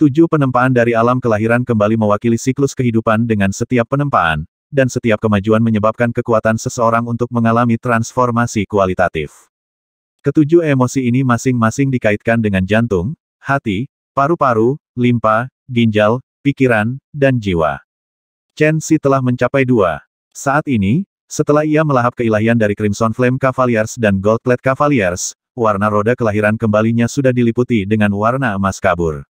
Tujuh penempaan dari alam kelahiran kembali mewakili siklus kehidupan dengan setiap penempaan, dan setiap kemajuan menyebabkan kekuatan seseorang untuk mengalami transformasi kualitatif. Ketujuh emosi ini masing-masing dikaitkan dengan jantung, hati, paru-paru, limpa, ginjal, pikiran, dan jiwa. Chen si telah mencapai dua. Saat ini, setelah ia melahap keilahian dari Crimson Flame Cavaliers dan Gold Plate Cavaliers, warna roda kelahiran kembalinya sudah diliputi dengan warna emas kabur.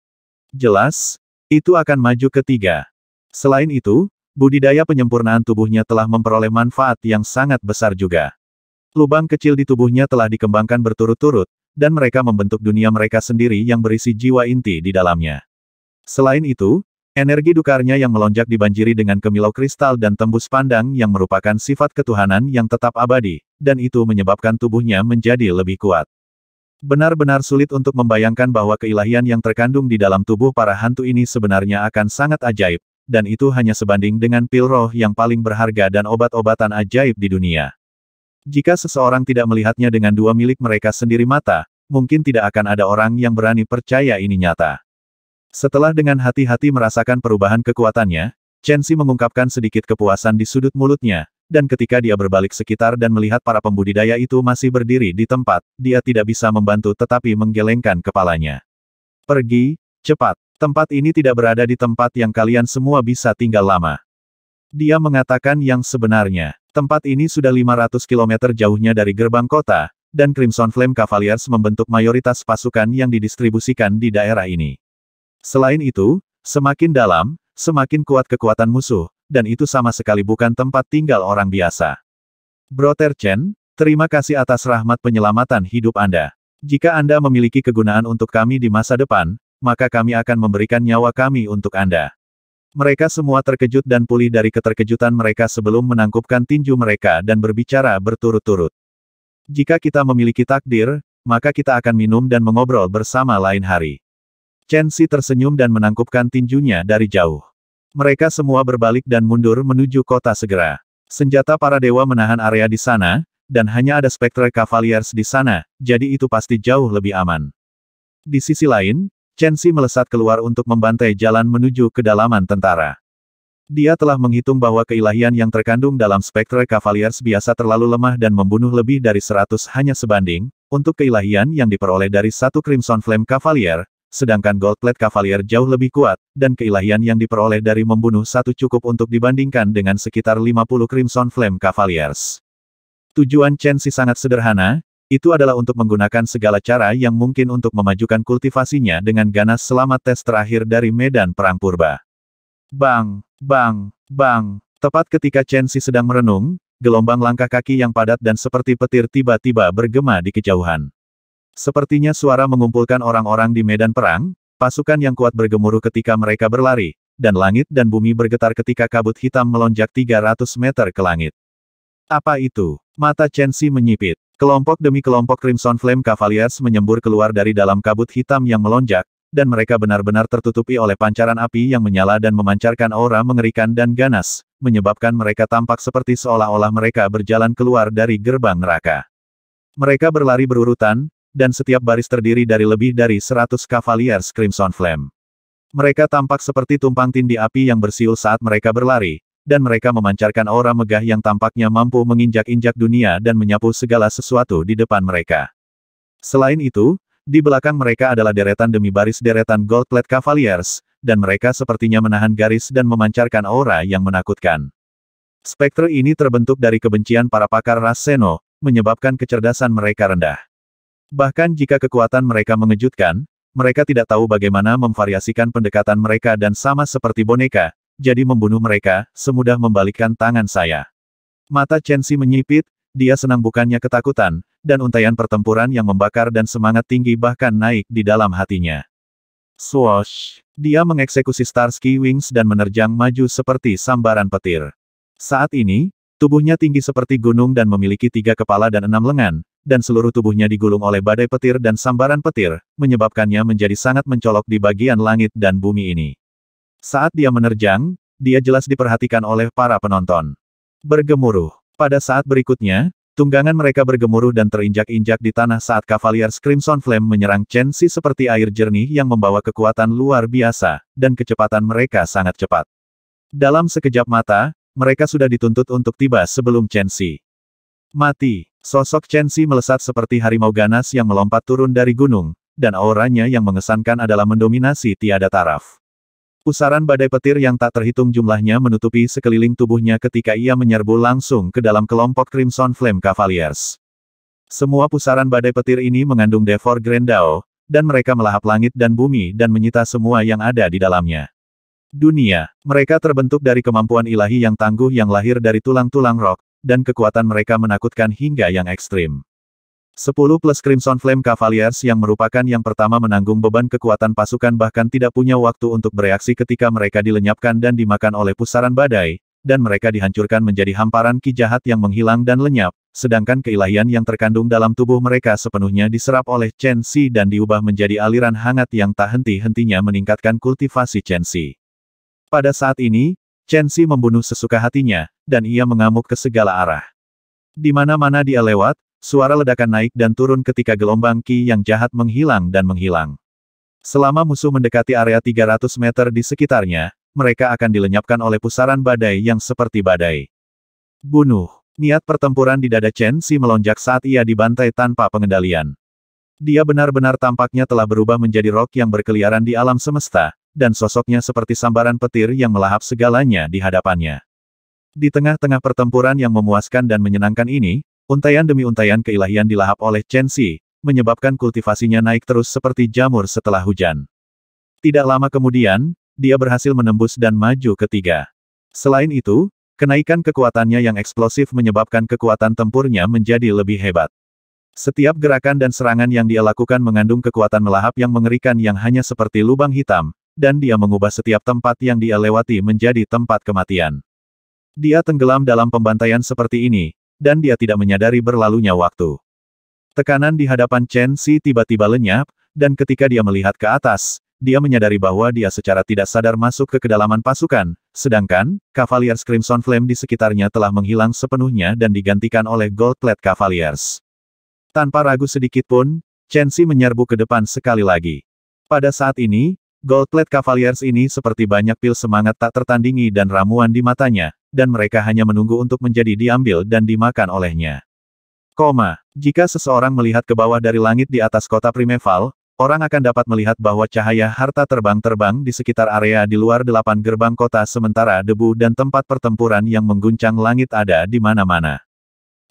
Jelas, itu akan maju ke tiga. Selain itu, budidaya penyempurnaan tubuhnya telah memperoleh manfaat yang sangat besar juga. Lubang kecil di tubuhnya telah dikembangkan berturut-turut, dan mereka membentuk dunia mereka sendiri yang berisi jiwa inti di dalamnya. Selain itu, Energi dukarnya yang melonjak dibanjiri dengan kemilau kristal dan tembus pandang yang merupakan sifat ketuhanan yang tetap abadi, dan itu menyebabkan tubuhnya menjadi lebih kuat. Benar-benar sulit untuk membayangkan bahwa keilahian yang terkandung di dalam tubuh para hantu ini sebenarnya akan sangat ajaib, dan itu hanya sebanding dengan pil roh yang paling berharga dan obat-obatan ajaib di dunia. Jika seseorang tidak melihatnya dengan dua milik mereka sendiri mata, mungkin tidak akan ada orang yang berani percaya ini nyata. Setelah dengan hati-hati merasakan perubahan kekuatannya, Chen Xi mengungkapkan sedikit kepuasan di sudut mulutnya, dan ketika dia berbalik sekitar dan melihat para pembudidaya itu masih berdiri di tempat, dia tidak bisa membantu tetapi menggelengkan kepalanya. Pergi, cepat. Tempat ini tidak berada di tempat yang kalian semua bisa tinggal lama. Dia mengatakan yang sebenarnya. Tempat ini sudah 500 km jauhnya dari gerbang kota, dan Crimson Flame Cavaliers membentuk mayoritas pasukan yang didistribusikan di daerah ini. Selain itu, semakin dalam, semakin kuat kekuatan musuh, dan itu sama sekali bukan tempat tinggal orang biasa. Brother Chen, terima kasih atas rahmat penyelamatan hidup Anda. Jika Anda memiliki kegunaan untuk kami di masa depan, maka kami akan memberikan nyawa kami untuk Anda. Mereka semua terkejut dan pulih dari keterkejutan mereka sebelum menangkupkan tinju mereka dan berbicara berturut-turut. Jika kita memiliki takdir, maka kita akan minum dan mengobrol bersama lain hari. Chen Si tersenyum dan menangkupkan tinjunya dari jauh. Mereka semua berbalik dan mundur menuju kota segera. Senjata para dewa menahan area di sana, dan hanya ada spektre Cavaliers di sana, jadi itu pasti jauh lebih aman. Di sisi lain, Chen Xi melesat keluar untuk membantai jalan menuju kedalaman tentara. Dia telah menghitung bahwa keilahian yang terkandung dalam spektre Cavaliers biasa terlalu lemah dan membunuh lebih dari 100 hanya sebanding, untuk keilahian yang diperoleh dari satu Crimson Flame Cavalier, sedangkan Gold Plate Cavalier jauh lebih kuat, dan keilahian yang diperoleh dari membunuh satu cukup untuk dibandingkan dengan sekitar 50 Crimson Flame Cavaliers. Tujuan Chen Si sangat sederhana, itu adalah untuk menggunakan segala cara yang mungkin untuk memajukan kultivasinya dengan ganas selama tes terakhir dari medan perang purba. Bang, bang, bang, tepat ketika Chen Si sedang merenung, gelombang langkah kaki yang padat dan seperti petir tiba-tiba bergema di kejauhan. Sepertinya suara mengumpulkan orang-orang di medan perang, pasukan yang kuat bergemuruh ketika mereka berlari, dan langit dan bumi bergetar ketika kabut hitam melonjak 300 meter ke langit. Apa itu? Mata Chen Xi menyipit. Kelompok demi kelompok Crimson Flame Cavaliers menyembur keluar dari dalam kabut hitam yang melonjak, dan mereka benar-benar tertutupi oleh pancaran api yang menyala dan memancarkan aura mengerikan dan ganas, menyebabkan mereka tampak seperti seolah-olah mereka berjalan keluar dari gerbang neraka. Mereka berlari berurutan, dan setiap baris terdiri dari lebih dari 100 kavalier Crimson Flame. Mereka tampak seperti tumpang tindih api yang bersiul saat mereka berlari, dan mereka memancarkan aura megah yang tampaknya mampu menginjak-injak dunia dan menyapu segala sesuatu di depan mereka. Selain itu, di belakang mereka adalah deretan demi baris deretan Gold Plate Cavaliers, dan mereka sepertinya menahan garis dan memancarkan aura yang menakutkan. Spektre ini terbentuk dari kebencian para pakar ras Seno, menyebabkan kecerdasan mereka rendah. Bahkan jika kekuatan mereka mengejutkan, mereka tidak tahu bagaimana memvariasikan pendekatan mereka dan sama seperti boneka, jadi membunuh mereka, semudah membalikkan tangan saya. Mata Chen Xi menyipit, dia senang bukannya ketakutan, dan untaian pertempuran yang membakar dan semangat tinggi bahkan naik di dalam hatinya. Swoosh! Dia mengeksekusi Starsky Wings dan menerjang maju seperti sambaran petir. Saat ini, tubuhnya tinggi seperti gunung dan memiliki tiga kepala dan enam lengan, dan seluruh tubuhnya digulung oleh badai petir dan sambaran petir, menyebabkannya menjadi sangat mencolok di bagian langit dan bumi ini. Saat dia menerjang, dia jelas diperhatikan oleh para penonton. Bergemuruh. Pada saat berikutnya, tunggangan mereka bergemuruh dan terinjak-injak di tanah saat Cavalier Crimson Flame menyerang Chen Xi seperti air jernih yang membawa kekuatan luar biasa, dan kecepatan mereka sangat cepat. Dalam sekejap mata, mereka sudah dituntut untuk tiba sebelum Chen Xi. Mati. Sosok Chen Xi melesat seperti harimau ganas yang melompat turun dari gunung, dan auranya yang mengesankan adalah mendominasi tiada taraf. Pusaran badai petir yang tak terhitung jumlahnya menutupi sekeliling tubuhnya ketika ia menyerbu langsung ke dalam kelompok Crimson Flame Cavaliers. Semua pusaran badai petir ini mengandung Devor Grendao, dan mereka melahap langit dan bumi dan menyita semua yang ada di dalamnya. Dunia, mereka terbentuk dari kemampuan ilahi yang tangguh yang lahir dari tulang-tulang rok, dan kekuatan mereka menakutkan hingga yang ekstrim. 10 plus Crimson Flame Cavaliers yang merupakan yang pertama menanggung beban kekuatan pasukan bahkan tidak punya waktu untuk bereaksi ketika mereka dilenyapkan dan dimakan oleh pusaran badai, dan mereka dihancurkan menjadi hamparan ki jahat yang menghilang dan lenyap, sedangkan keilahian yang terkandung dalam tubuh mereka sepenuhnya diserap oleh Chen Xi dan diubah menjadi aliran hangat yang tak henti-hentinya meningkatkan kultivasi Chen Xi. Pada saat ini, Chen Xi membunuh sesuka hatinya, dan ia mengamuk ke segala arah. Di mana-mana dia lewat, suara ledakan naik dan turun ketika gelombang Qi yang jahat menghilang dan menghilang. Selama musuh mendekati area 300 meter di sekitarnya, mereka akan dilenyapkan oleh pusaran badai yang seperti badai. Bunuh. Niat pertempuran di dada Chen Xi melonjak saat ia dibantai tanpa pengendalian. Dia benar-benar tampaknya telah berubah menjadi rok yang berkeliaran di alam semesta, dan sosoknya seperti sambaran petir yang melahap segalanya di hadapannya. Di tengah-tengah pertempuran yang memuaskan dan menyenangkan ini, untayan demi untayan keilahian dilahap oleh Chen Xi, menyebabkan kultivasinya naik terus seperti jamur setelah hujan. Tidak lama kemudian, dia berhasil menembus dan maju ketiga. Selain itu, kenaikan kekuatannya yang eksplosif menyebabkan kekuatan tempurnya menjadi lebih hebat. Setiap gerakan dan serangan yang dia lakukan mengandung kekuatan melahap yang mengerikan yang hanya seperti lubang hitam, dan dia mengubah setiap tempat yang dia lewati menjadi tempat kematian. Dia tenggelam dalam pembantaian seperti ini, dan dia tidak menyadari berlalunya waktu. Tekanan di hadapan Chen Si tiba-tiba lenyap, dan ketika dia melihat ke atas, dia menyadari bahwa dia secara tidak sadar masuk ke kedalaman pasukan, sedangkan, Cavaliers Crimson Flame di sekitarnya telah menghilang sepenuhnya dan digantikan oleh Gold Plate Cavaliers. Tanpa ragu sedikit pun, Chen Si menyerbu ke depan sekali lagi. Pada saat ini, Goldplate Cavaliers ini seperti banyak pil semangat tak tertandingi dan ramuan di matanya, dan mereka hanya menunggu untuk menjadi diambil dan dimakan olehnya. Koma, jika seseorang melihat ke bawah dari langit di atas kota Primeval, orang akan dapat melihat bahwa cahaya harta terbang-terbang di sekitar area di luar delapan gerbang kota sementara debu dan tempat pertempuran yang mengguncang langit ada di mana-mana.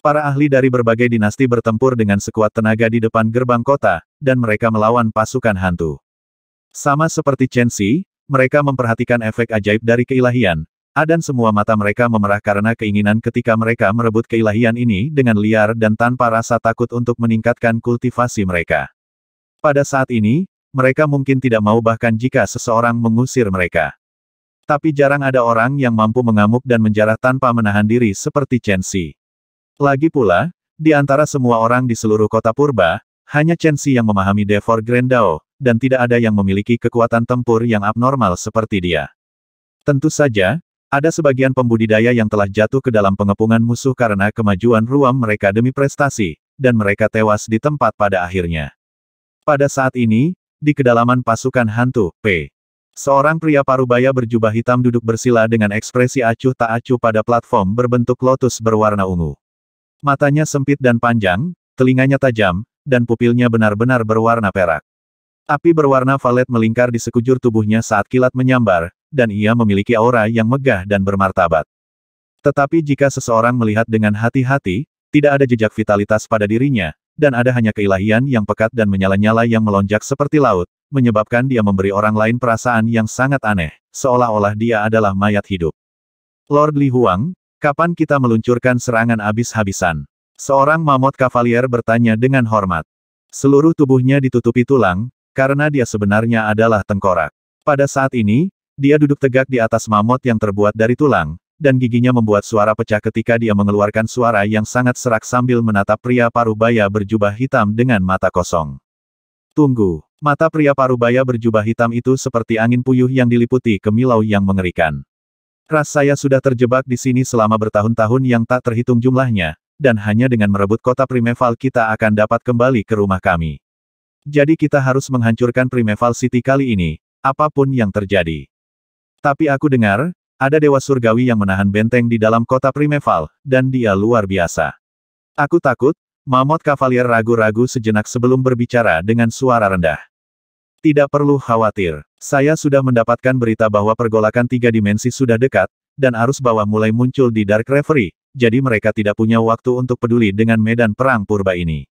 Para ahli dari berbagai dinasti bertempur dengan sekuat tenaga di depan gerbang kota, dan mereka melawan pasukan hantu. Sama seperti Chen Xi, mereka memperhatikan efek ajaib dari keilahian, dan semua mata mereka memerah karena keinginan ketika mereka merebut keilahian ini dengan liar dan tanpa rasa takut untuk meningkatkan kultivasi mereka. Pada saat ini, mereka mungkin tidak mau bahkan jika seseorang mengusir mereka. Tapi jarang ada orang yang mampu mengamuk dan menjarah tanpa menahan diri seperti Chen Xi. Lagi pula, di antara semua orang di seluruh kota purba, hanya Chen Xi yang memahami Devor Grandao, dan tidak ada yang memiliki kekuatan tempur yang abnormal seperti dia. Tentu saja, ada sebagian pembudidaya yang telah jatuh ke dalam pengepungan musuh karena kemajuan ruam mereka demi prestasi, dan mereka tewas di tempat pada akhirnya. Pada saat ini, di kedalaman pasukan hantu, P. Seorang pria parubaya berjubah hitam duduk bersila dengan ekspresi acuh tak acuh pada platform berbentuk lotus berwarna ungu. Matanya sempit dan panjang, telinganya tajam, dan pupilnya benar-benar berwarna perak. Api berwarna valet melingkar di sekujur tubuhnya saat kilat menyambar, dan ia memiliki aura yang megah dan bermartabat. Tetapi jika seseorang melihat dengan hati-hati, tidak ada jejak vitalitas pada dirinya, dan ada hanya keilahian yang pekat dan menyala-nyala yang melonjak seperti laut, menyebabkan dia memberi orang lain perasaan yang sangat aneh, seolah-olah dia adalah mayat hidup. Lord Li Huang, kapan kita meluncurkan serangan habis habisan Seorang mamot kavalier bertanya dengan hormat. Seluruh tubuhnya ditutupi tulang, karena dia sebenarnya adalah tengkorak. Pada saat ini, dia duduk tegak di atas mamut yang terbuat dari tulang, dan giginya membuat suara pecah ketika dia mengeluarkan suara yang sangat serak sambil menatap pria parubaya berjubah hitam dengan mata kosong. Tunggu, mata pria parubaya berjubah hitam itu seperti angin puyuh yang diliputi kemilau yang mengerikan. Ras saya sudah terjebak di sini selama bertahun-tahun yang tak terhitung jumlahnya, dan hanya dengan merebut kota primeval kita akan dapat kembali ke rumah kami. Jadi kita harus menghancurkan Primeval City kali ini, apapun yang terjadi. Tapi aku dengar, ada Dewa Surgawi yang menahan benteng di dalam kota Primeval, dan dia luar biasa. Aku takut, Mamot Cavalier ragu-ragu sejenak sebelum berbicara dengan suara rendah. Tidak perlu khawatir, saya sudah mendapatkan berita bahwa pergolakan tiga dimensi sudah dekat, dan arus bawah mulai muncul di Dark Reverie, jadi mereka tidak punya waktu untuk peduli dengan medan perang purba ini.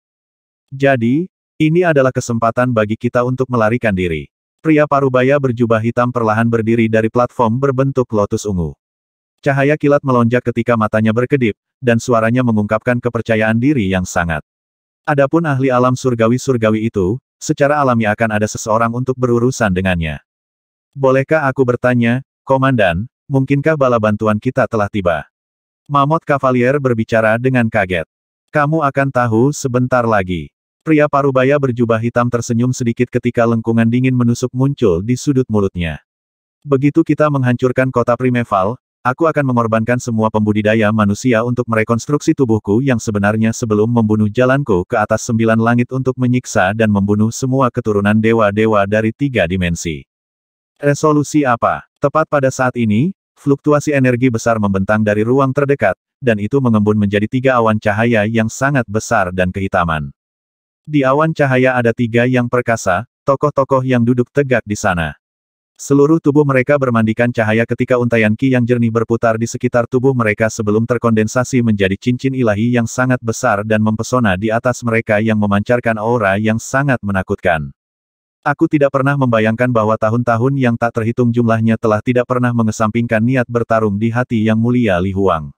Jadi, ini adalah kesempatan bagi kita untuk melarikan diri. Pria parubaya berjubah hitam perlahan berdiri dari platform berbentuk lotus ungu. Cahaya kilat melonjak ketika matanya berkedip, dan suaranya mengungkapkan kepercayaan diri yang sangat. Adapun ahli alam surgawi-surgawi itu, secara alami akan ada seseorang untuk berurusan dengannya. Bolehkah aku bertanya, Komandan, mungkinkah bala bantuan kita telah tiba? Mamot Cavalier berbicara dengan kaget. Kamu akan tahu sebentar lagi. Pria parubaya berjubah hitam tersenyum sedikit ketika lengkungan dingin menusuk muncul di sudut mulutnya. Begitu kita menghancurkan kota Primeval, aku akan mengorbankan semua pembudidaya manusia untuk merekonstruksi tubuhku yang sebenarnya sebelum membunuh jalanku ke atas sembilan langit untuk menyiksa dan membunuh semua keturunan dewa-dewa dari tiga dimensi. Resolusi apa? Tepat pada saat ini, fluktuasi energi besar membentang dari ruang terdekat, dan itu mengembun menjadi tiga awan cahaya yang sangat besar dan kehitaman. Di awan cahaya ada tiga yang perkasa, tokoh-tokoh yang duduk tegak di sana. Seluruh tubuh mereka bermandikan cahaya ketika untaian ki yang jernih berputar di sekitar tubuh mereka sebelum terkondensasi menjadi cincin ilahi yang sangat besar dan mempesona di atas mereka yang memancarkan aura yang sangat menakutkan. Aku tidak pernah membayangkan bahwa tahun-tahun yang tak terhitung jumlahnya telah tidak pernah mengesampingkan niat bertarung di hati yang mulia Li Huang.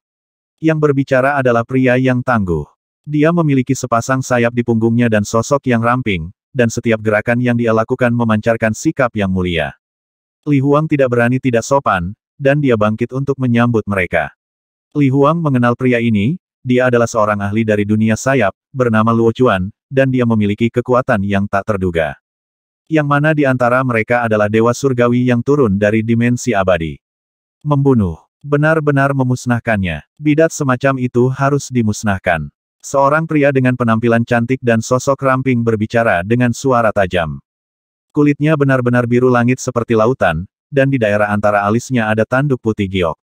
Yang berbicara adalah pria yang tangguh. Dia memiliki sepasang sayap di punggungnya dan sosok yang ramping, dan setiap gerakan yang dia lakukan memancarkan sikap yang mulia. Li Huang tidak berani tidak sopan, dan dia bangkit untuk menyambut mereka. Li Huang mengenal pria ini, dia adalah seorang ahli dari dunia sayap, bernama Luo Chuan, dan dia memiliki kekuatan yang tak terduga. Yang mana di antara mereka adalah dewa surgawi yang turun dari dimensi abadi. Membunuh, benar-benar memusnahkannya. Bidat semacam itu harus dimusnahkan. Seorang pria dengan penampilan cantik dan sosok ramping berbicara dengan suara tajam. Kulitnya benar-benar biru langit seperti lautan, dan di daerah antara alisnya ada tanduk putih giok.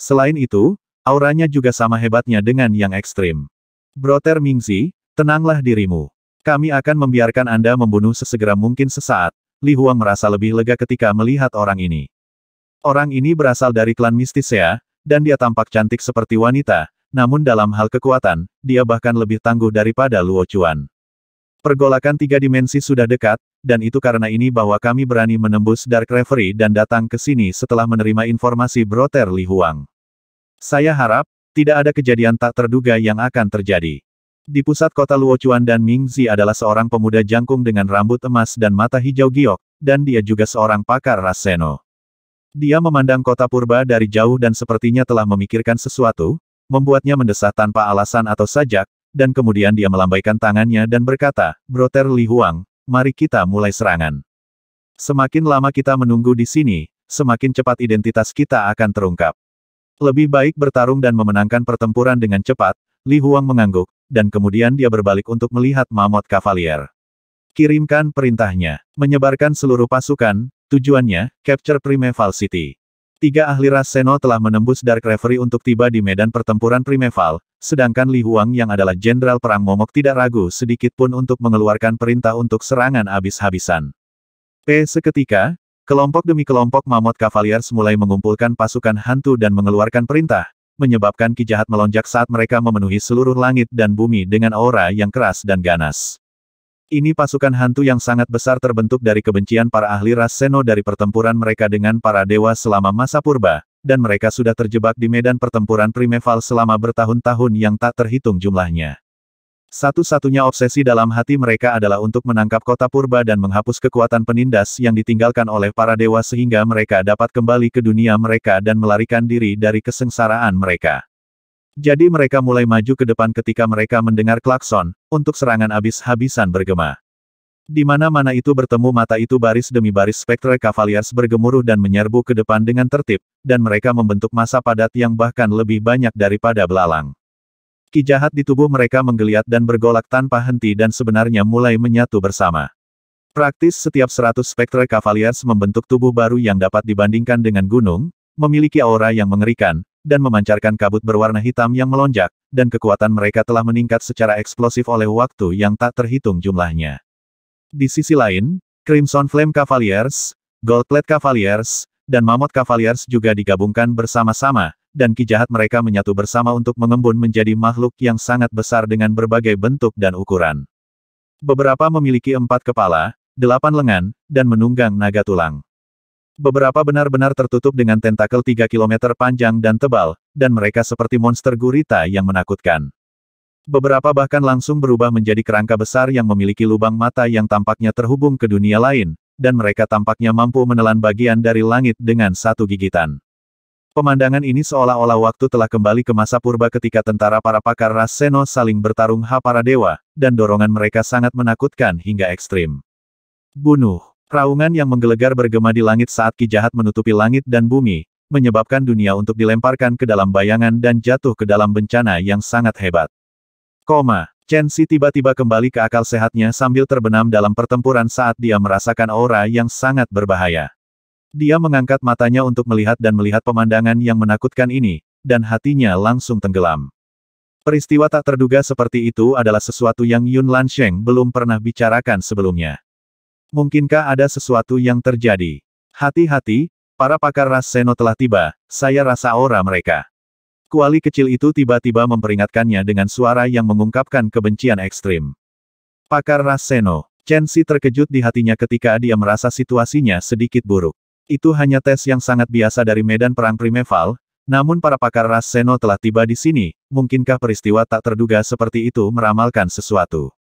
Selain itu, auranya juga sama hebatnya dengan yang ekstrim. Broter Mingzi, tenanglah dirimu. Kami akan membiarkan Anda membunuh sesegera mungkin sesaat, Li Huang merasa lebih lega ketika melihat orang ini. Orang ini berasal dari klan Mistis ya, dan dia tampak cantik seperti wanita, namun dalam hal kekuatan, dia bahkan lebih tangguh daripada Luo Chuan. Pergolakan tiga dimensi sudah dekat, dan itu karena ini bahwa kami berani menembus Dark Reverie dan datang ke sini setelah menerima informasi Broter Li Huang. Saya harap, tidak ada kejadian tak terduga yang akan terjadi. Di pusat kota Luo Luochuan dan Zi adalah seorang pemuda jangkung dengan rambut emas dan mata hijau giok, dan dia juga seorang pakar Raseno. Dia memandang kota purba dari jauh dan sepertinya telah memikirkan sesuatu, membuatnya mendesah tanpa alasan atau sajak, dan kemudian dia melambaikan tangannya dan berkata, Broter Li Huang, mari kita mulai serangan. Semakin lama kita menunggu di sini, semakin cepat identitas kita akan terungkap. Lebih baik bertarung dan memenangkan pertempuran dengan cepat, Li Huang mengangguk, dan kemudian dia berbalik untuk melihat Mamot Cavalier. Kirimkan perintahnya, menyebarkan seluruh pasukan, tujuannya, capture Primeval City. Tiga ahli ras Seno telah menembus Dark Reverie untuk tiba di medan pertempuran Primeval, sedangkan Li Huang yang adalah jenderal perang momok tidak ragu sedikit pun untuk mengeluarkan perintah untuk serangan abis habisan P. Seketika, kelompok demi kelompok Mamot Cavaliers mulai mengumpulkan pasukan hantu dan mengeluarkan perintah, menyebabkan kijahat melonjak saat mereka memenuhi seluruh langit dan bumi dengan aura yang keras dan ganas. Ini pasukan hantu yang sangat besar terbentuk dari kebencian para ahli ras Seno dari pertempuran mereka dengan para dewa selama masa purba, dan mereka sudah terjebak di medan pertempuran primeval selama bertahun-tahun yang tak terhitung jumlahnya. Satu-satunya obsesi dalam hati mereka adalah untuk menangkap kota purba dan menghapus kekuatan penindas yang ditinggalkan oleh para dewa sehingga mereka dapat kembali ke dunia mereka dan melarikan diri dari kesengsaraan mereka. Jadi mereka mulai maju ke depan ketika mereka mendengar klakson, untuk serangan abis-habisan bergema. Di mana-mana itu bertemu mata itu baris demi baris spektre Cavaliers bergemuruh dan menyerbu ke depan dengan tertib, dan mereka membentuk masa padat yang bahkan lebih banyak daripada belalang. Ki jahat di tubuh mereka menggeliat dan bergolak tanpa henti dan sebenarnya mulai menyatu bersama. Praktis setiap 100 spektre Cavaliers membentuk tubuh baru yang dapat dibandingkan dengan gunung, memiliki aura yang mengerikan, dan memancarkan kabut berwarna hitam yang melonjak, dan kekuatan mereka telah meningkat secara eksplosif oleh waktu yang tak terhitung jumlahnya. Di sisi lain, Crimson Flame Cavaliers, Goldplate Cavaliers, dan Mammoth Cavaliers juga digabungkan bersama-sama, dan ki mereka menyatu bersama untuk mengembun menjadi makhluk yang sangat besar dengan berbagai bentuk dan ukuran. Beberapa memiliki empat kepala, delapan lengan, dan menunggang naga tulang. Beberapa benar-benar tertutup dengan tentakel 3 km panjang dan tebal, dan mereka seperti monster gurita yang menakutkan. Beberapa bahkan langsung berubah menjadi kerangka besar yang memiliki lubang mata yang tampaknya terhubung ke dunia lain, dan mereka tampaknya mampu menelan bagian dari langit dengan satu gigitan. Pemandangan ini seolah-olah waktu telah kembali ke masa purba ketika tentara para pakar ras Seno saling bertarung Ha para dewa, dan dorongan mereka sangat menakutkan hingga ekstrim. Bunuh! Raungan yang menggelegar bergema di langit saat ki jahat menutupi langit dan bumi, menyebabkan dunia untuk dilemparkan ke dalam bayangan dan jatuh ke dalam bencana yang sangat hebat. Koma, Chen Si tiba-tiba kembali ke akal sehatnya sambil terbenam dalam pertempuran saat dia merasakan aura yang sangat berbahaya. Dia mengangkat matanya untuk melihat dan melihat pemandangan yang menakutkan ini, dan hatinya langsung tenggelam. Peristiwa tak terduga seperti itu adalah sesuatu yang Yun Lansheng belum pernah bicarakan sebelumnya. Mungkinkah ada sesuatu yang terjadi? Hati-hati, para pakar ras Seno telah tiba, saya rasa aura mereka. Kuali kecil itu tiba-tiba memperingatkannya dengan suara yang mengungkapkan kebencian ekstrim. Pakar ras Seno, Chen Si terkejut di hatinya ketika dia merasa situasinya sedikit buruk. Itu hanya tes yang sangat biasa dari medan perang primeval, namun para pakar ras Seno telah tiba di sini, mungkinkah peristiwa tak terduga seperti itu meramalkan sesuatu?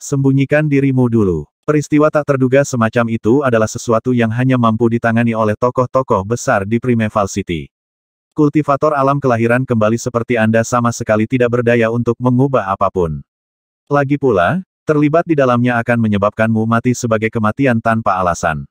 Sembunyikan dirimu dulu. Peristiwa tak terduga semacam itu adalah sesuatu yang hanya mampu ditangani oleh tokoh-tokoh besar di Primeval City. Kultivator alam kelahiran kembali seperti Anda sama sekali tidak berdaya untuk mengubah apapun. Lagi pula, terlibat di dalamnya akan menyebabkanmu mati sebagai kematian tanpa alasan.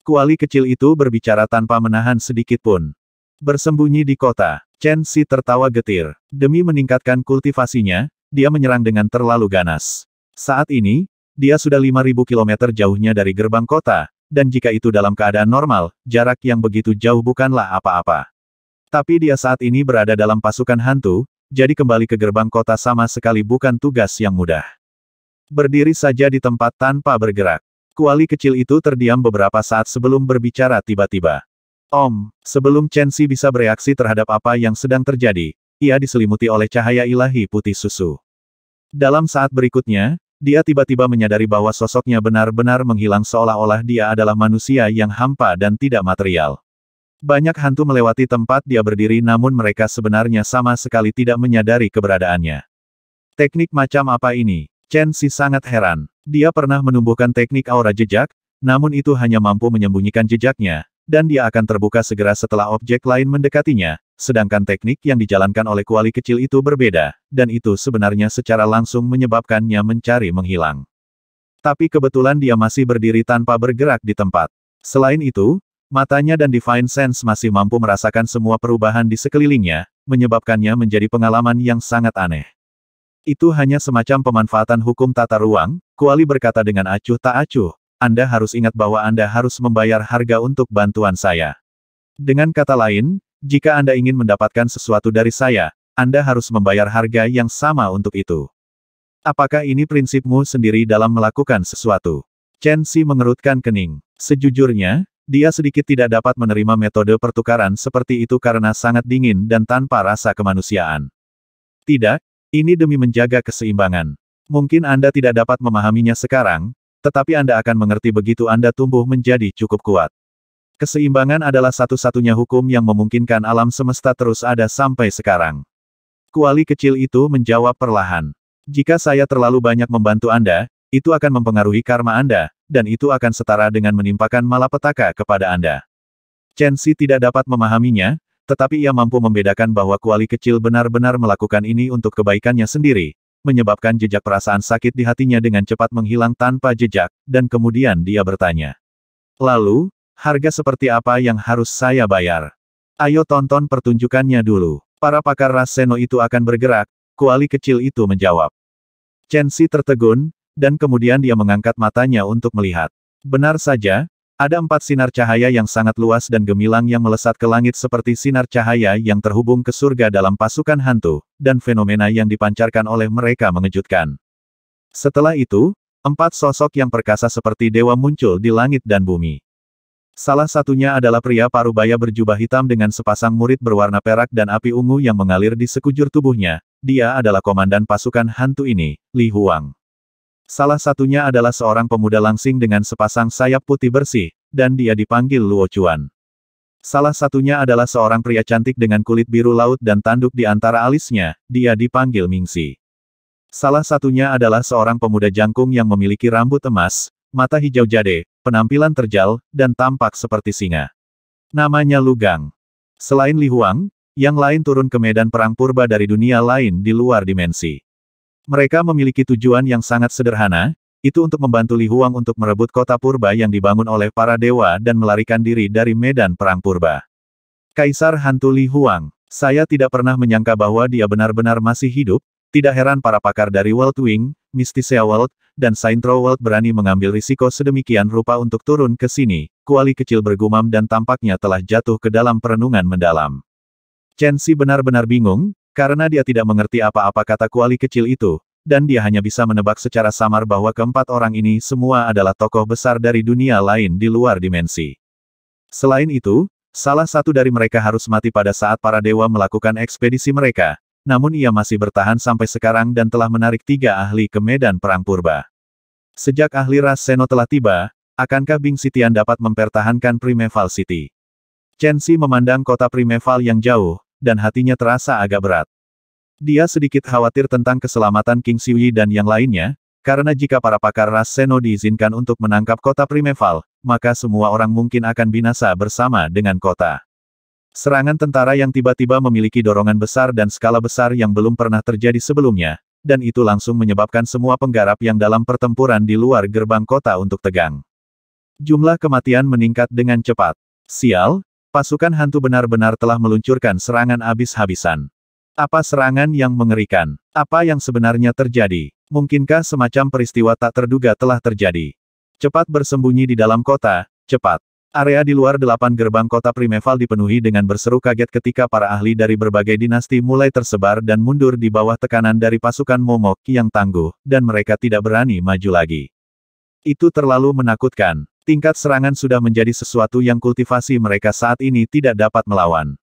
Kuali kecil itu berbicara tanpa menahan sedikit pun. Bersembunyi di kota, Chen Si tertawa getir. Demi meningkatkan kultivasinya, dia menyerang dengan terlalu ganas. Saat ini, dia sudah 5.000 km jauhnya dari gerbang kota, dan jika itu dalam keadaan normal, jarak yang begitu jauh bukanlah apa-apa. Tapi dia saat ini berada dalam pasukan hantu, jadi kembali ke gerbang kota sama sekali bukan tugas yang mudah. Berdiri saja di tempat tanpa bergerak. Kuali kecil itu terdiam beberapa saat sebelum berbicara tiba-tiba. Om, sebelum Chen Xi bisa bereaksi terhadap apa yang sedang terjadi, ia diselimuti oleh cahaya ilahi putih susu. Dalam saat berikutnya, dia tiba-tiba menyadari bahwa sosoknya benar-benar menghilang seolah-olah dia adalah manusia yang hampa dan tidak material. Banyak hantu melewati tempat dia berdiri namun mereka sebenarnya sama sekali tidak menyadari keberadaannya. Teknik macam apa ini? Chen Si sangat heran. Dia pernah menumbuhkan teknik aura jejak, namun itu hanya mampu menyembunyikan jejaknya, dan dia akan terbuka segera setelah objek lain mendekatinya, sedangkan teknik yang dijalankan oleh kuali kecil itu berbeda, dan itu sebenarnya secara langsung menyebabkannya mencari menghilang. Tapi kebetulan dia masih berdiri tanpa bergerak di tempat. Selain itu, matanya dan Divine Sense masih mampu merasakan semua perubahan di sekelilingnya, menyebabkannya menjadi pengalaman yang sangat aneh. Itu hanya semacam pemanfaatan hukum tata ruang, Kuali berkata dengan acuh tak acuh, Anda harus ingat bahwa Anda harus membayar harga untuk bantuan saya. Dengan kata lain, jika Anda ingin mendapatkan sesuatu dari saya, Anda harus membayar harga yang sama untuk itu. Apakah ini prinsipmu sendiri dalam melakukan sesuatu? Chen Xi mengerutkan kening. Sejujurnya, dia sedikit tidak dapat menerima metode pertukaran seperti itu karena sangat dingin dan tanpa rasa kemanusiaan. Tidak, ini demi menjaga keseimbangan. Mungkin Anda tidak dapat memahaminya sekarang, tetapi Anda akan mengerti begitu Anda tumbuh menjadi cukup kuat. Keseimbangan adalah satu-satunya hukum yang memungkinkan alam semesta terus ada sampai sekarang. Kuali kecil itu menjawab perlahan. Jika saya terlalu banyak membantu Anda, itu akan mempengaruhi karma Anda, dan itu akan setara dengan menimpakan malapetaka kepada Anda. Chen Xi tidak dapat memahaminya, tetapi ia mampu membedakan bahwa kuali kecil benar-benar melakukan ini untuk kebaikannya sendiri, menyebabkan jejak perasaan sakit di hatinya dengan cepat menghilang tanpa jejak, dan kemudian dia bertanya. Lalu, Harga seperti apa yang harus saya bayar? Ayo tonton pertunjukannya dulu. Para pakar ras Seno itu akan bergerak, kuali kecil itu menjawab. Chen Xi tertegun, dan kemudian dia mengangkat matanya untuk melihat. Benar saja, ada empat sinar cahaya yang sangat luas dan gemilang yang melesat ke langit seperti sinar cahaya yang terhubung ke surga dalam pasukan hantu, dan fenomena yang dipancarkan oleh mereka mengejutkan. Setelah itu, empat sosok yang perkasa seperti dewa muncul di langit dan bumi. Salah satunya adalah pria parubaya berjubah hitam dengan sepasang murid berwarna perak dan api ungu yang mengalir di sekujur tubuhnya. Dia adalah komandan pasukan hantu ini, Li Huang. Salah satunya adalah seorang pemuda langsing dengan sepasang sayap putih bersih, dan dia dipanggil Luo Chuan. Salah satunya adalah seorang pria cantik dengan kulit biru laut dan tanduk di antara alisnya, dia dipanggil Mingxi. Salah satunya adalah seorang pemuda jangkung yang memiliki rambut emas, mata hijau jade, penampilan terjal, dan tampak seperti singa. Namanya Lugang. Selain Li Huang, yang lain turun ke medan perang purba dari dunia lain di luar dimensi. Mereka memiliki tujuan yang sangat sederhana, itu untuk membantu Li Huang untuk merebut kota purba yang dibangun oleh para dewa dan melarikan diri dari medan perang purba. Kaisar Hantu Li Huang, saya tidak pernah menyangka bahwa dia benar-benar masih hidup, tidak heran para pakar dari World Wing, Mysticia World, dan Saint berani mengambil risiko sedemikian rupa untuk turun ke sini, kuali kecil bergumam dan tampaknya telah jatuh ke dalam perenungan mendalam. Chen Xi benar-benar bingung, karena dia tidak mengerti apa-apa kata kuali kecil itu, dan dia hanya bisa menebak secara samar bahwa keempat orang ini semua adalah tokoh besar dari dunia lain di luar dimensi. Selain itu, salah satu dari mereka harus mati pada saat para dewa melakukan ekspedisi mereka, namun ia masih bertahan sampai sekarang dan telah menarik tiga ahli ke medan perang purba. Sejak ahli ras Seno telah tiba, akankah Bing Sitian dapat mempertahankan Primeval City? Chen Xi memandang kota Primeval yang jauh, dan hatinya terasa agak berat. Dia sedikit khawatir tentang keselamatan King Siwi dan yang lainnya, karena jika para pakar ras Seno diizinkan untuk menangkap kota Primeval, maka semua orang mungkin akan binasa bersama dengan kota. Serangan tentara yang tiba-tiba memiliki dorongan besar dan skala besar yang belum pernah terjadi sebelumnya, dan itu langsung menyebabkan semua penggarap yang dalam pertempuran di luar gerbang kota untuk tegang. Jumlah kematian meningkat dengan cepat. Sial, pasukan hantu benar-benar telah meluncurkan serangan habis habisan Apa serangan yang mengerikan? Apa yang sebenarnya terjadi? Mungkinkah semacam peristiwa tak terduga telah terjadi? Cepat bersembunyi di dalam kota, cepat. Area di luar delapan gerbang kota Primeval dipenuhi dengan berseru kaget ketika para ahli dari berbagai dinasti mulai tersebar dan mundur di bawah tekanan dari pasukan Momok yang tangguh, dan mereka tidak berani maju lagi. Itu terlalu menakutkan. Tingkat serangan sudah menjadi sesuatu yang kultivasi mereka saat ini tidak dapat melawan.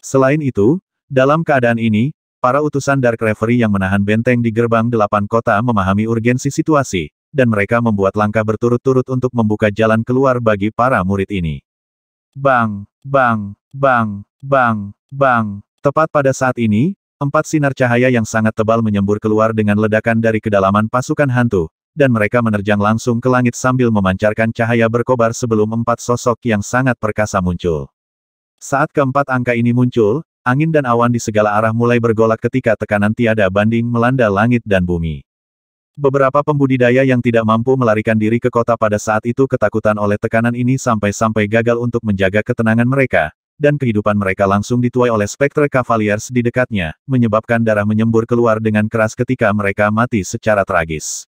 Selain itu, dalam keadaan ini, para utusan Dark Reverie yang menahan benteng di gerbang delapan kota memahami urgensi situasi, dan mereka membuat langkah berturut-turut untuk membuka jalan keluar bagi para murid ini. Bang, bang, bang, bang, bang. Tepat pada saat ini, empat sinar cahaya yang sangat tebal menyembur keluar dengan ledakan dari kedalaman pasukan hantu, dan mereka menerjang langsung ke langit sambil memancarkan cahaya berkobar sebelum empat sosok yang sangat perkasa muncul. Saat keempat angka ini muncul, angin dan awan di segala arah mulai bergolak ketika tekanan tiada banding melanda langit dan bumi. Beberapa pembudidaya yang tidak mampu melarikan diri ke kota pada saat itu ketakutan oleh tekanan ini sampai-sampai gagal untuk menjaga ketenangan mereka, dan kehidupan mereka langsung dituai oleh spektre Cavaliers di dekatnya, menyebabkan darah menyembur keluar dengan keras ketika mereka mati secara tragis.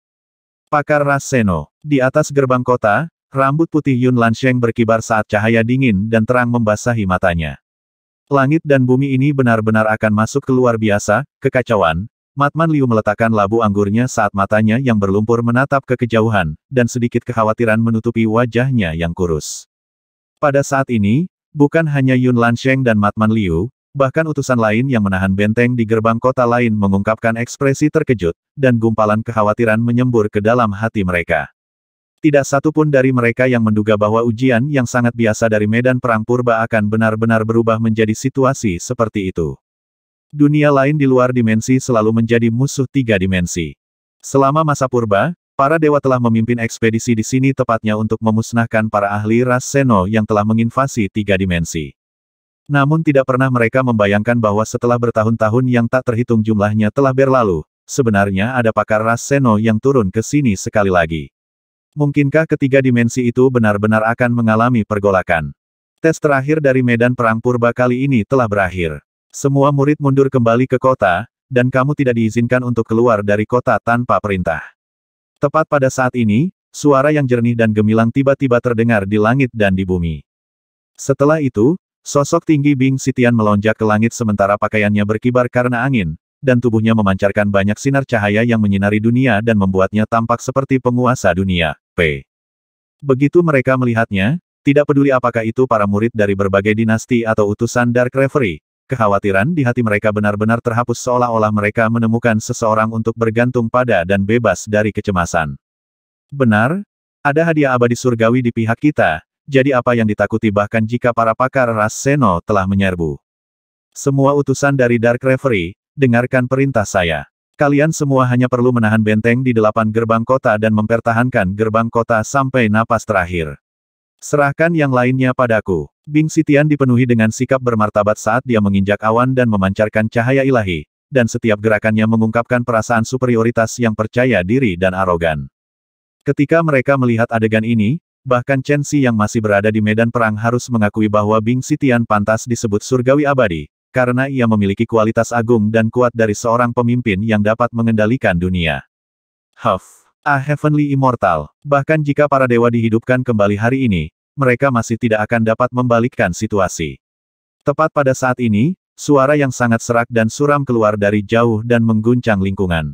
Pakar Raseno, di atas gerbang kota, rambut putih Yun Lansheng berkibar saat cahaya dingin dan terang membasahi matanya. Langit dan bumi ini benar-benar akan masuk ke luar biasa, kekacauan, Matman Liu meletakkan labu anggurnya saat matanya yang berlumpur menatap ke kejauhan, dan sedikit kekhawatiran menutupi wajahnya yang kurus. Pada saat ini, bukan hanya Yun Lansheng dan Matman Liu, bahkan utusan lain yang menahan benteng di gerbang kota lain mengungkapkan ekspresi terkejut, dan gumpalan kekhawatiran menyembur ke dalam hati mereka. Tidak satu pun dari mereka yang menduga bahwa ujian yang sangat biasa dari medan perang purba akan benar-benar berubah menjadi situasi seperti itu. Dunia lain di luar dimensi selalu menjadi musuh tiga dimensi. Selama masa purba, para dewa telah memimpin ekspedisi di sini tepatnya untuk memusnahkan para ahli ras Seno yang telah menginvasi tiga dimensi. Namun tidak pernah mereka membayangkan bahwa setelah bertahun-tahun yang tak terhitung jumlahnya telah berlalu, sebenarnya ada pakar ras Seno yang turun ke sini sekali lagi. Mungkinkah ketiga dimensi itu benar-benar akan mengalami pergolakan? Tes terakhir dari medan perang purba kali ini telah berakhir. Semua murid mundur kembali ke kota, dan kamu tidak diizinkan untuk keluar dari kota tanpa perintah. Tepat pada saat ini, suara yang jernih dan gemilang tiba-tiba terdengar di langit dan di bumi. Setelah itu, sosok tinggi Bing Sitian melonjak ke langit sementara pakaiannya berkibar karena angin, dan tubuhnya memancarkan banyak sinar cahaya yang menyinari dunia dan membuatnya tampak seperti penguasa dunia, P. Begitu mereka melihatnya, tidak peduli apakah itu para murid dari berbagai dinasti atau utusan Dark Reverie, Kekhawatiran di hati mereka benar-benar terhapus seolah-olah mereka menemukan seseorang untuk bergantung pada dan bebas dari kecemasan. Benar? Ada hadiah abadi surgawi di pihak kita, jadi apa yang ditakuti bahkan jika para pakar ras Seno telah menyerbu. Semua utusan dari Dark Reverie, dengarkan perintah saya. Kalian semua hanya perlu menahan benteng di delapan gerbang kota dan mempertahankan gerbang kota sampai napas terakhir. Serahkan yang lainnya padaku. Bing Sitian dipenuhi dengan sikap bermartabat saat dia menginjak awan dan memancarkan cahaya ilahi, dan setiap gerakannya mengungkapkan perasaan superioritas yang percaya diri dan arogan. Ketika mereka melihat adegan ini, bahkan Chen Xi yang masih berada di medan perang harus mengakui bahwa Bing Sitian pantas disebut surgawi abadi, karena ia memiliki kualitas agung dan kuat dari seorang pemimpin yang dapat mengendalikan dunia. Huff. A ah, Heavenly Immortal, bahkan jika para dewa dihidupkan kembali hari ini, mereka masih tidak akan dapat membalikkan situasi. Tepat pada saat ini, suara yang sangat serak dan suram keluar dari jauh dan mengguncang lingkungan.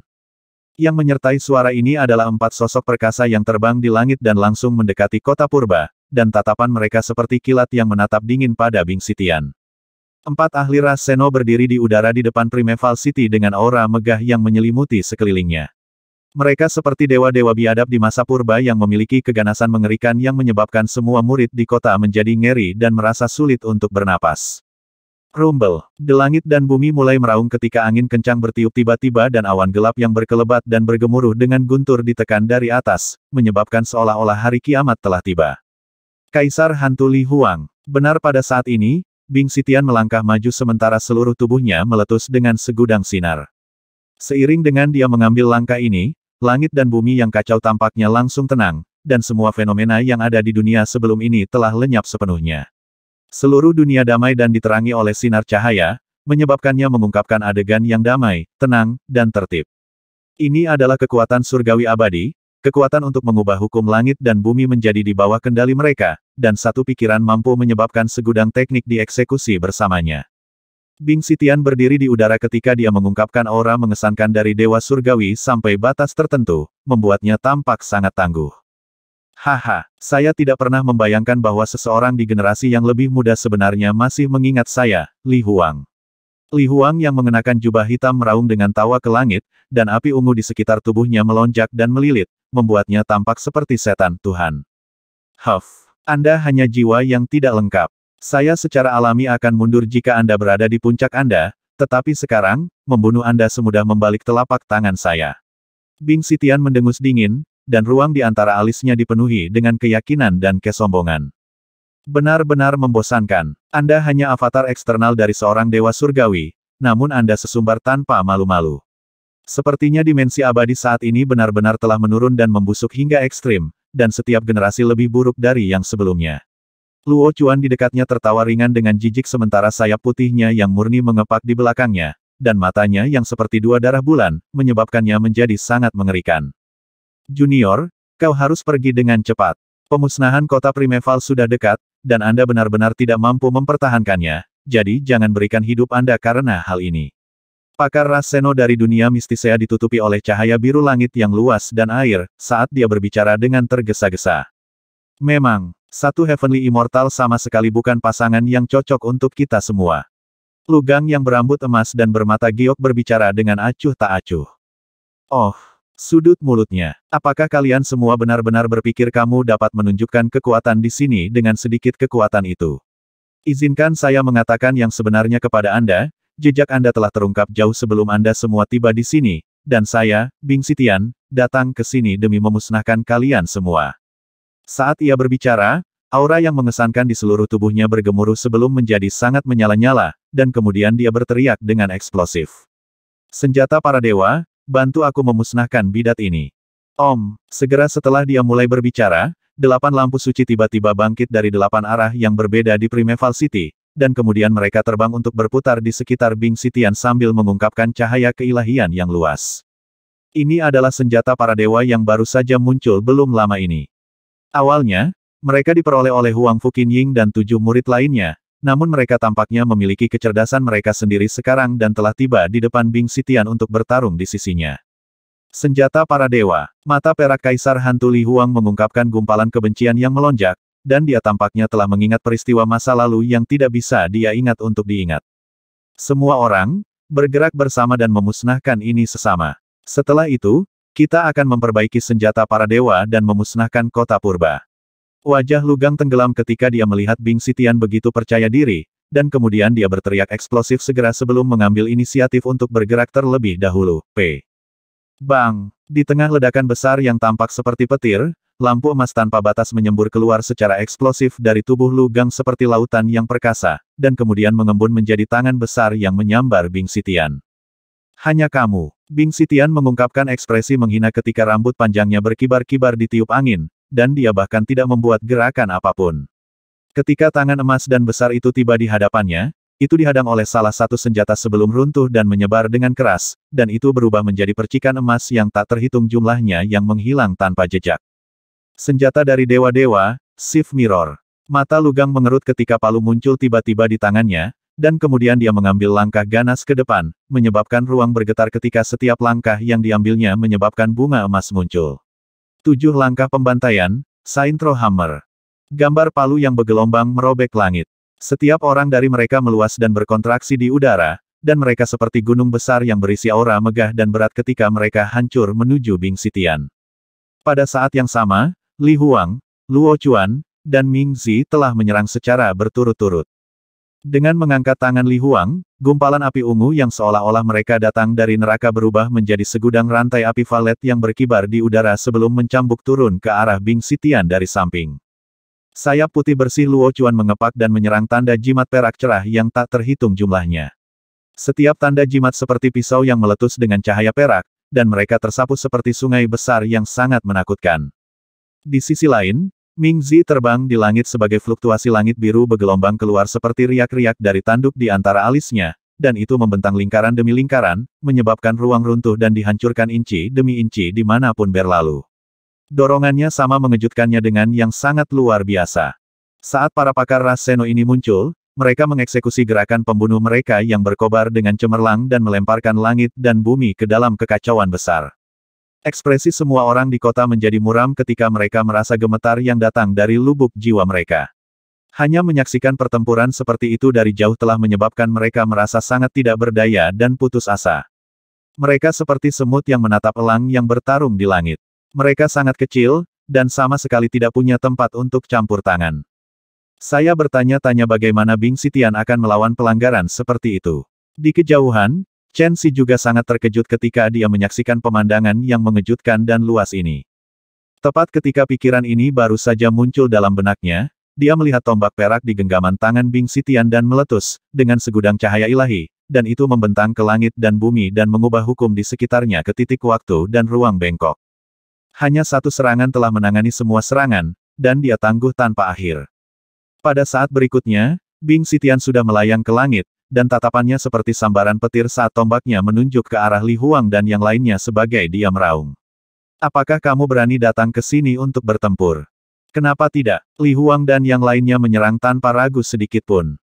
Yang menyertai suara ini adalah empat sosok perkasa yang terbang di langit dan langsung mendekati kota purba, dan tatapan mereka seperti kilat yang menatap dingin pada Bing Sitian. Empat ahli ras Seno berdiri di udara di depan Primeval City dengan aura megah yang menyelimuti sekelilingnya. Mereka seperti dewa-dewa biadab di masa purba yang memiliki keganasan mengerikan yang menyebabkan semua murid di kota menjadi ngeri dan merasa sulit untuk bernapas. Rumble. De langit dan bumi mulai meraung ketika angin kencang bertiup tiba-tiba dan awan gelap yang berkelebat dan bergemuruh dengan guntur ditekan dari atas, menyebabkan seolah-olah hari kiamat telah tiba. Kaisar Hantu Li Huang. Benar pada saat ini, Bing Sitian melangkah maju sementara seluruh tubuhnya meletus dengan segudang sinar. Seiring dengan dia mengambil langkah ini, langit dan bumi yang kacau tampaknya langsung tenang, dan semua fenomena yang ada di dunia sebelum ini telah lenyap sepenuhnya. Seluruh dunia damai dan diterangi oleh sinar cahaya, menyebabkannya mengungkapkan adegan yang damai, tenang, dan tertib. Ini adalah kekuatan surgawi abadi, kekuatan untuk mengubah hukum langit dan bumi menjadi di bawah kendali mereka, dan satu pikiran mampu menyebabkan segudang teknik dieksekusi bersamanya. Bing Sitian berdiri di udara ketika dia mengungkapkan aura mengesankan dari Dewa Surgawi sampai batas tertentu, membuatnya tampak sangat tangguh. Haha, saya tidak pernah membayangkan bahwa seseorang di generasi yang lebih muda sebenarnya masih mengingat saya, Li Huang. Li Huang yang mengenakan jubah hitam meraung dengan tawa ke langit, dan api ungu di sekitar tubuhnya melonjak dan melilit, membuatnya tampak seperti setan Tuhan. Huff, Anda hanya jiwa yang tidak lengkap. Saya secara alami akan mundur jika Anda berada di puncak Anda, tetapi sekarang, membunuh Anda semudah membalik telapak tangan saya. Bing Sitian mendengus dingin, dan ruang di antara alisnya dipenuhi dengan keyakinan dan kesombongan. Benar-benar membosankan. Anda hanya avatar eksternal dari seorang dewa surgawi, namun Anda sesumbar tanpa malu-malu. Sepertinya dimensi abadi saat ini benar-benar telah menurun dan membusuk hingga ekstrim, dan setiap generasi lebih buruk dari yang sebelumnya. Luo Chuan di dekatnya tertawa ringan dengan jijik sementara sayap putihnya yang murni mengepak di belakangnya, dan matanya yang seperti dua darah bulan, menyebabkannya menjadi sangat mengerikan. Junior, kau harus pergi dengan cepat. Pemusnahan kota Primeval sudah dekat, dan Anda benar-benar tidak mampu mempertahankannya, jadi jangan berikan hidup Anda karena hal ini. Pakar Raseno dari dunia mistisea ditutupi oleh cahaya biru langit yang luas dan air, saat dia berbicara dengan tergesa-gesa. Memang, satu Heavenly Immortal sama sekali bukan pasangan yang cocok untuk kita semua. Lugang yang berambut emas dan bermata giok berbicara dengan acuh tak acuh. Oh, sudut mulutnya. Apakah kalian semua benar-benar berpikir kamu dapat menunjukkan kekuatan di sini dengan sedikit kekuatan itu? Izinkan saya mengatakan yang sebenarnya kepada Anda, jejak Anda telah terungkap jauh sebelum Anda semua tiba di sini, dan saya, Bing Sitian, datang ke sini demi memusnahkan kalian semua. Saat ia berbicara, aura yang mengesankan di seluruh tubuhnya bergemuruh sebelum menjadi sangat menyala-nyala, dan kemudian dia berteriak dengan eksplosif. Senjata para dewa, bantu aku memusnahkan bidat ini. Om, segera setelah dia mulai berbicara, delapan lampu suci tiba-tiba bangkit dari delapan arah yang berbeda di Primeval City, dan kemudian mereka terbang untuk berputar di sekitar Bing Sitian sambil mengungkapkan cahaya keilahian yang luas. Ini adalah senjata para dewa yang baru saja muncul belum lama ini. Awalnya, mereka diperoleh oleh Huang Fukin Ying dan tujuh murid lainnya, namun mereka tampaknya memiliki kecerdasan mereka sendiri sekarang dan telah tiba di depan Bing Sitian untuk bertarung di sisinya. Senjata para dewa, mata perak Kaisar Hantu Li Huang mengungkapkan gumpalan kebencian yang melonjak, dan dia tampaknya telah mengingat peristiwa masa lalu yang tidak bisa dia ingat untuk diingat. Semua orang, bergerak bersama dan memusnahkan ini sesama. Setelah itu, kita akan memperbaiki senjata para dewa dan memusnahkan kota purba. Wajah Lugang tenggelam ketika dia melihat Bing Sitian begitu percaya diri, dan kemudian dia berteriak eksplosif segera sebelum mengambil inisiatif untuk bergerak terlebih dahulu. P. Bang! Di tengah ledakan besar yang tampak seperti petir, lampu emas tanpa batas menyembur keluar secara eksplosif dari tubuh Lugang seperti lautan yang perkasa, dan kemudian mengembun menjadi tangan besar yang menyambar Bing Sitian. Hanya kamu. Bing Sitian mengungkapkan ekspresi menghina ketika rambut panjangnya berkibar-kibar di tiup angin, dan dia bahkan tidak membuat gerakan apapun. Ketika tangan emas dan besar itu tiba di hadapannya, itu dihadang oleh salah satu senjata sebelum runtuh dan menyebar dengan keras, dan itu berubah menjadi percikan emas yang tak terhitung jumlahnya yang menghilang tanpa jejak. Senjata dari Dewa-Dewa, Sif Mirror. Mata Lugang mengerut ketika palu muncul tiba-tiba di tangannya, dan kemudian dia mengambil langkah ganas ke depan, menyebabkan ruang bergetar ketika setiap langkah yang diambilnya menyebabkan bunga emas muncul. Tujuh langkah pembantaian, Saintro Hammer. Gambar palu yang bergelombang merobek langit. Setiap orang dari mereka meluas dan berkontraksi di udara, dan mereka seperti gunung besar yang berisi aura megah dan berat ketika mereka hancur menuju Bing Sitian. Pada saat yang sama, Li Huang, Luo Chuan, dan Ming Zi telah menyerang secara berturut-turut. Dengan mengangkat tangan Li Huang, gumpalan api ungu yang seolah-olah mereka datang dari neraka berubah menjadi segudang rantai api valet yang berkibar di udara sebelum mencambuk turun ke arah Bing Sitian dari samping. Sayap putih bersih Luo Chuan mengepak dan menyerang tanda jimat perak cerah yang tak terhitung jumlahnya. Setiap tanda jimat seperti pisau yang meletus dengan cahaya perak, dan mereka tersapu seperti sungai besar yang sangat menakutkan. Di sisi lain, Ming Zi terbang di langit sebagai fluktuasi langit biru bergelombang keluar seperti riak-riak dari tanduk di antara alisnya, dan itu membentang lingkaran demi lingkaran, menyebabkan ruang runtuh dan dihancurkan inci demi inci dimanapun berlalu. Dorongannya sama mengejutkannya dengan yang sangat luar biasa. Saat para pakar Raseno ini muncul, mereka mengeksekusi gerakan pembunuh mereka yang berkobar dengan cemerlang dan melemparkan langit dan bumi ke dalam kekacauan besar. Ekspresi semua orang di kota menjadi muram ketika mereka merasa gemetar yang datang dari lubuk jiwa mereka. Hanya menyaksikan pertempuran seperti itu dari jauh telah menyebabkan mereka merasa sangat tidak berdaya dan putus asa. Mereka seperti semut yang menatap elang yang bertarung di langit. Mereka sangat kecil, dan sama sekali tidak punya tempat untuk campur tangan. Saya bertanya-tanya bagaimana Bing Sitian akan melawan pelanggaran seperti itu. Di kejauhan, Chen Xi juga sangat terkejut ketika dia menyaksikan pemandangan yang mengejutkan dan luas ini. Tepat ketika pikiran ini baru saja muncul dalam benaknya, dia melihat tombak perak di genggaman tangan Bing Sitian dan meletus, dengan segudang cahaya ilahi, dan itu membentang ke langit dan bumi dan mengubah hukum di sekitarnya ke titik waktu dan ruang bengkok. Hanya satu serangan telah menangani semua serangan, dan dia tangguh tanpa akhir. Pada saat berikutnya, Bing Sitian sudah melayang ke langit, dan tatapannya seperti sambaran petir saat tombaknya menunjuk ke arah Li Huang dan yang lainnya sebagai dia meraung. Apakah kamu berani datang ke sini untuk bertempur? Kenapa tidak? Li Huang dan yang lainnya menyerang tanpa ragu sedikitpun.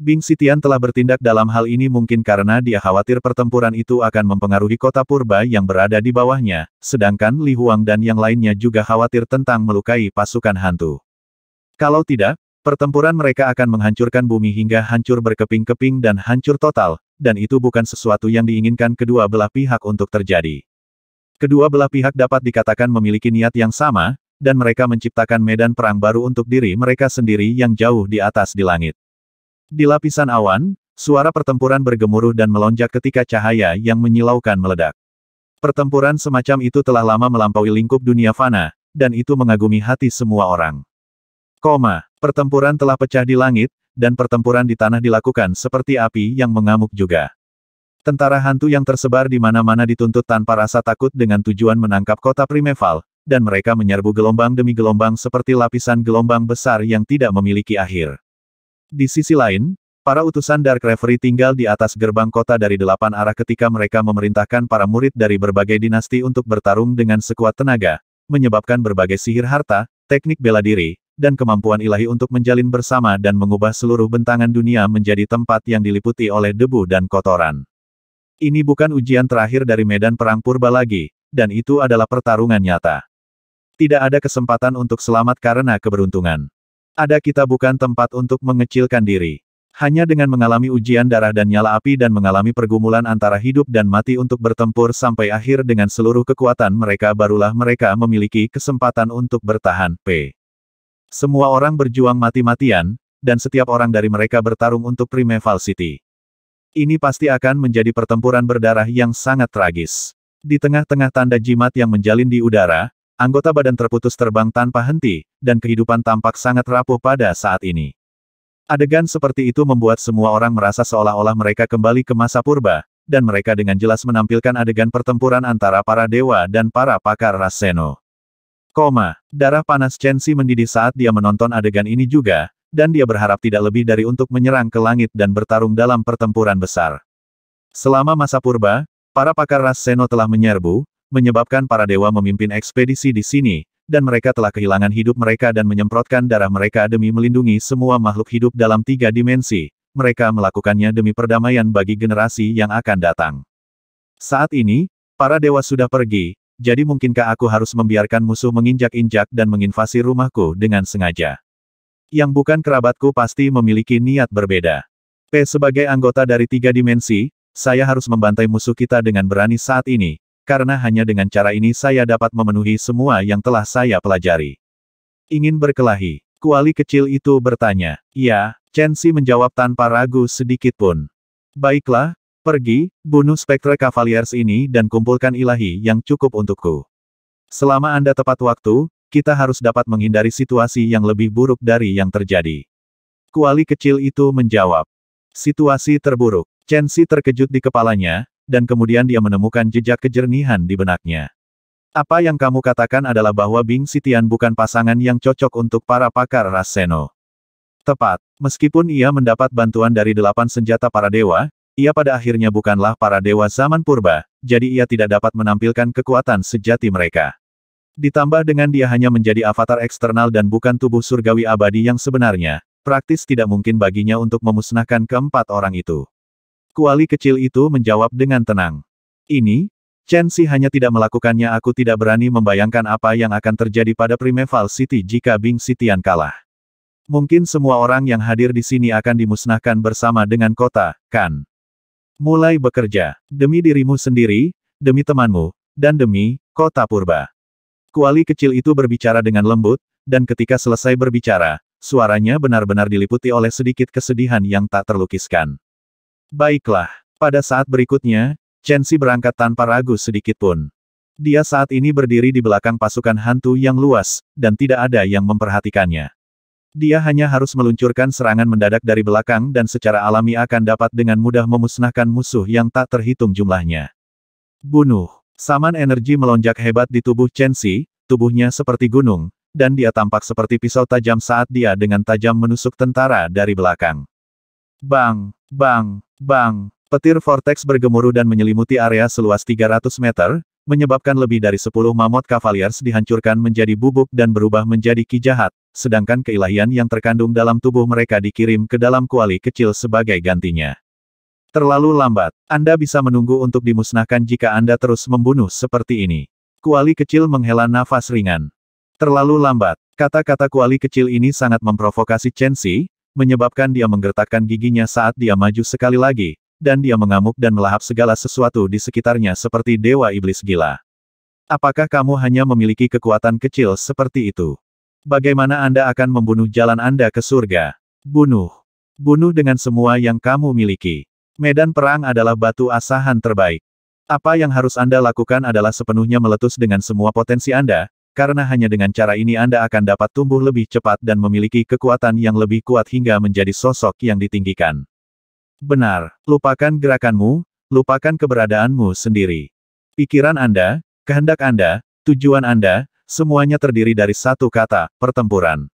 Bing Sitian telah bertindak dalam hal ini mungkin karena dia khawatir pertempuran itu akan mempengaruhi kota purba yang berada di bawahnya, sedangkan Li Huang dan yang lainnya juga khawatir tentang melukai pasukan hantu. Kalau tidak, Pertempuran mereka akan menghancurkan bumi hingga hancur berkeping-keping dan hancur total, dan itu bukan sesuatu yang diinginkan kedua belah pihak untuk terjadi. Kedua belah pihak dapat dikatakan memiliki niat yang sama, dan mereka menciptakan medan perang baru untuk diri mereka sendiri yang jauh di atas di langit. Di lapisan awan, suara pertempuran bergemuruh dan melonjak ketika cahaya yang menyilaukan meledak. Pertempuran semacam itu telah lama melampaui lingkup dunia fana, dan itu mengagumi hati semua orang. Koma. Pertempuran telah pecah di langit, dan pertempuran di tanah dilakukan seperti api yang mengamuk juga. Tentara hantu yang tersebar di mana-mana dituntut tanpa rasa takut dengan tujuan menangkap kota Primeval, dan mereka menyerbu gelombang demi gelombang seperti lapisan gelombang besar yang tidak memiliki akhir. Di sisi lain, para utusan Dark Reverie tinggal di atas gerbang kota dari delapan arah ketika mereka memerintahkan para murid dari berbagai dinasti untuk bertarung dengan sekuat tenaga, menyebabkan berbagai sihir harta, teknik bela diri, dan kemampuan ilahi untuk menjalin bersama dan mengubah seluruh bentangan dunia menjadi tempat yang diliputi oleh debu dan kotoran. Ini bukan ujian terakhir dari medan perang purba lagi, dan itu adalah pertarungan nyata. Tidak ada kesempatan untuk selamat karena keberuntungan. Ada kita bukan tempat untuk mengecilkan diri. Hanya dengan mengalami ujian darah dan nyala api dan mengalami pergumulan antara hidup dan mati untuk bertempur sampai akhir dengan seluruh kekuatan mereka barulah mereka memiliki kesempatan untuk bertahan. P. Semua orang berjuang mati-matian, dan setiap orang dari mereka bertarung untuk Primeval City. Ini pasti akan menjadi pertempuran berdarah yang sangat tragis. Di tengah-tengah tanda jimat yang menjalin di udara, anggota badan terputus terbang tanpa henti, dan kehidupan tampak sangat rapuh pada saat ini. Adegan seperti itu membuat semua orang merasa seolah-olah mereka kembali ke masa purba, dan mereka dengan jelas menampilkan adegan pertempuran antara para dewa dan para pakar Raseno. Koma, darah panas Chen Xi mendidih saat dia menonton adegan ini juga, dan dia berharap tidak lebih dari untuk menyerang ke langit dan bertarung dalam pertempuran besar. Selama masa purba, para pakar ras Seno telah menyerbu, menyebabkan para dewa memimpin ekspedisi di sini, dan mereka telah kehilangan hidup mereka dan menyemprotkan darah mereka demi melindungi semua makhluk hidup dalam tiga dimensi. Mereka melakukannya demi perdamaian bagi generasi yang akan datang. Saat ini, para dewa sudah pergi, jadi mungkinkah aku harus membiarkan musuh menginjak-injak dan menginvasi rumahku dengan sengaja? Yang bukan kerabatku pasti memiliki niat berbeda. P. Sebagai anggota dari tiga dimensi, saya harus membantai musuh kita dengan berani saat ini, karena hanya dengan cara ini saya dapat memenuhi semua yang telah saya pelajari. Ingin berkelahi? Kuali kecil itu bertanya. Ya, Chen Xi menjawab tanpa ragu sedikitpun. Baiklah, Pergi, bunuh spektre Cavaliers ini dan kumpulkan ilahi yang cukup untukku. Selama Anda tepat waktu, kita harus dapat menghindari situasi yang lebih buruk dari yang terjadi. Kuali kecil itu menjawab. Situasi terburuk. Chen Xi terkejut di kepalanya, dan kemudian dia menemukan jejak kejernihan di benaknya. Apa yang kamu katakan adalah bahwa Bing Sitian bukan pasangan yang cocok untuk para pakar Raseno. Tepat. Meskipun ia mendapat bantuan dari delapan senjata para dewa, ia pada akhirnya bukanlah para dewa zaman purba, jadi ia tidak dapat menampilkan kekuatan sejati mereka. Ditambah dengan dia hanya menjadi avatar eksternal dan bukan tubuh surgawi abadi yang sebenarnya, praktis tidak mungkin baginya untuk memusnahkan keempat orang itu. Kuali kecil itu menjawab dengan tenang. Ini, Chen Xi hanya tidak melakukannya aku tidak berani membayangkan apa yang akan terjadi pada Primeval City jika Bing Sitian kalah. Mungkin semua orang yang hadir di sini akan dimusnahkan bersama dengan kota, kan? Mulai bekerja, demi dirimu sendiri, demi temanmu, dan demi kota purba. Kuali kecil itu berbicara dengan lembut, dan ketika selesai berbicara, suaranya benar-benar diliputi oleh sedikit kesedihan yang tak terlukiskan. Baiklah, pada saat berikutnya, Chensi berangkat tanpa ragu sedikit pun. Dia saat ini berdiri di belakang pasukan hantu yang luas, dan tidak ada yang memperhatikannya. Dia hanya harus meluncurkan serangan mendadak dari belakang dan secara alami akan dapat dengan mudah memusnahkan musuh yang tak terhitung jumlahnya. Bunuh. Saman energi melonjak hebat di tubuh Chen Xi, tubuhnya seperti gunung, dan dia tampak seperti pisau tajam saat dia dengan tajam menusuk tentara dari belakang. Bang, bang, bang, petir vortex bergemuruh dan menyelimuti area seluas 300 meter, menyebabkan lebih dari 10 mamot Cavaliers dihancurkan menjadi bubuk dan berubah menjadi ki jahat, sedangkan keilahian yang terkandung dalam tubuh mereka dikirim ke dalam kuali kecil sebagai gantinya. Terlalu lambat, Anda bisa menunggu untuk dimusnahkan jika Anda terus membunuh seperti ini. Kuali kecil menghela nafas ringan. Terlalu lambat, kata-kata kuali kecil ini sangat memprovokasi Chen Xi, menyebabkan dia menggertakkan giginya saat dia maju sekali lagi, dan dia mengamuk dan melahap segala sesuatu di sekitarnya seperti dewa iblis gila. Apakah kamu hanya memiliki kekuatan kecil seperti itu? Bagaimana Anda akan membunuh jalan Anda ke surga? Bunuh. Bunuh dengan semua yang kamu miliki. Medan perang adalah batu asahan terbaik. Apa yang harus Anda lakukan adalah sepenuhnya meletus dengan semua potensi Anda, karena hanya dengan cara ini Anda akan dapat tumbuh lebih cepat dan memiliki kekuatan yang lebih kuat hingga menjadi sosok yang ditinggikan. Benar, lupakan gerakanmu, lupakan keberadaanmu sendiri. Pikiran Anda, kehendak Anda, tujuan Anda, Semuanya terdiri dari satu kata, pertempuran.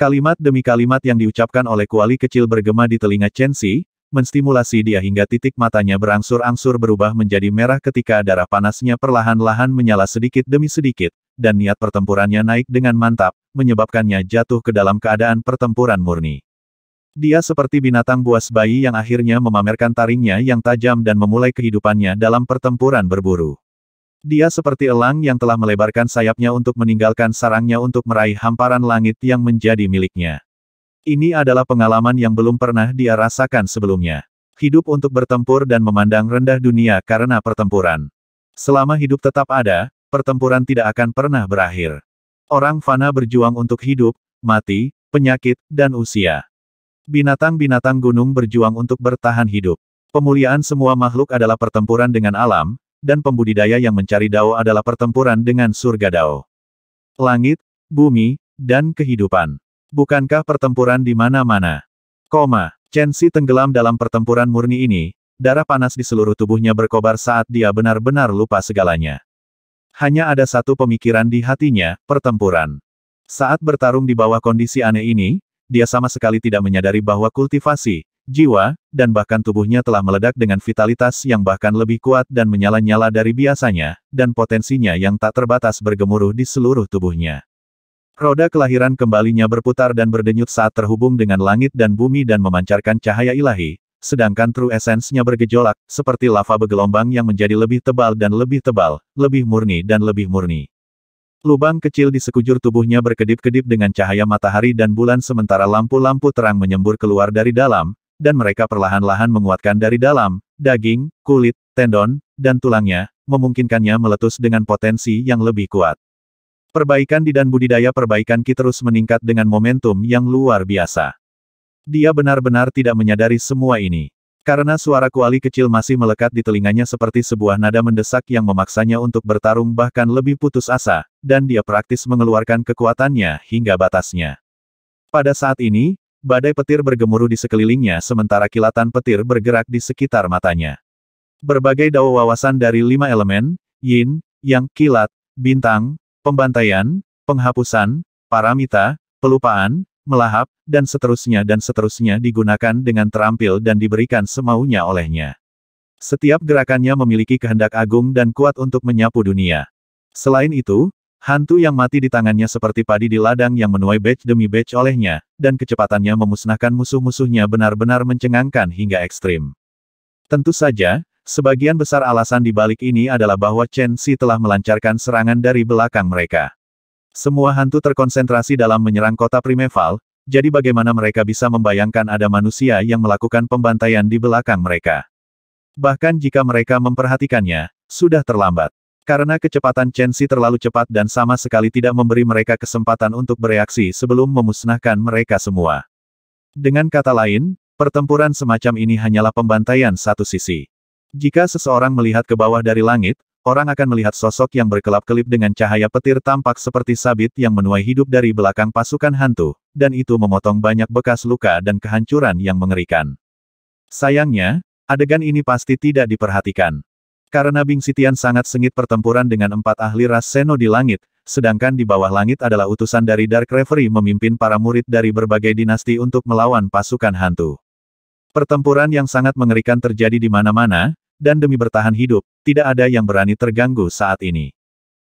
Kalimat demi kalimat yang diucapkan oleh kuali kecil bergema di telinga Chen Xi, menstimulasi dia hingga titik matanya berangsur-angsur berubah menjadi merah ketika darah panasnya perlahan-lahan menyala sedikit demi sedikit, dan niat pertempurannya naik dengan mantap, menyebabkannya jatuh ke dalam keadaan pertempuran murni. Dia seperti binatang buas bayi yang akhirnya memamerkan taringnya yang tajam dan memulai kehidupannya dalam pertempuran berburu. Dia seperti elang yang telah melebarkan sayapnya untuk meninggalkan sarangnya untuk meraih hamparan langit yang menjadi miliknya. Ini adalah pengalaman yang belum pernah dia rasakan sebelumnya. Hidup untuk bertempur dan memandang rendah dunia karena pertempuran. Selama hidup tetap ada, pertempuran tidak akan pernah berakhir. Orang fana berjuang untuk hidup, mati, penyakit, dan usia. Binatang-binatang gunung berjuang untuk bertahan hidup. Pemuliaan semua makhluk adalah pertempuran dengan alam, dan pembudidaya yang mencari Dao adalah pertempuran dengan surga Dao. Langit, bumi, dan kehidupan. Bukankah pertempuran di mana-mana? Koma, Chen Si tenggelam dalam pertempuran murni ini, darah panas di seluruh tubuhnya berkobar saat dia benar-benar lupa segalanya. Hanya ada satu pemikiran di hatinya, pertempuran. Saat bertarung di bawah kondisi aneh ini, dia sama sekali tidak menyadari bahwa kultivasi, jiwa, dan bahkan tubuhnya telah meledak dengan vitalitas yang bahkan lebih kuat dan menyala-nyala dari biasanya, dan potensinya yang tak terbatas bergemuruh di seluruh tubuhnya. Roda kelahiran kembalinya berputar dan berdenyut saat terhubung dengan langit dan bumi dan memancarkan cahaya ilahi, sedangkan true essence-nya bergejolak, seperti lava bergelombang yang menjadi lebih tebal dan lebih tebal, lebih murni dan lebih murni. Lubang kecil di sekujur tubuhnya berkedip-kedip dengan cahaya matahari dan bulan sementara lampu-lampu terang menyembur keluar dari dalam, dan mereka perlahan-lahan menguatkan dari dalam, daging, kulit, tendon, dan tulangnya, memungkinkannya meletus dengan potensi yang lebih kuat. Perbaikan di dan budidaya perbaikan Ki terus meningkat dengan momentum yang luar biasa. Dia benar-benar tidak menyadari semua ini. Karena suara kuali kecil masih melekat di telinganya seperti sebuah nada mendesak yang memaksanya untuk bertarung bahkan lebih putus asa, dan dia praktis mengeluarkan kekuatannya hingga batasnya. Pada saat ini, Badai petir bergemuruh di sekelilingnya sementara kilatan petir bergerak di sekitar matanya. Berbagai dao wawasan dari lima elemen, yin, yang, kilat, bintang, pembantaian, penghapusan, paramita, pelupaan, melahap, dan seterusnya dan seterusnya digunakan dengan terampil dan diberikan semaunya olehnya. Setiap gerakannya memiliki kehendak agung dan kuat untuk menyapu dunia. Selain itu, Hantu yang mati di tangannya seperti padi di ladang yang menuai batch demi batch olehnya, dan kecepatannya memusnahkan musuh-musuhnya benar-benar mencengangkan hingga ekstrim. Tentu saja, sebagian besar alasan di balik ini adalah bahwa Chen Xi telah melancarkan serangan dari belakang mereka. Semua hantu terkonsentrasi dalam menyerang kota primeval, jadi bagaimana mereka bisa membayangkan ada manusia yang melakukan pembantaian di belakang mereka. Bahkan jika mereka memperhatikannya, sudah terlambat. Karena kecepatan Chen Xi terlalu cepat dan sama sekali tidak memberi mereka kesempatan untuk bereaksi sebelum memusnahkan mereka semua. Dengan kata lain, pertempuran semacam ini hanyalah pembantaian satu sisi. Jika seseorang melihat ke bawah dari langit, orang akan melihat sosok yang berkelap-kelip dengan cahaya petir tampak seperti sabit yang menuai hidup dari belakang pasukan hantu, dan itu memotong banyak bekas luka dan kehancuran yang mengerikan. Sayangnya, adegan ini pasti tidak diperhatikan. Karena Bing Sitian sangat sengit pertempuran dengan empat ahli ras Seno di langit, sedangkan di bawah langit adalah utusan dari Dark Reverie memimpin para murid dari berbagai dinasti untuk melawan pasukan hantu. Pertempuran yang sangat mengerikan terjadi di mana-mana, dan demi bertahan hidup, tidak ada yang berani terganggu saat ini.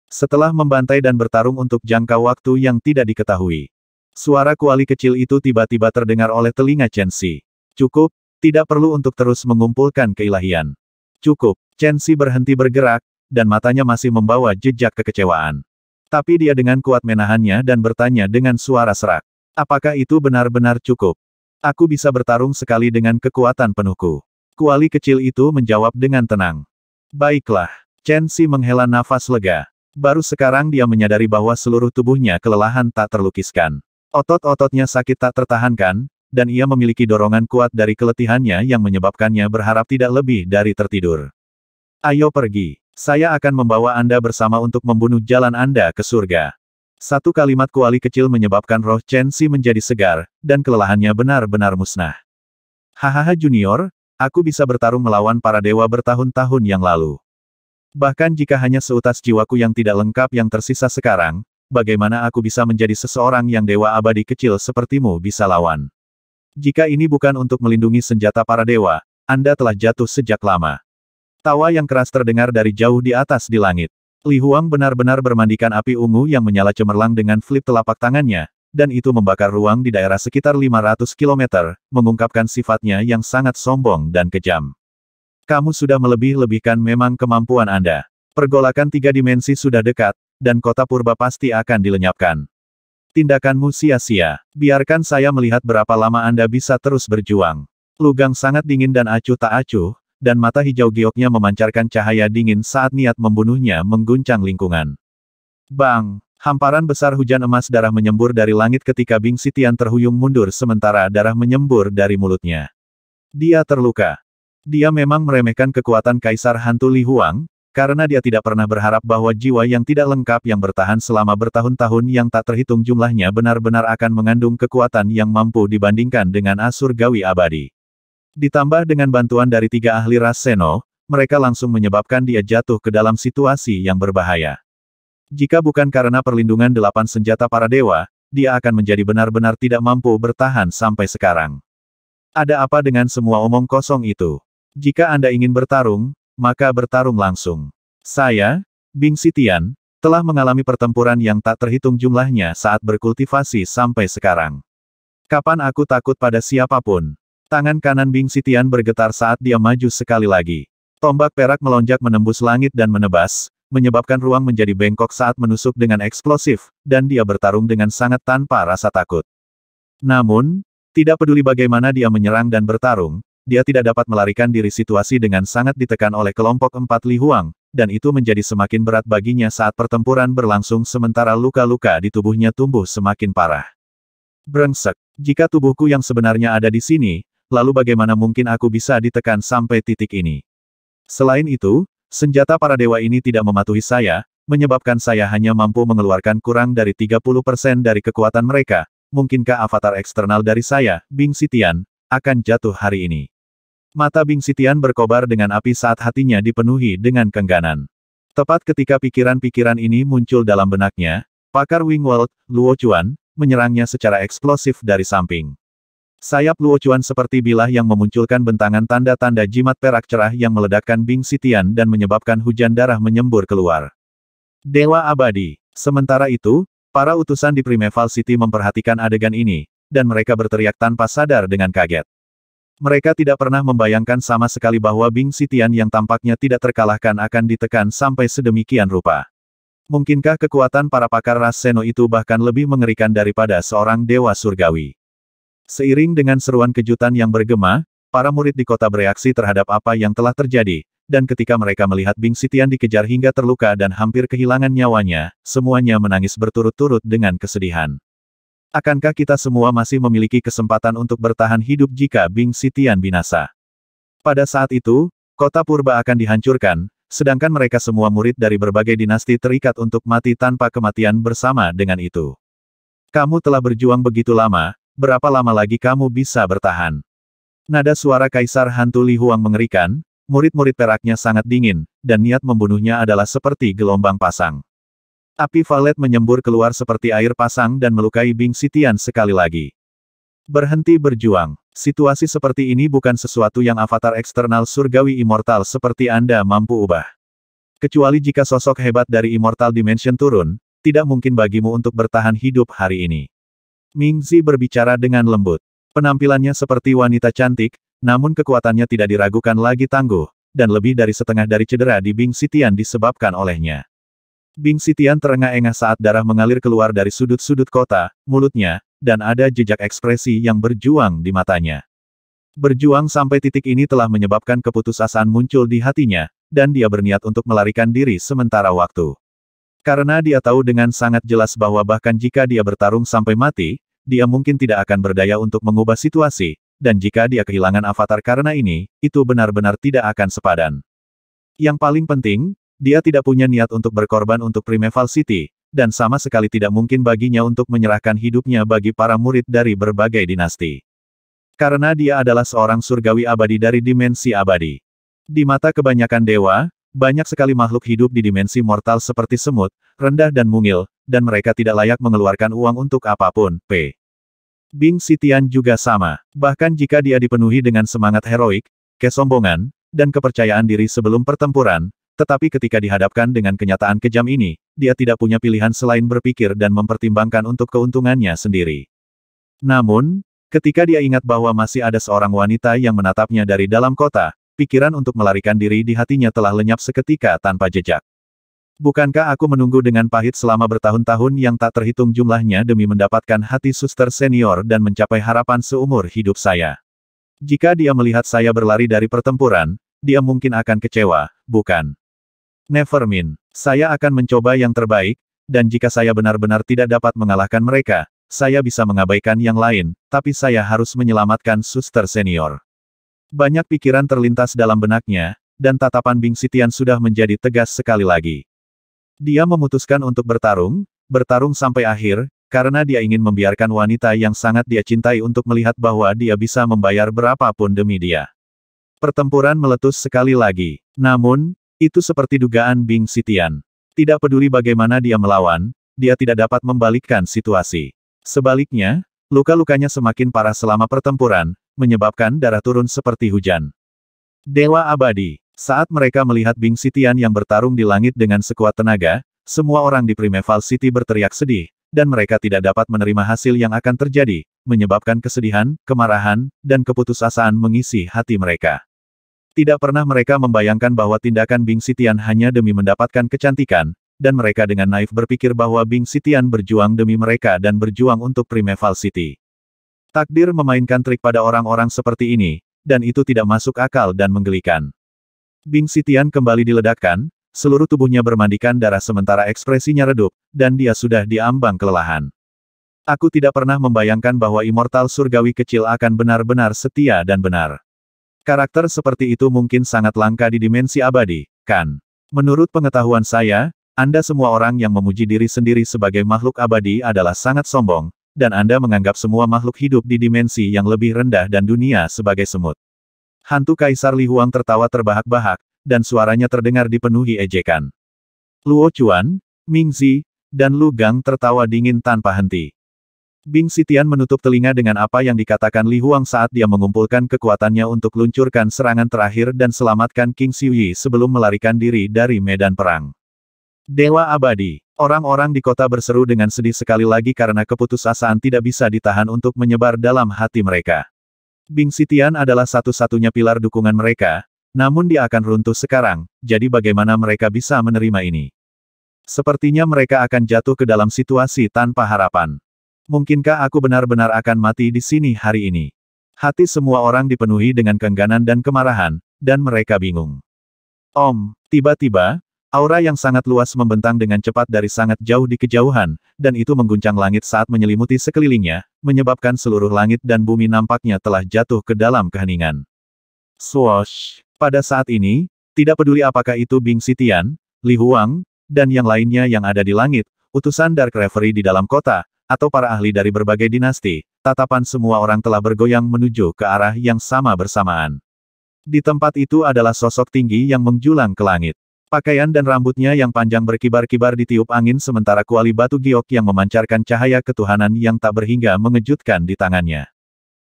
Setelah membantai dan bertarung untuk jangka waktu yang tidak diketahui, suara kuali kecil itu tiba-tiba terdengar oleh telinga Chen Xi. Cukup, tidak perlu untuk terus mengumpulkan keilahian. Cukup, Chen Xi berhenti bergerak, dan matanya masih membawa jejak kekecewaan. Tapi dia dengan kuat menahannya dan bertanya dengan suara serak. Apakah itu benar-benar cukup? Aku bisa bertarung sekali dengan kekuatan penuhku. Kuali kecil itu menjawab dengan tenang. Baiklah, Chen Xi menghela nafas lega. Baru sekarang dia menyadari bahwa seluruh tubuhnya kelelahan tak terlukiskan. Otot-ototnya sakit tak tertahankan, dan ia memiliki dorongan kuat dari keletihannya yang menyebabkannya berharap tidak lebih dari tertidur. Ayo pergi. Saya akan membawa Anda bersama untuk membunuh jalan Anda ke surga. Satu kalimat kuali kecil menyebabkan roh Chen Xi menjadi segar, dan kelelahannya benar-benar musnah. Hahaha junior, aku bisa bertarung melawan para dewa bertahun-tahun yang lalu. Bahkan jika hanya seutas jiwaku yang tidak lengkap yang tersisa sekarang, bagaimana aku bisa menjadi seseorang yang dewa abadi kecil sepertimu bisa lawan? Jika ini bukan untuk melindungi senjata para dewa, Anda telah jatuh sejak lama. Tawa yang keras terdengar dari jauh di atas di langit. Li Huang benar-benar bermandikan api ungu yang menyala cemerlang dengan flip telapak tangannya, dan itu membakar ruang di daerah sekitar 500 km, mengungkapkan sifatnya yang sangat sombong dan kejam. Kamu sudah melebih-lebihkan memang kemampuan Anda. Pergolakan tiga dimensi sudah dekat, dan kota purba pasti akan dilenyapkan. Tindakanmu sia-sia. Biarkan saya melihat berapa lama Anda bisa terus berjuang. Lugang sangat dingin dan acuh tak acuh, dan mata hijau gioknya memancarkan cahaya dingin saat niat membunuhnya mengguncang lingkungan. Bang! Hamparan besar hujan emas darah menyembur dari langit ketika Bing Sitian terhuyung mundur sementara darah menyembur dari mulutnya. Dia terluka. Dia memang meremehkan kekuatan Kaisar Hantu Li Huang, karena dia tidak pernah berharap bahwa jiwa yang tidak lengkap yang bertahan selama bertahun-tahun yang tak terhitung jumlahnya benar-benar akan mengandung kekuatan yang mampu dibandingkan dengan Asur Gawi Abadi. Ditambah dengan bantuan dari tiga ahli ras Seno, mereka langsung menyebabkan dia jatuh ke dalam situasi yang berbahaya. Jika bukan karena perlindungan delapan senjata para dewa, dia akan menjadi benar-benar tidak mampu bertahan sampai sekarang. Ada apa dengan semua omong kosong itu? Jika Anda ingin bertarung, maka bertarung langsung. Saya, Bing Sitian, telah mengalami pertempuran yang tak terhitung jumlahnya saat berkultivasi sampai sekarang. Kapan aku takut pada siapapun? Tangan kanan Bing Sitian bergetar saat dia maju sekali lagi. Tombak perak melonjak menembus langit dan menebas, menyebabkan ruang menjadi bengkok saat menusuk dengan eksplosif, dan dia bertarung dengan sangat tanpa rasa takut. Namun, tidak peduli bagaimana dia menyerang dan bertarung, dia tidak dapat melarikan diri situasi dengan sangat ditekan oleh kelompok empat Li Huang, dan itu menjadi semakin berat baginya saat pertempuran berlangsung sementara luka-luka di tubuhnya tumbuh semakin parah. Brengsek, jika tubuhku yang sebenarnya ada di sini, lalu bagaimana mungkin aku bisa ditekan sampai titik ini? Selain itu, senjata para dewa ini tidak mematuhi saya, menyebabkan saya hanya mampu mengeluarkan kurang dari 30% dari kekuatan mereka, mungkinkah avatar eksternal dari saya, Bing Sitian, akan jatuh hari ini. Mata Bing Sitian berkobar dengan api saat hatinya dipenuhi dengan kengganan. Tepat ketika pikiran-pikiran ini muncul dalam benaknya, pakar Wing World, Luo Chuan, menyerangnya secara eksplosif dari samping. Sayap Luo Chuan seperti bilah yang memunculkan bentangan tanda-tanda jimat perak cerah yang meledakkan Bing Sitian dan menyebabkan hujan darah menyembur keluar. Dewa Abadi. Sementara itu, para utusan di Primeval City memperhatikan adegan ini, dan mereka berteriak tanpa sadar dengan kaget. Mereka tidak pernah membayangkan sama sekali bahwa Bing Sitian yang tampaknya tidak terkalahkan akan ditekan sampai sedemikian rupa. Mungkinkah kekuatan para pakar ras Seno itu bahkan lebih mengerikan daripada seorang dewa surgawi? Seiring dengan seruan kejutan yang bergema, para murid di kota bereaksi terhadap apa yang telah terjadi, dan ketika mereka melihat Bing Sitian dikejar hingga terluka dan hampir kehilangan nyawanya, semuanya menangis berturut-turut dengan kesedihan. Akankah kita semua masih memiliki kesempatan untuk bertahan hidup jika Bing Sitian binasa? Pada saat itu, kota purba akan dihancurkan, sedangkan mereka semua murid dari berbagai dinasti terikat untuk mati tanpa kematian bersama dengan itu. Kamu telah berjuang begitu lama, berapa lama lagi kamu bisa bertahan? Nada suara Kaisar Hantu Li Huang mengerikan, murid-murid peraknya sangat dingin, dan niat membunuhnya adalah seperti gelombang pasang. Api valet menyembur keluar seperti air pasang dan melukai Bing Sitian sekali lagi. Berhenti berjuang. Situasi seperti ini bukan sesuatu yang avatar eksternal surgawi immortal seperti Anda mampu ubah. Kecuali jika sosok hebat dari Immortal Dimension turun, tidak mungkin bagimu untuk bertahan hidup hari ini. Mingzi berbicara dengan lembut. Penampilannya seperti wanita cantik, namun kekuatannya tidak diragukan lagi tangguh, dan lebih dari setengah dari cedera di Bing Sitian disebabkan olehnya. Bing Sitian terengah-engah saat darah mengalir keluar dari sudut-sudut kota, mulutnya, dan ada jejak ekspresi yang berjuang di matanya. Berjuang sampai titik ini telah menyebabkan keputusasaan muncul di hatinya, dan dia berniat untuk melarikan diri sementara waktu. Karena dia tahu dengan sangat jelas bahwa bahkan jika dia bertarung sampai mati, dia mungkin tidak akan berdaya untuk mengubah situasi, dan jika dia kehilangan avatar karena ini, itu benar-benar tidak akan sepadan. Yang paling penting, dia tidak punya niat untuk berkorban untuk Primeval City, dan sama sekali tidak mungkin baginya untuk menyerahkan hidupnya bagi para murid dari berbagai dinasti. Karena dia adalah seorang surgawi abadi dari dimensi abadi. Di mata kebanyakan dewa, banyak sekali makhluk hidup di dimensi mortal seperti semut, rendah dan mungil, dan mereka tidak layak mengeluarkan uang untuk apapun, p. Bing Sitian juga sama. Bahkan jika dia dipenuhi dengan semangat heroik, kesombongan, dan kepercayaan diri sebelum pertempuran, tetapi ketika dihadapkan dengan kenyataan kejam ini, dia tidak punya pilihan selain berpikir dan mempertimbangkan untuk keuntungannya sendiri. Namun, ketika dia ingat bahwa masih ada seorang wanita yang menatapnya dari dalam kota, pikiran untuk melarikan diri di hatinya telah lenyap seketika tanpa jejak. Bukankah aku menunggu dengan pahit selama bertahun-tahun yang tak terhitung jumlahnya demi mendapatkan hati suster senior dan mencapai harapan seumur hidup saya? Jika dia melihat saya berlari dari pertempuran, dia mungkin akan kecewa, bukan? Nevermind, saya akan mencoba yang terbaik, dan jika saya benar-benar tidak dapat mengalahkan mereka, saya bisa mengabaikan yang lain, tapi saya harus menyelamatkan suster senior. Banyak pikiran terlintas dalam benaknya, dan tatapan Bing Sitian sudah menjadi tegas sekali lagi. Dia memutuskan untuk bertarung, bertarung sampai akhir, karena dia ingin membiarkan wanita yang sangat dia cintai untuk melihat bahwa dia bisa membayar berapapun demi dia. Pertempuran meletus sekali lagi. Namun, itu seperti dugaan Bing Sitian. Tidak peduli bagaimana dia melawan, dia tidak dapat membalikkan situasi. Sebaliknya, luka-lukanya semakin parah selama pertempuran, menyebabkan darah turun seperti hujan. Dewa abadi. Saat mereka melihat Bing Sitian yang bertarung di langit dengan sekuat tenaga, semua orang di Primeval City berteriak sedih, dan mereka tidak dapat menerima hasil yang akan terjadi, menyebabkan kesedihan, kemarahan, dan keputusasaan mengisi hati mereka. Tidak pernah mereka membayangkan bahwa tindakan Bing Sitian hanya demi mendapatkan kecantikan, dan mereka dengan naif berpikir bahwa Bing Sitian berjuang demi mereka dan berjuang untuk Primeval City. Takdir memainkan trik pada orang-orang seperti ini, dan itu tidak masuk akal dan menggelikan. Bing Sitian kembali diledakkan, seluruh tubuhnya bermandikan darah sementara ekspresinya redup, dan dia sudah diambang kelelahan. Aku tidak pernah membayangkan bahwa immortal surgawi kecil akan benar-benar setia dan benar. Karakter seperti itu mungkin sangat langka di dimensi abadi, kan? Menurut pengetahuan saya, Anda semua orang yang memuji diri sendiri sebagai makhluk abadi adalah sangat sombong, dan Anda menganggap semua makhluk hidup di dimensi yang lebih rendah dan dunia sebagai semut. Hantu Kaisar Li Huang tertawa terbahak-bahak, dan suaranya terdengar dipenuhi ejekan. Luo Chuan, Ming Zi, dan Lu Gang tertawa dingin tanpa henti. Bing Sitian menutup telinga dengan apa yang dikatakan Li Huang saat dia mengumpulkan kekuatannya untuk luncurkan serangan terakhir dan selamatkan King Yi sebelum melarikan diri dari medan perang. Dewa Abadi, orang-orang di kota berseru dengan sedih sekali lagi karena keputusasaan tidak bisa ditahan untuk menyebar dalam hati mereka. Bing Sitian adalah satu-satunya pilar dukungan mereka, namun dia akan runtuh sekarang, jadi bagaimana mereka bisa menerima ini? Sepertinya mereka akan jatuh ke dalam situasi tanpa harapan. Mungkinkah aku benar-benar akan mati di sini hari ini? Hati semua orang dipenuhi dengan kengganan dan kemarahan, dan mereka bingung. Om, tiba-tiba, aura yang sangat luas membentang dengan cepat dari sangat jauh di kejauhan, dan itu mengguncang langit saat menyelimuti sekelilingnya, menyebabkan seluruh langit dan bumi nampaknya telah jatuh ke dalam keheningan. Swoosh! Pada saat ini, tidak peduli apakah itu Bing Sitian, Li Huang, dan yang lainnya yang ada di langit, utusan Dark Reverie di dalam kota, atau para ahli dari berbagai dinasti, tatapan semua orang telah bergoyang menuju ke arah yang sama bersamaan. Di tempat itu adalah sosok tinggi yang menjulang ke langit. Pakaian dan rambutnya yang panjang berkibar-kibar ditiup angin sementara kuali batu giok yang memancarkan cahaya ketuhanan yang tak berhingga mengejutkan di tangannya.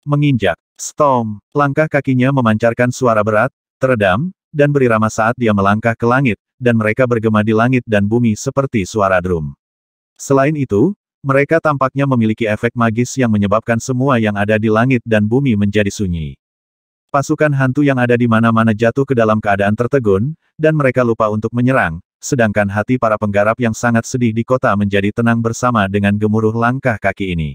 Menginjak, storm, langkah kakinya memancarkan suara berat, teredam, dan berirama saat dia melangkah ke langit, dan mereka bergema di langit dan bumi seperti suara drum. Selain itu, mereka tampaknya memiliki efek magis yang menyebabkan semua yang ada di langit dan bumi menjadi sunyi. Pasukan hantu yang ada di mana-mana jatuh ke dalam keadaan tertegun, dan mereka lupa untuk menyerang, sedangkan hati para penggarap yang sangat sedih di kota menjadi tenang bersama dengan gemuruh langkah kaki ini.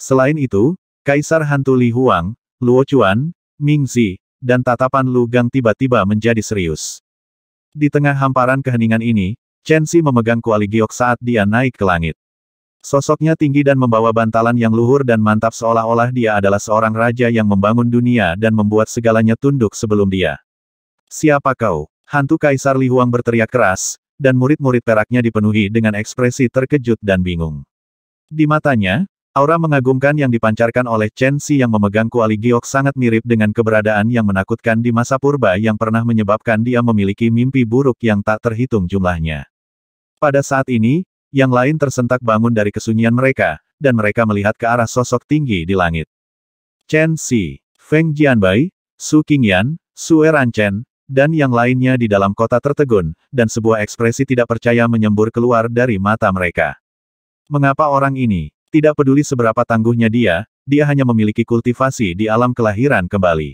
Selain itu, Kaisar Hantu Li Huang, Luo Chuan, Ming Zi, dan tatapan Lu Gang tiba-tiba menjadi serius. Di tengah hamparan keheningan ini, Chen Xi memegang kuali giok saat dia naik ke langit. Sosoknya tinggi dan membawa bantalan yang luhur dan mantap seolah-olah dia adalah seorang raja yang membangun dunia dan membuat segalanya tunduk sebelum dia. Siapa kau? Hantu Kaisar Li Huang berteriak keras, dan murid-murid peraknya dipenuhi dengan ekspresi terkejut dan bingung. Di matanya, aura mengagumkan yang dipancarkan oleh Chen Xi yang memegang kuali giok sangat mirip dengan keberadaan yang menakutkan di masa purba yang pernah menyebabkan dia memiliki mimpi buruk yang tak terhitung jumlahnya. Pada saat ini, yang lain tersentak bangun dari kesunyian mereka, dan mereka melihat ke arah sosok tinggi di langit. Chen Xi, Feng Jianbai, Su Qingyan, Su Eranchen, dan yang lainnya di dalam kota tertegun, dan sebuah ekspresi tidak percaya menyembur keluar dari mata mereka. Mengapa orang ini? Tidak peduli seberapa tangguhnya dia, dia hanya memiliki kultivasi di alam kelahiran kembali.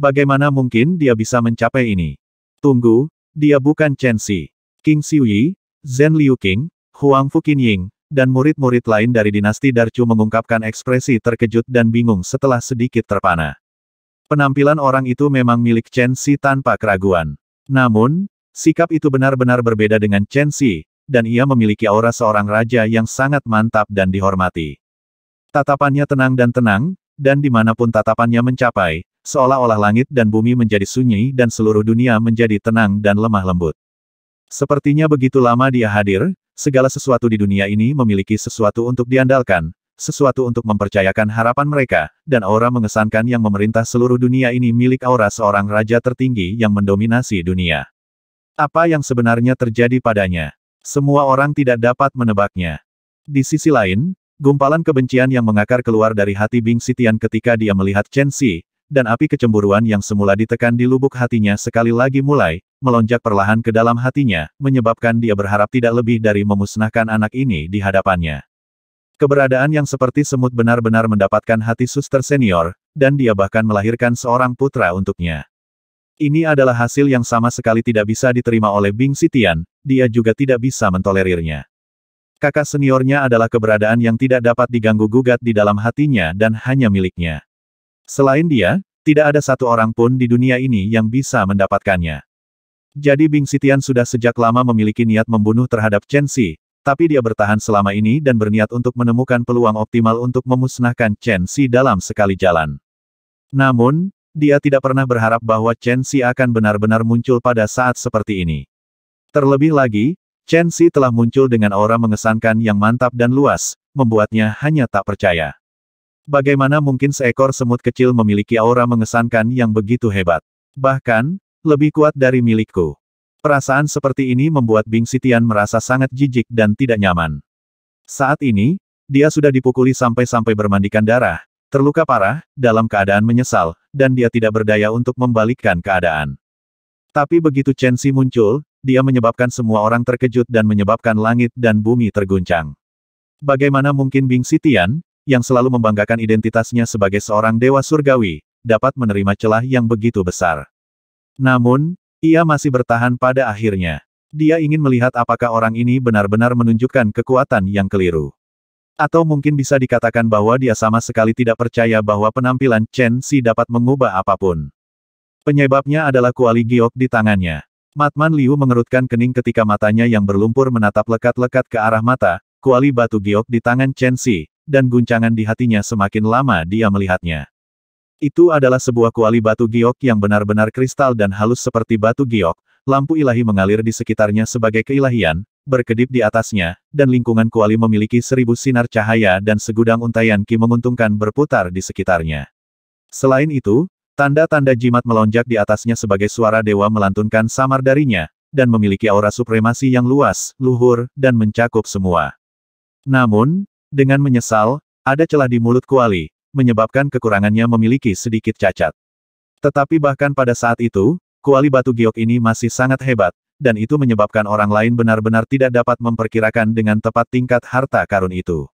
Bagaimana mungkin dia bisa mencapai ini? Tunggu, dia bukan Chen Xi. King Xiuyi, Zhen Liu King, Huang Ying dan murid-murid lain dari dinasti Darcu mengungkapkan ekspresi terkejut dan bingung setelah sedikit terpana. Penampilan orang itu memang milik Chen Xi tanpa keraguan. Namun, sikap itu benar-benar berbeda dengan Chen Xi, dan ia memiliki aura seorang raja yang sangat mantap dan dihormati. Tatapannya tenang dan tenang, dan dimanapun tatapannya mencapai, seolah-olah langit dan bumi menjadi sunyi dan seluruh dunia menjadi tenang dan lemah lembut. Sepertinya begitu lama dia hadir, Segala sesuatu di dunia ini memiliki sesuatu untuk diandalkan, sesuatu untuk mempercayakan harapan mereka, dan aura mengesankan yang memerintah seluruh dunia ini milik aura seorang raja tertinggi yang mendominasi dunia. Apa yang sebenarnya terjadi padanya? Semua orang tidak dapat menebaknya. Di sisi lain, gumpalan kebencian yang mengakar keluar dari hati Bing Sitian ketika dia melihat Chen Xi, dan api kecemburuan yang semula ditekan di lubuk hatinya sekali lagi mulai, melonjak perlahan ke dalam hatinya, menyebabkan dia berharap tidak lebih dari memusnahkan anak ini di hadapannya. Keberadaan yang seperti semut benar-benar mendapatkan hati suster senior, dan dia bahkan melahirkan seorang putra untuknya. Ini adalah hasil yang sama sekali tidak bisa diterima oleh Bing Sitian, dia juga tidak bisa mentolerirnya. Kakak seniornya adalah keberadaan yang tidak dapat diganggu-gugat di dalam hatinya dan hanya miliknya. Selain dia, tidak ada satu orang pun di dunia ini yang bisa mendapatkannya. Jadi Bing Sitian sudah sejak lama memiliki niat membunuh terhadap Chen Xi, tapi dia bertahan selama ini dan berniat untuk menemukan peluang optimal untuk memusnahkan Chen Xi dalam sekali jalan. Namun, dia tidak pernah berharap bahwa Chen Xi akan benar-benar muncul pada saat seperti ini. Terlebih lagi, Chen Xi telah muncul dengan aura mengesankan yang mantap dan luas, membuatnya hanya tak percaya. Bagaimana mungkin seekor semut kecil memiliki aura mengesankan yang begitu hebat? Bahkan, lebih kuat dari milikku. Perasaan seperti ini membuat Bing Sitian merasa sangat jijik dan tidak nyaman. Saat ini, dia sudah dipukuli sampai-sampai bermandikan darah, terluka parah, dalam keadaan menyesal, dan dia tidak berdaya untuk membalikkan keadaan. Tapi begitu Chen Xi muncul, dia menyebabkan semua orang terkejut dan menyebabkan langit dan bumi terguncang. Bagaimana mungkin Bing Sitian, yang selalu membanggakan identitasnya sebagai seorang dewa surgawi, dapat menerima celah yang begitu besar? Namun, ia masih bertahan pada akhirnya. Dia ingin melihat apakah orang ini benar-benar menunjukkan kekuatan yang keliru. Atau mungkin bisa dikatakan bahwa dia sama sekali tidak percaya bahwa penampilan Chen Si dapat mengubah apapun. Penyebabnya adalah kuali giok di tangannya. Matman Liu mengerutkan kening ketika matanya yang berlumpur menatap lekat-lekat ke arah mata, kuali batu giok di tangan Chen Si, dan guncangan di hatinya semakin lama dia melihatnya. Itu adalah sebuah kuali batu giok yang benar-benar kristal dan halus seperti batu giok, lampu ilahi mengalir di sekitarnya sebagai keilahian, berkedip di atasnya, dan lingkungan kuali memiliki seribu sinar cahaya dan segudang untayan ki menguntungkan berputar di sekitarnya. Selain itu, tanda-tanda jimat melonjak di atasnya sebagai suara dewa melantunkan samar darinya, dan memiliki aura supremasi yang luas, luhur, dan mencakup semua. Namun, dengan menyesal, ada celah di mulut kuali, menyebabkan kekurangannya memiliki sedikit cacat. Tetapi bahkan pada saat itu, kuali batu giok ini masih sangat hebat, dan itu menyebabkan orang lain benar-benar tidak dapat memperkirakan dengan tepat tingkat harta karun itu.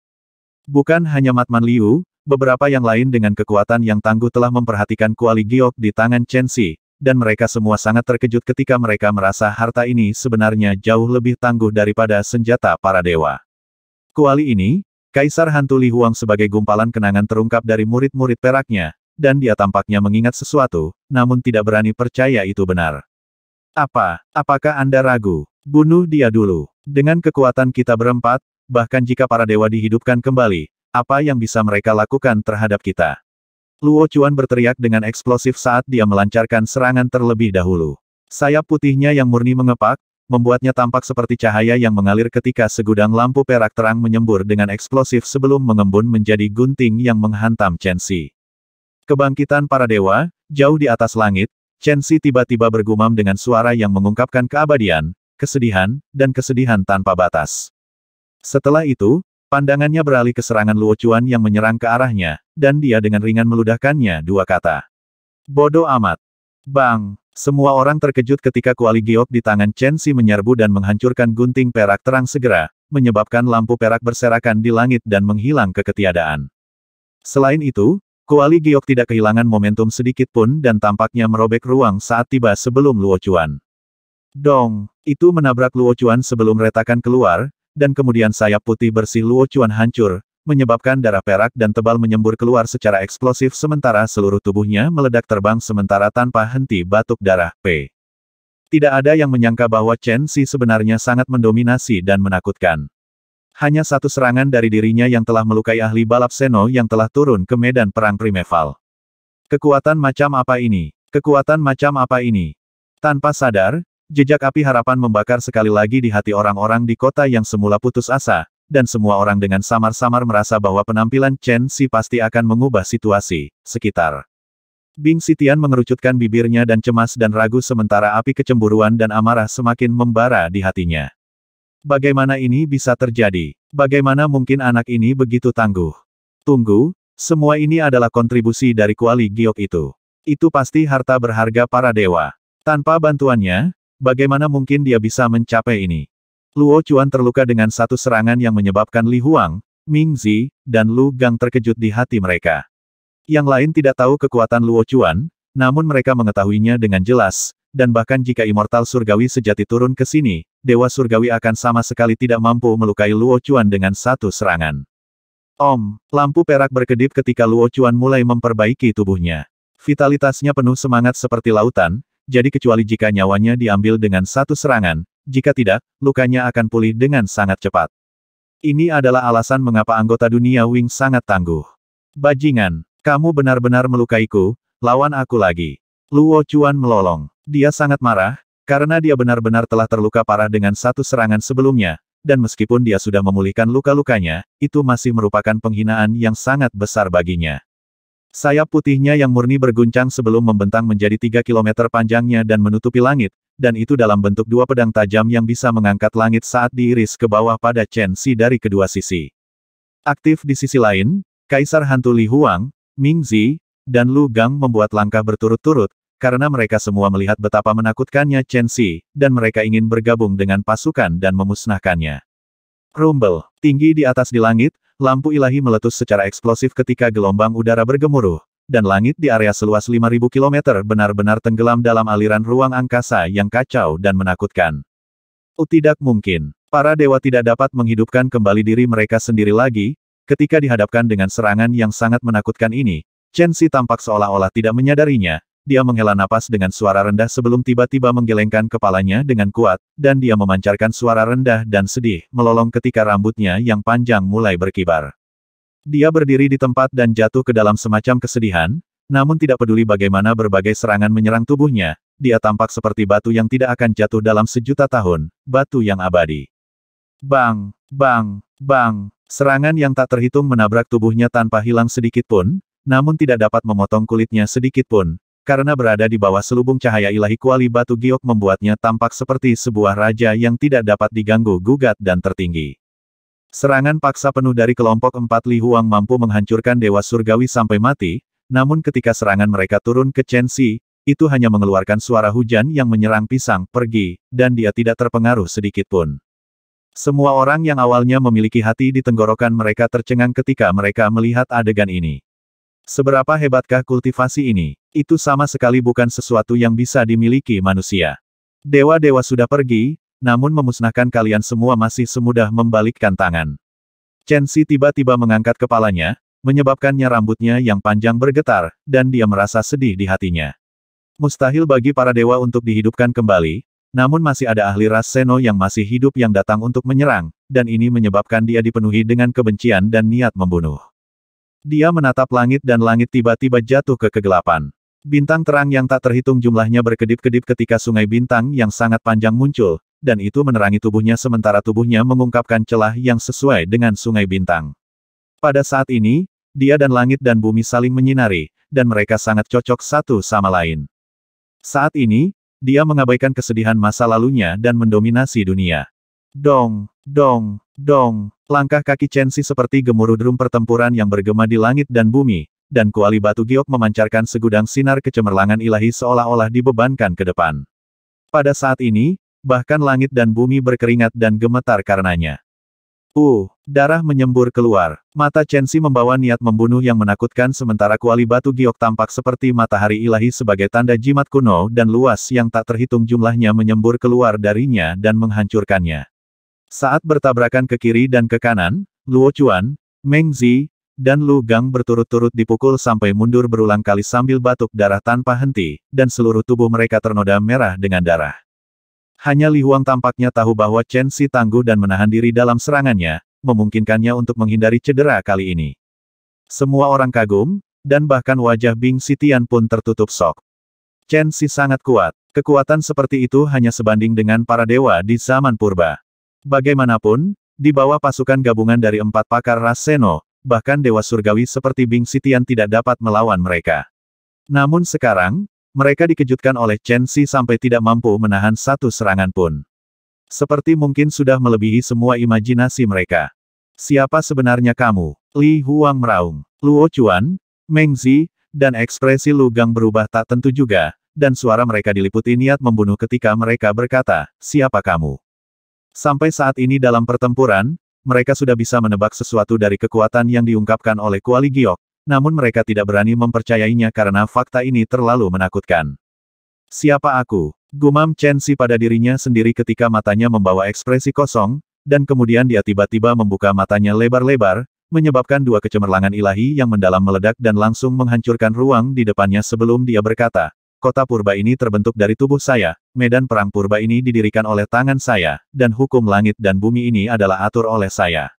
Bukan hanya Matman Liu, beberapa yang lain dengan kekuatan yang tangguh telah memperhatikan kuali giok di tangan Chen Xi, dan mereka semua sangat terkejut ketika mereka merasa harta ini sebenarnya jauh lebih tangguh daripada senjata para dewa. Kuali ini, Kaisar Hantu Li Huang sebagai gumpalan kenangan terungkap dari murid-murid peraknya, dan dia tampaknya mengingat sesuatu, namun tidak berani percaya itu benar. Apa? Apakah Anda ragu? Bunuh dia dulu. Dengan kekuatan kita berempat, bahkan jika para dewa dihidupkan kembali, apa yang bisa mereka lakukan terhadap kita? Luo Chuan berteriak dengan eksplosif saat dia melancarkan serangan terlebih dahulu. Sayap putihnya yang murni mengepak, membuatnya tampak seperti cahaya yang mengalir ketika segudang lampu perak terang menyembur dengan eksplosif sebelum mengembun menjadi gunting yang menghantam Chen Xi. Kebangkitan para dewa, jauh di atas langit, Chen Xi tiba-tiba bergumam dengan suara yang mengungkapkan keabadian, kesedihan, dan kesedihan tanpa batas. Setelah itu, pandangannya beralih ke serangan Luo Chuan yang menyerang ke arahnya, dan dia dengan ringan meludahkannya dua kata. Bodoh amat. Bang! Semua orang terkejut ketika kuali giok di tangan Chen Xi menyerbu dan menghancurkan gunting perak terang segera, menyebabkan lampu perak berserakan di langit dan menghilang ke ketiadaan. Selain itu, kuali giok tidak kehilangan momentum sedikit pun dan tampaknya merobek ruang saat tiba sebelum Luo Chuan. Dong, itu menabrak Luo Chuan sebelum retakan keluar, dan kemudian sayap putih bersih Luo Chuan hancur, menyebabkan darah perak dan tebal menyembur keluar secara eksplosif sementara seluruh tubuhnya meledak terbang sementara tanpa henti batuk darah P. Tidak ada yang menyangka bahwa Chen Xi sebenarnya sangat mendominasi dan menakutkan. Hanya satu serangan dari dirinya yang telah melukai ahli balap Seno yang telah turun ke medan perang primeval. Kekuatan macam apa ini? Kekuatan macam apa ini? Tanpa sadar, jejak api harapan membakar sekali lagi di hati orang-orang di kota yang semula putus asa, dan semua orang dengan samar-samar merasa bahwa penampilan Chen Si pasti akan mengubah situasi sekitar. Bing Sitian mengerucutkan bibirnya dan cemas dan ragu sementara api kecemburuan dan amarah semakin membara di hatinya. Bagaimana ini bisa terjadi? Bagaimana mungkin anak ini begitu tangguh? Tunggu, semua ini adalah kontribusi dari kuali giok itu. Itu pasti harta berharga para dewa. Tanpa bantuannya, bagaimana mungkin dia bisa mencapai ini? Luo Chuan terluka dengan satu serangan yang menyebabkan Li Huang, Ming Zi, dan Lu Gang terkejut di hati mereka. Yang lain tidak tahu kekuatan Luo Chuan, namun mereka mengetahuinya dengan jelas, dan bahkan jika immortal surgawi sejati turun ke sini, Dewa Surgawi akan sama sekali tidak mampu melukai Luo Chuan dengan satu serangan. Om, lampu perak berkedip ketika Luo Chuan mulai memperbaiki tubuhnya. Vitalitasnya penuh semangat seperti lautan, jadi kecuali jika nyawanya diambil dengan satu serangan, jika tidak, lukanya akan pulih dengan sangat cepat. Ini adalah alasan mengapa anggota dunia Wing sangat tangguh. Bajingan, kamu benar-benar melukaiku, lawan aku lagi. Luo Chuan melolong. Dia sangat marah, karena dia benar-benar telah terluka parah dengan satu serangan sebelumnya, dan meskipun dia sudah memulihkan luka-lukanya, itu masih merupakan penghinaan yang sangat besar baginya. Sayap putihnya yang murni berguncang sebelum membentang menjadi 3 km panjangnya dan menutupi langit, dan itu dalam bentuk dua pedang tajam yang bisa mengangkat langit saat diiris ke bawah pada Chen Xi dari kedua sisi. Aktif di sisi lain, Kaisar Hantu Li Huang, Ming Zi, dan Lu Gang membuat langkah berturut-turut, karena mereka semua melihat betapa menakutkannya Chen Xi, dan mereka ingin bergabung dengan pasukan dan memusnahkannya. Rumble, tinggi di atas di langit, lampu ilahi meletus secara eksplosif ketika gelombang udara bergemuruh, dan langit di area seluas 5.000 km benar-benar tenggelam dalam aliran ruang angkasa yang kacau dan menakutkan. Oh tidak mungkin. Para dewa tidak dapat menghidupkan kembali diri mereka sendiri lagi, ketika dihadapkan dengan serangan yang sangat menakutkan ini, Chen Xi tampak seolah-olah tidak menyadarinya, dia menghela napas dengan suara rendah sebelum tiba-tiba menggelengkan kepalanya dengan kuat, dan dia memancarkan suara rendah dan sedih, melolong ketika rambutnya yang panjang mulai berkibar. Dia berdiri di tempat dan jatuh ke dalam semacam kesedihan, namun tidak peduli bagaimana berbagai serangan menyerang tubuhnya, dia tampak seperti batu yang tidak akan jatuh dalam sejuta tahun, batu yang abadi. Bang, bang, bang, serangan yang tak terhitung menabrak tubuhnya tanpa hilang sedikit pun, namun tidak dapat memotong kulitnya sedikit pun, karena berada di bawah selubung cahaya ilahi kuali batu giok membuatnya tampak seperti sebuah raja yang tidak dapat diganggu gugat dan tertinggi. Serangan paksa penuh dari kelompok empat Li Huang mampu menghancurkan Dewa Surgawi sampai mati, namun ketika serangan mereka turun ke Chen Xi, itu hanya mengeluarkan suara hujan yang menyerang pisang, pergi, dan dia tidak terpengaruh sedikit pun. Semua orang yang awalnya memiliki hati di tenggorokan mereka tercengang ketika mereka melihat adegan ini. Seberapa hebatkah kultivasi ini? Itu sama sekali bukan sesuatu yang bisa dimiliki manusia. Dewa-dewa sudah pergi, namun memusnahkan kalian semua masih semudah membalikkan tangan. Chen Xi tiba-tiba mengangkat kepalanya, menyebabkannya rambutnya yang panjang bergetar, dan dia merasa sedih di hatinya. Mustahil bagi para dewa untuk dihidupkan kembali, namun masih ada ahli ras Seno yang masih hidup yang datang untuk menyerang, dan ini menyebabkan dia dipenuhi dengan kebencian dan niat membunuh. Dia menatap langit dan langit tiba-tiba jatuh ke kegelapan. Bintang terang yang tak terhitung jumlahnya berkedip-kedip ketika sungai bintang yang sangat panjang muncul, dan itu menerangi tubuhnya sementara tubuhnya mengungkapkan celah yang sesuai dengan sungai bintang. Pada saat ini, dia dan langit dan bumi saling menyinari, dan mereka sangat cocok satu sama lain. Saat ini, dia mengabaikan kesedihan masa lalunya dan mendominasi dunia. Dong, dong, dong, langkah kaki Chen Chensi seperti gemuruh drum pertempuran yang bergema di langit dan bumi, dan kuali batu giok memancarkan segudang sinar kecemerlangan ilahi seolah-olah dibebankan ke depan. Pada saat ini, bahkan langit dan bumi berkeringat dan gemetar karenanya. Uh, darah menyembur keluar. Mata Chen Xi membawa niat membunuh yang menakutkan sementara kuali batu giok tampak seperti matahari ilahi sebagai tanda jimat kuno dan luas yang tak terhitung jumlahnya menyembur keluar darinya dan menghancurkannya. Saat bertabrakan ke kiri dan ke kanan, Luo Chuan, Meng Zi, dan Lu Gang berturut-turut dipukul sampai mundur berulang kali sambil batuk darah tanpa henti, dan seluruh tubuh mereka ternoda merah dengan darah. Hanya Li Huang tampaknya tahu bahwa Chen Si tangguh dan menahan diri dalam serangannya, memungkinkannya untuk menghindari cedera kali ini. Semua orang kagum, dan bahkan wajah Bing Sitian pun tertutup sok. Chen Si sangat kuat. Kekuatan seperti itu hanya sebanding dengan para dewa di zaman purba. Bagaimanapun, di bawah pasukan gabungan dari empat pakar ras Seno, bahkan dewa surgawi seperti Bing Sitian tidak dapat melawan mereka. Namun sekarang, mereka dikejutkan oleh Chen Xi sampai tidak mampu menahan satu serangan pun. Seperti mungkin sudah melebihi semua imajinasi mereka. Siapa sebenarnya kamu? Li Huang meraung. Luo Chuan, Meng Zi, dan ekspresi Lu Gang berubah tak tentu juga, dan suara mereka diliputi niat membunuh ketika mereka berkata, siapa kamu? Sampai saat ini dalam pertempuran, mereka sudah bisa menebak sesuatu dari kekuatan yang diungkapkan oleh Kuali Giok, namun mereka tidak berani mempercayainya karena fakta ini terlalu menakutkan. Siapa aku? Gumam Chen Si pada dirinya sendiri ketika matanya membawa ekspresi kosong, dan kemudian dia tiba-tiba membuka matanya lebar-lebar, menyebabkan dua kecemerlangan ilahi yang mendalam meledak dan langsung menghancurkan ruang di depannya sebelum dia berkata, kota purba ini terbentuk dari tubuh saya, medan perang purba ini didirikan oleh tangan saya, dan hukum langit dan bumi ini adalah atur oleh saya.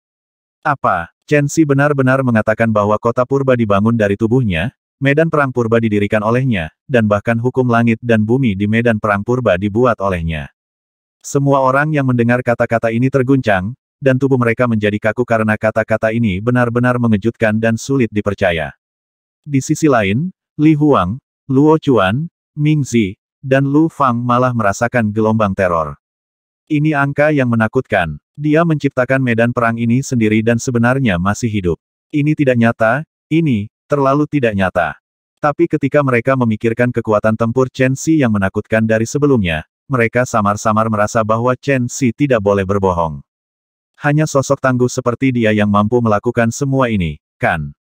Apa, Chen Xi benar-benar mengatakan bahwa kota purba dibangun dari tubuhnya, medan perang purba didirikan olehnya, dan bahkan hukum langit dan bumi di medan perang purba dibuat olehnya. Semua orang yang mendengar kata-kata ini terguncang, dan tubuh mereka menjadi kaku karena kata-kata ini benar-benar mengejutkan dan sulit dipercaya. Di sisi lain, Li Huang, Luo Chuan, Ming Zi, dan Lu Fang malah merasakan gelombang teror. Ini angka yang menakutkan. Dia menciptakan medan perang ini sendiri dan sebenarnya masih hidup. Ini tidak nyata, ini, terlalu tidak nyata. Tapi ketika mereka memikirkan kekuatan tempur Chen Xi yang menakutkan dari sebelumnya, mereka samar-samar merasa bahwa Chen Xi tidak boleh berbohong. Hanya sosok tangguh seperti dia yang mampu melakukan semua ini, kan?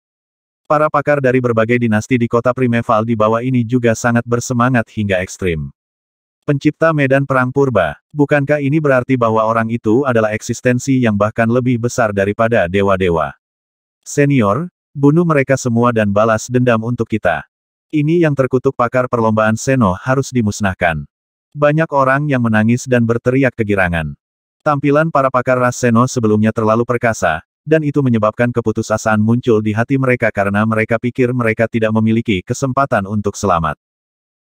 Para pakar dari berbagai dinasti di kota Primeval di bawah ini juga sangat bersemangat hingga ekstrim. Pencipta medan perang purba, bukankah ini berarti bahwa orang itu adalah eksistensi yang bahkan lebih besar daripada dewa-dewa? Senior, bunuh mereka semua dan balas dendam untuk kita. Ini yang terkutuk pakar perlombaan Seno harus dimusnahkan. Banyak orang yang menangis dan berteriak kegirangan. Tampilan para pakar ras Seno sebelumnya terlalu perkasa, dan itu menyebabkan keputusasaan muncul di hati mereka karena mereka pikir mereka tidak memiliki kesempatan untuk selamat.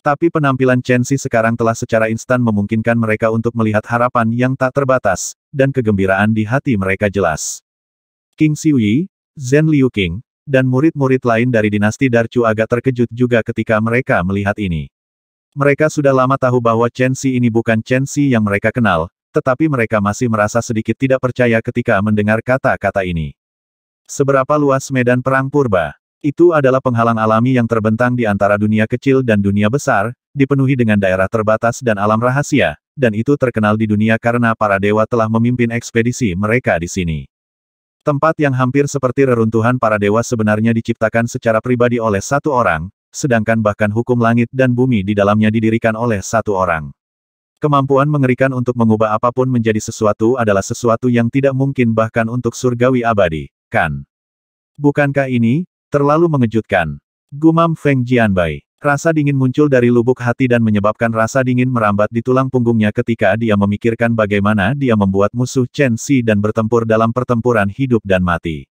Tapi penampilan Chen Xi sekarang telah secara instan memungkinkan mereka untuk melihat harapan yang tak terbatas, dan kegembiraan di hati mereka jelas. King Siuyi, Zhen Liu King, dan murid-murid lain dari dinasti Darcu agak terkejut juga ketika mereka melihat ini. Mereka sudah lama tahu bahwa Chen Xi ini bukan Chen Xi yang mereka kenal, tetapi mereka masih merasa sedikit tidak percaya ketika mendengar kata-kata ini. Seberapa luas medan perang purba? Itu adalah penghalang alami yang terbentang di antara dunia kecil dan dunia besar, dipenuhi dengan daerah terbatas dan alam rahasia, dan itu terkenal di dunia karena para dewa telah memimpin ekspedisi mereka di sini. Tempat yang hampir seperti reruntuhan para dewa sebenarnya diciptakan secara pribadi oleh satu orang, sedangkan bahkan hukum langit dan bumi di dalamnya didirikan oleh satu orang. Kemampuan mengerikan untuk mengubah apapun menjadi sesuatu adalah sesuatu yang tidak mungkin bahkan untuk surgawi abadi, kan? Bukankah ini, Terlalu mengejutkan. Gumam Feng Jianbai. Rasa dingin muncul dari lubuk hati dan menyebabkan rasa dingin merambat di tulang punggungnya ketika dia memikirkan bagaimana dia membuat musuh Chen Xi dan bertempur dalam pertempuran hidup dan mati.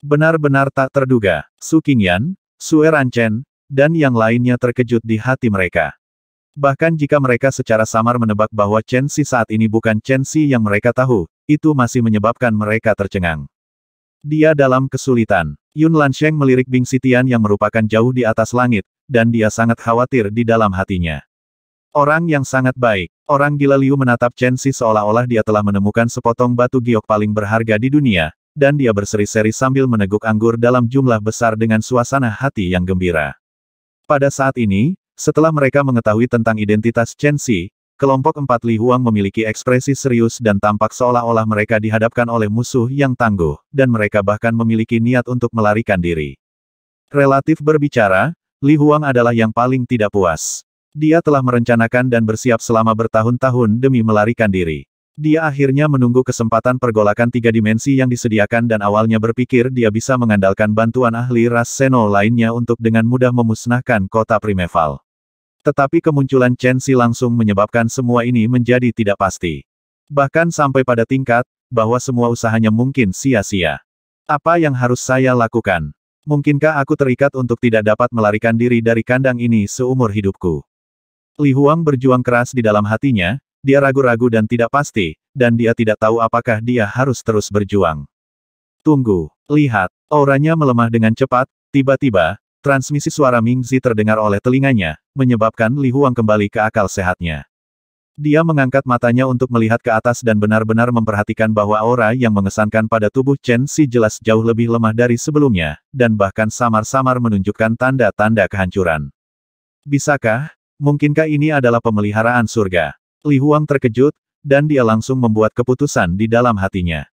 Benar-benar tak terduga, Su Qingyan, Su Eranchen, dan yang lainnya terkejut di hati mereka. Bahkan jika mereka secara samar menebak bahwa Chen Xi saat ini bukan Chen Xi yang mereka tahu, itu masih menyebabkan mereka tercengang. Dia dalam kesulitan. Yun Lansheng melirik Bing Sitian yang merupakan jauh di atas langit, dan dia sangat khawatir di dalam hatinya. Orang yang sangat baik, orang gila Liu menatap Chen Xi seolah-olah dia telah menemukan sepotong batu giok paling berharga di dunia, dan dia berseri-seri sambil meneguk anggur dalam jumlah besar dengan suasana hati yang gembira. Pada saat ini, setelah mereka mengetahui tentang identitas Chen Xi, Kelompok empat Li Huang memiliki ekspresi serius dan tampak seolah-olah mereka dihadapkan oleh musuh yang tangguh, dan mereka bahkan memiliki niat untuk melarikan diri. Relatif berbicara, Li Huang adalah yang paling tidak puas. Dia telah merencanakan dan bersiap selama bertahun-tahun demi melarikan diri. Dia akhirnya menunggu kesempatan pergolakan tiga dimensi yang disediakan dan awalnya berpikir dia bisa mengandalkan bantuan ahli ras Seno lainnya untuk dengan mudah memusnahkan kota Primeval. Tetapi kemunculan Chen Xi langsung menyebabkan semua ini menjadi tidak pasti. Bahkan sampai pada tingkat, bahwa semua usahanya mungkin sia-sia. Apa yang harus saya lakukan? Mungkinkah aku terikat untuk tidak dapat melarikan diri dari kandang ini seumur hidupku? Li Huang berjuang keras di dalam hatinya, dia ragu-ragu dan tidak pasti, dan dia tidak tahu apakah dia harus terus berjuang. Tunggu, lihat, auranya melemah dengan cepat, tiba-tiba, Transmisi suara Mingzi terdengar oleh telinganya, menyebabkan Li Huang kembali ke akal sehatnya. Dia mengangkat matanya untuk melihat ke atas dan benar-benar memperhatikan bahwa aura yang mengesankan pada tubuh Chen Si jelas jauh lebih lemah dari sebelumnya, dan bahkan samar-samar menunjukkan tanda-tanda kehancuran. Bisakah? Mungkinkah ini adalah pemeliharaan surga? Li Huang terkejut, dan dia langsung membuat keputusan di dalam hatinya.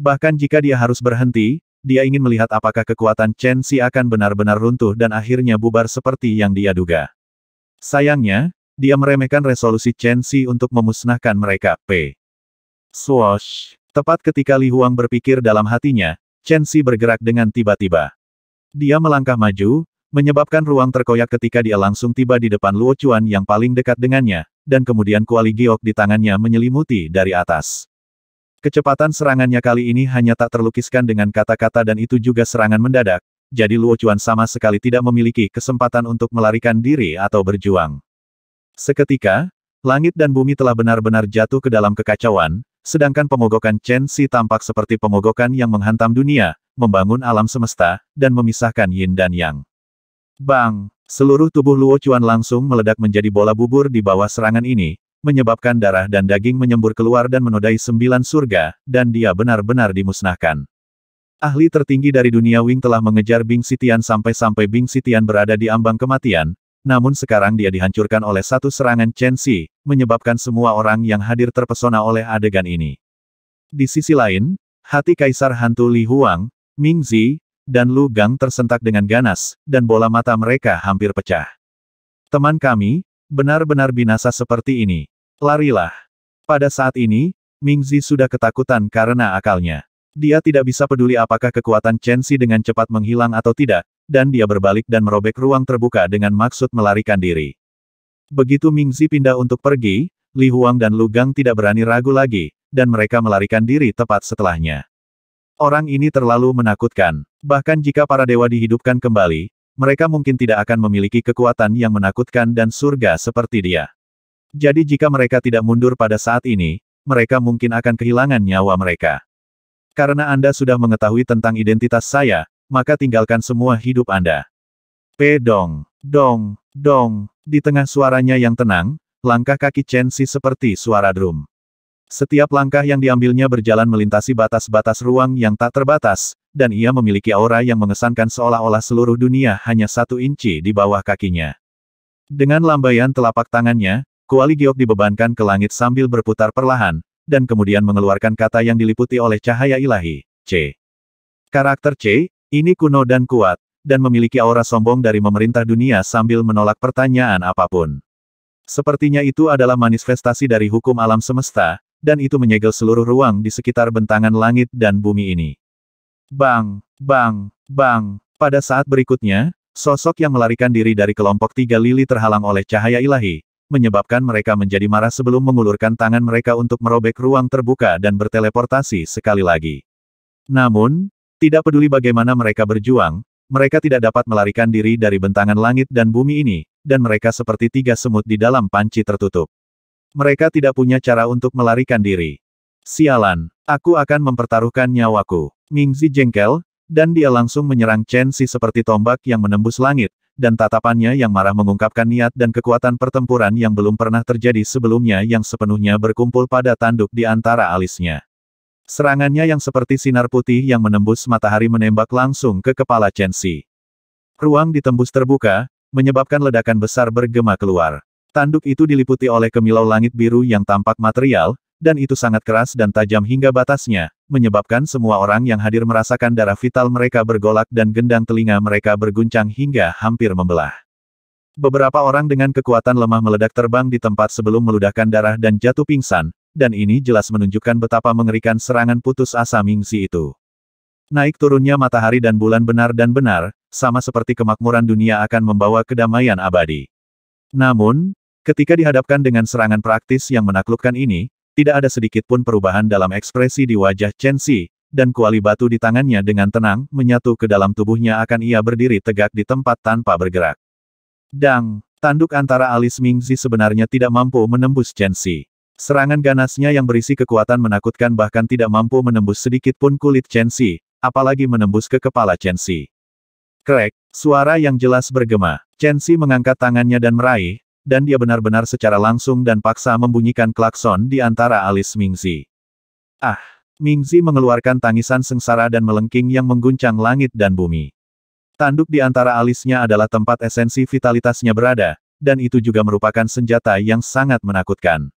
Bahkan jika dia harus berhenti, dia ingin melihat apakah kekuatan Chen Xi akan benar-benar runtuh dan akhirnya bubar seperti yang dia duga. Sayangnya, dia meremehkan resolusi Chen Xi untuk memusnahkan mereka, P. Swoosh! Tepat ketika Li Huang berpikir dalam hatinya, Chen Xi bergerak dengan tiba-tiba. Dia melangkah maju, menyebabkan ruang terkoyak ketika dia langsung tiba di depan Luo Chuan yang paling dekat dengannya, dan kemudian kuali giok di tangannya menyelimuti dari atas. Kecepatan serangannya kali ini hanya tak terlukiskan dengan kata-kata dan itu juga serangan mendadak, jadi Luo Chuan sama sekali tidak memiliki kesempatan untuk melarikan diri atau berjuang. Seketika, langit dan bumi telah benar-benar jatuh ke dalam kekacauan, sedangkan pemogokan Chen Si tampak seperti pemogokan yang menghantam dunia, membangun alam semesta, dan memisahkan yin dan yang. Bang! Seluruh tubuh Luo Chuan langsung meledak menjadi bola bubur di bawah serangan ini, menyebabkan darah dan daging menyembur keluar dan menodai sembilan surga, dan dia benar-benar dimusnahkan. Ahli tertinggi dari dunia Wing telah mengejar Bing Sitian sampai-sampai Bing Sitian berada di ambang kematian, namun sekarang dia dihancurkan oleh satu serangan Chen Xi, menyebabkan semua orang yang hadir terpesona oleh adegan ini. Di sisi lain, hati Kaisar Hantu Li Huang, Ming Zi, dan Lu Gang tersentak dengan ganas, dan bola mata mereka hampir pecah. Teman kami, benar-benar binasa seperti ini. Larilah. Pada saat ini, Mingzi sudah ketakutan karena akalnya. Dia tidak bisa peduli apakah kekuatan Chen Xi dengan cepat menghilang atau tidak, dan dia berbalik dan merobek ruang terbuka dengan maksud melarikan diri. Begitu Mingzi pindah untuk pergi, Li Huang dan Lu Gang tidak berani ragu lagi, dan mereka melarikan diri tepat setelahnya. Orang ini terlalu menakutkan. Bahkan jika para dewa dihidupkan kembali, mereka mungkin tidak akan memiliki kekuatan yang menakutkan dan surga seperti dia. Jadi jika mereka tidak mundur pada saat ini, mereka mungkin akan kehilangan nyawa mereka. Karena Anda sudah mengetahui tentang identitas saya, maka tinggalkan semua hidup Anda. Pedong, dong, dong, di tengah suaranya yang tenang, langkah kaki Chen Si seperti suara drum. Setiap langkah yang diambilnya berjalan melintasi batas-batas ruang yang tak terbatas, dan ia memiliki aura yang mengesankan seolah-olah seluruh dunia hanya satu inci di bawah kakinya. Dengan lambaian telapak tangannya, Kuali giok dibebankan ke langit sambil berputar perlahan, dan kemudian mengeluarkan kata yang diliputi oleh cahaya ilahi, C. Karakter C, ini kuno dan kuat, dan memiliki aura sombong dari memerintah dunia sambil menolak pertanyaan apapun. Sepertinya itu adalah manifestasi dari hukum alam semesta, dan itu menyegel seluruh ruang di sekitar bentangan langit dan bumi ini. Bang, bang, bang. Pada saat berikutnya, sosok yang melarikan diri dari kelompok tiga lili terhalang oleh cahaya ilahi, menyebabkan mereka menjadi marah sebelum mengulurkan tangan mereka untuk merobek ruang terbuka dan berteleportasi sekali lagi. Namun, tidak peduli bagaimana mereka berjuang, mereka tidak dapat melarikan diri dari bentangan langit dan bumi ini, dan mereka seperti tiga semut di dalam panci tertutup. Mereka tidak punya cara untuk melarikan diri. Sialan, aku akan mempertaruhkan nyawaku. Mingzi jengkel, dan dia langsung menyerang Chen Si seperti tombak yang menembus langit, dan tatapannya yang marah mengungkapkan niat dan kekuatan pertempuran yang belum pernah terjadi sebelumnya yang sepenuhnya berkumpul pada tanduk di antara alisnya. Serangannya yang seperti sinar putih yang menembus matahari menembak langsung ke kepala Chen Xi. Ruang ditembus terbuka, menyebabkan ledakan besar bergema keluar. Tanduk itu diliputi oleh kemilau langit biru yang tampak material, dan itu sangat keras dan tajam hingga batasnya, menyebabkan semua orang yang hadir merasakan darah vital mereka bergolak dan gendang telinga mereka berguncang hingga hampir membelah. Beberapa orang dengan kekuatan lemah meledak terbang di tempat sebelum meludahkan darah dan jatuh pingsan, dan ini jelas menunjukkan betapa mengerikan serangan putus asa Mingzi itu. Naik turunnya matahari dan bulan benar dan benar, sama seperti kemakmuran dunia akan membawa kedamaian abadi. Namun, Ketika dihadapkan dengan serangan praktis yang menaklukkan ini, tidak ada sedikit pun perubahan dalam ekspresi di wajah Chen Xi, dan kuali batu di tangannya dengan tenang menyatu ke dalam tubuhnya akan ia berdiri tegak di tempat tanpa bergerak. Dang, tanduk antara alis Mingzi sebenarnya tidak mampu menembus Chen Xi. Serangan ganasnya yang berisi kekuatan menakutkan bahkan tidak mampu menembus sedikit pun kulit Chen Xi, apalagi menembus ke kepala Chen Xi. Krek, suara yang jelas bergema. Chen Xi mengangkat tangannya dan meraih, dan dia benar-benar secara langsung dan paksa membunyikan klakson di antara alis Mingzi. Ah! Mingzi mengeluarkan tangisan sengsara dan melengking yang mengguncang langit dan bumi. Tanduk di antara alisnya adalah tempat esensi vitalitasnya berada, dan itu juga merupakan senjata yang sangat menakutkan.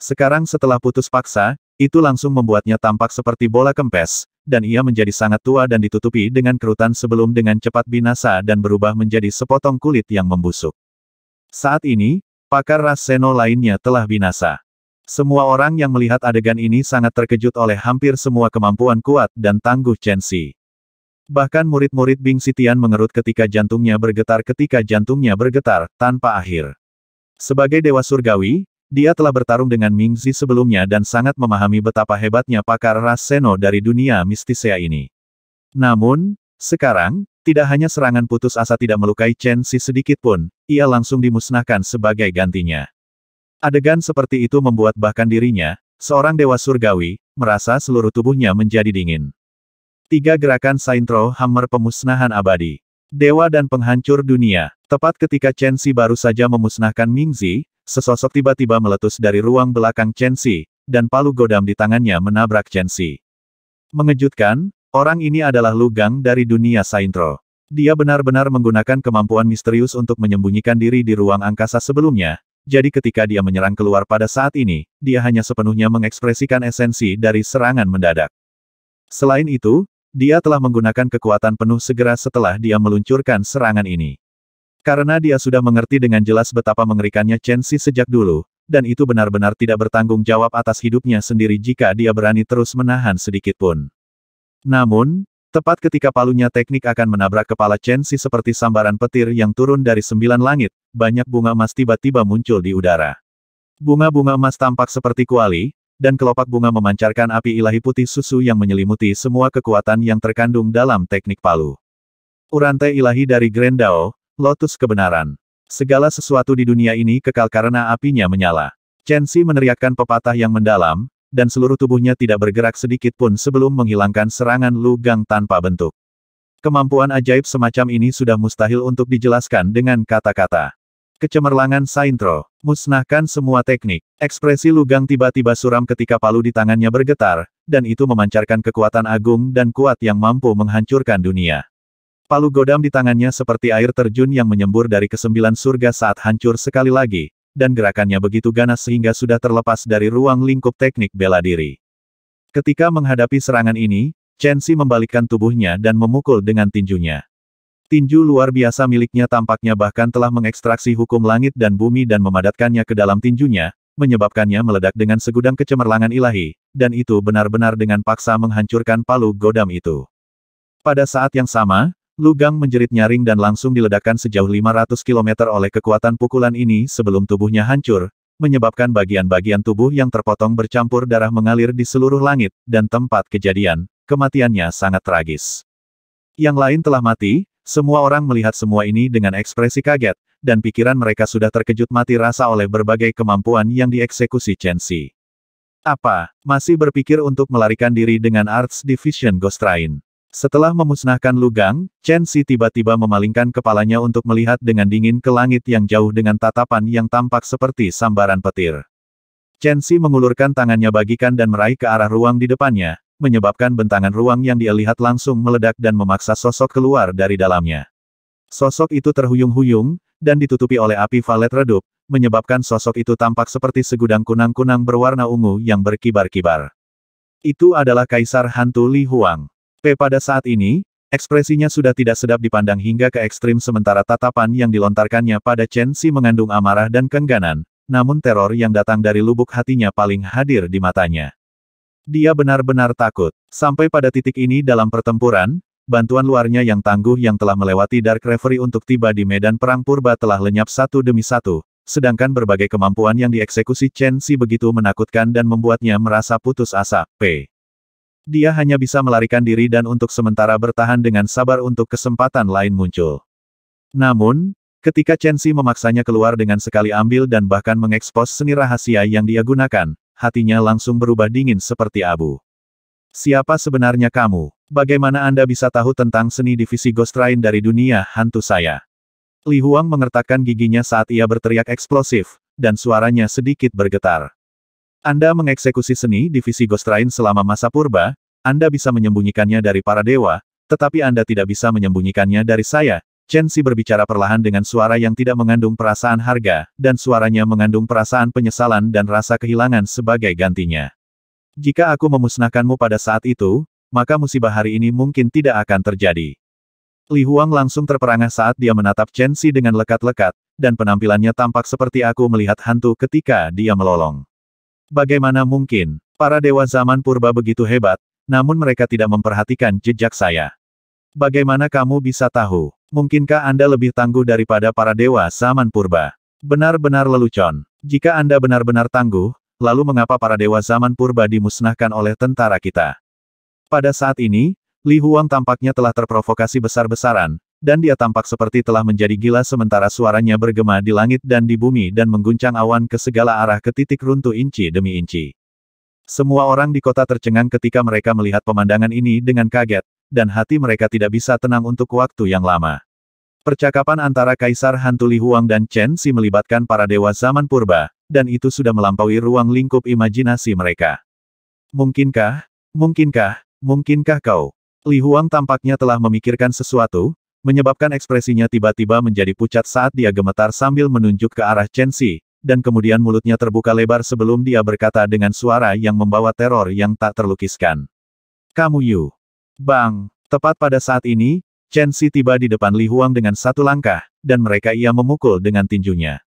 Sekarang setelah putus paksa, itu langsung membuatnya tampak seperti bola kempes, dan ia menjadi sangat tua dan ditutupi dengan kerutan sebelum dengan cepat binasa dan berubah menjadi sepotong kulit yang membusuk. Saat ini, pakar ras Seno lainnya telah binasa. Semua orang yang melihat adegan ini sangat terkejut oleh hampir semua kemampuan kuat dan tangguh Chen Xi. Bahkan murid-murid Bing Sitian mengerut ketika jantungnya bergetar ketika jantungnya bergetar, tanpa akhir. Sebagai Dewa Surgawi, dia telah bertarung dengan Ming Zi sebelumnya dan sangat memahami betapa hebatnya pakar ras Seno dari dunia mistisea ini. Namun, sekarang, tidak hanya serangan putus asa tidak melukai Chen Si sedikit pun, ia langsung dimusnahkan sebagai gantinya. Adegan seperti itu membuat bahkan dirinya, seorang dewa surgawi, merasa seluruh tubuhnya menjadi dingin. Tiga gerakan Saintro Hammer pemusnahan abadi. Dewa dan penghancur dunia. Tepat ketika Chen Si baru saja memusnahkan Ming Zi, sesosok tiba-tiba meletus dari ruang belakang Chen Si, dan palu godam di tangannya menabrak Chen Si. Mengejutkan, Orang ini adalah Lugang dari dunia Saintro. Dia benar-benar menggunakan kemampuan misterius untuk menyembunyikan diri di ruang angkasa sebelumnya, jadi ketika dia menyerang keluar pada saat ini, dia hanya sepenuhnya mengekspresikan esensi dari serangan mendadak. Selain itu, dia telah menggunakan kekuatan penuh segera setelah dia meluncurkan serangan ini. Karena dia sudah mengerti dengan jelas betapa mengerikannya Chen Xi sejak dulu, dan itu benar-benar tidak bertanggung jawab atas hidupnya sendiri jika dia berani terus menahan sedikitpun. Namun, tepat ketika palunya teknik akan menabrak kepala Chen Xi seperti sambaran petir yang turun dari sembilan langit, banyak bunga emas tiba-tiba muncul di udara. Bunga-bunga emas tampak seperti kuali, dan kelopak bunga memancarkan api ilahi putih susu yang menyelimuti semua kekuatan yang terkandung dalam teknik palu. Urante ilahi dari Grand Dao, Lotus Kebenaran. Segala sesuatu di dunia ini kekal karena apinya menyala. Chen Xi meneriakkan pepatah yang mendalam, dan seluruh tubuhnya tidak bergerak sedikit pun sebelum menghilangkan serangan Lu Gang tanpa bentuk. Kemampuan ajaib semacam ini sudah mustahil untuk dijelaskan dengan kata-kata. Kecemerlangan Saintro, musnahkan semua teknik. Ekspresi Lugang tiba-tiba suram ketika palu di tangannya bergetar, dan itu memancarkan kekuatan agung dan kuat yang mampu menghancurkan dunia. Palu godam di tangannya seperti air terjun yang menyembur dari kesembilan surga saat hancur sekali lagi, dan gerakannya begitu ganas sehingga sudah terlepas dari ruang lingkup teknik bela diri. Ketika menghadapi serangan ini, Chen Xi membalikkan tubuhnya dan memukul dengan tinjunya. Tinju luar biasa miliknya tampaknya bahkan telah mengekstraksi hukum langit dan bumi dan memadatkannya ke dalam tinjunya, menyebabkannya meledak dengan segudang kecemerlangan ilahi, dan itu benar-benar dengan paksa menghancurkan palu godam itu. Pada saat yang sama, Lu Gang menjerit nyaring dan langsung diledakkan sejauh 500 km oleh kekuatan pukulan ini sebelum tubuhnya hancur, menyebabkan bagian-bagian tubuh yang terpotong bercampur darah mengalir di seluruh langit, dan tempat kejadian, kematiannya sangat tragis. Yang lain telah mati, semua orang melihat semua ini dengan ekspresi kaget, dan pikiran mereka sudah terkejut mati rasa oleh berbagai kemampuan yang dieksekusi Chen Xi. Apa, masih berpikir untuk melarikan diri dengan Arts Division Ghost Train? Setelah memusnahkan Lugang, Chen Xi tiba-tiba memalingkan kepalanya untuk melihat dengan dingin ke langit yang jauh dengan tatapan yang tampak seperti sambaran petir. Chen Xi mengulurkan tangannya bagikan dan meraih ke arah ruang di depannya, menyebabkan bentangan ruang yang dia lihat langsung meledak dan memaksa sosok keluar dari dalamnya. Sosok itu terhuyung-huyung, dan ditutupi oleh api valet redup, menyebabkan sosok itu tampak seperti segudang kunang-kunang berwarna ungu yang berkibar-kibar. Itu adalah Kaisar Hantu Li Huang. P pada saat ini, ekspresinya sudah tidak sedap dipandang hingga ke ekstrim sementara tatapan yang dilontarkannya pada Chen Xi mengandung amarah dan kengganan, namun teror yang datang dari lubuk hatinya paling hadir di matanya. Dia benar-benar takut. Sampai pada titik ini dalam pertempuran, bantuan luarnya yang tangguh yang telah melewati Dark Reverie untuk tiba di medan perang purba telah lenyap satu demi satu, sedangkan berbagai kemampuan yang dieksekusi Chen Xi begitu menakutkan dan membuatnya merasa putus asa. P. Dia hanya bisa melarikan diri dan untuk sementara bertahan dengan sabar untuk kesempatan lain muncul. Namun, ketika Chen Xi memaksanya keluar dengan sekali ambil dan bahkan mengekspos seni rahasia yang dia gunakan, hatinya langsung berubah dingin seperti abu. Siapa sebenarnya kamu? Bagaimana Anda bisa tahu tentang seni divisi Ghost Rain dari dunia hantu saya? Li Huang mengertakkan giginya saat ia berteriak eksplosif, dan suaranya sedikit bergetar. Anda mengeksekusi seni divisi Ghost Rain selama masa purba, anda bisa menyembunyikannya dari para dewa, tetapi Anda tidak bisa menyembunyikannya dari saya. Chen Xi berbicara perlahan dengan suara yang tidak mengandung perasaan harga, dan suaranya mengandung perasaan penyesalan dan rasa kehilangan sebagai gantinya. Jika aku memusnahkanmu pada saat itu, maka musibah hari ini mungkin tidak akan terjadi. Li Huang langsung terperangah saat dia menatap Chen Xi dengan lekat-lekat, dan penampilannya tampak seperti aku melihat hantu ketika dia melolong. Bagaimana mungkin, para dewa zaman purba begitu hebat, namun mereka tidak memperhatikan jejak saya. Bagaimana kamu bisa tahu? Mungkinkah Anda lebih tangguh daripada para dewa zaman purba? Benar-benar lelucon. Jika Anda benar-benar tangguh, lalu mengapa para dewa zaman purba dimusnahkan oleh tentara kita? Pada saat ini, Li Huang tampaknya telah terprovokasi besar-besaran, dan dia tampak seperti telah menjadi gila sementara suaranya bergema di langit dan di bumi dan mengguncang awan ke segala arah ke titik runtuh inci demi inci. Semua orang di kota tercengang ketika mereka melihat pemandangan ini dengan kaget, dan hati mereka tidak bisa tenang untuk waktu yang lama. Percakapan antara Kaisar Hantu Li Huang dan Chen Si melibatkan para dewa zaman purba, dan itu sudah melampaui ruang lingkup imajinasi mereka. Mungkinkah, mungkinkah, mungkinkah kau? Li Huang tampaknya telah memikirkan sesuatu, menyebabkan ekspresinya tiba-tiba menjadi pucat saat dia gemetar sambil menunjuk ke arah Chen Si, dan kemudian mulutnya terbuka lebar sebelum dia berkata dengan suara yang membawa teror yang tak terlukiskan. Kamu Yu. Bang. Tepat pada saat ini, Chen Si tiba di depan Li Huang dengan satu langkah, dan mereka ia memukul dengan tinjunya.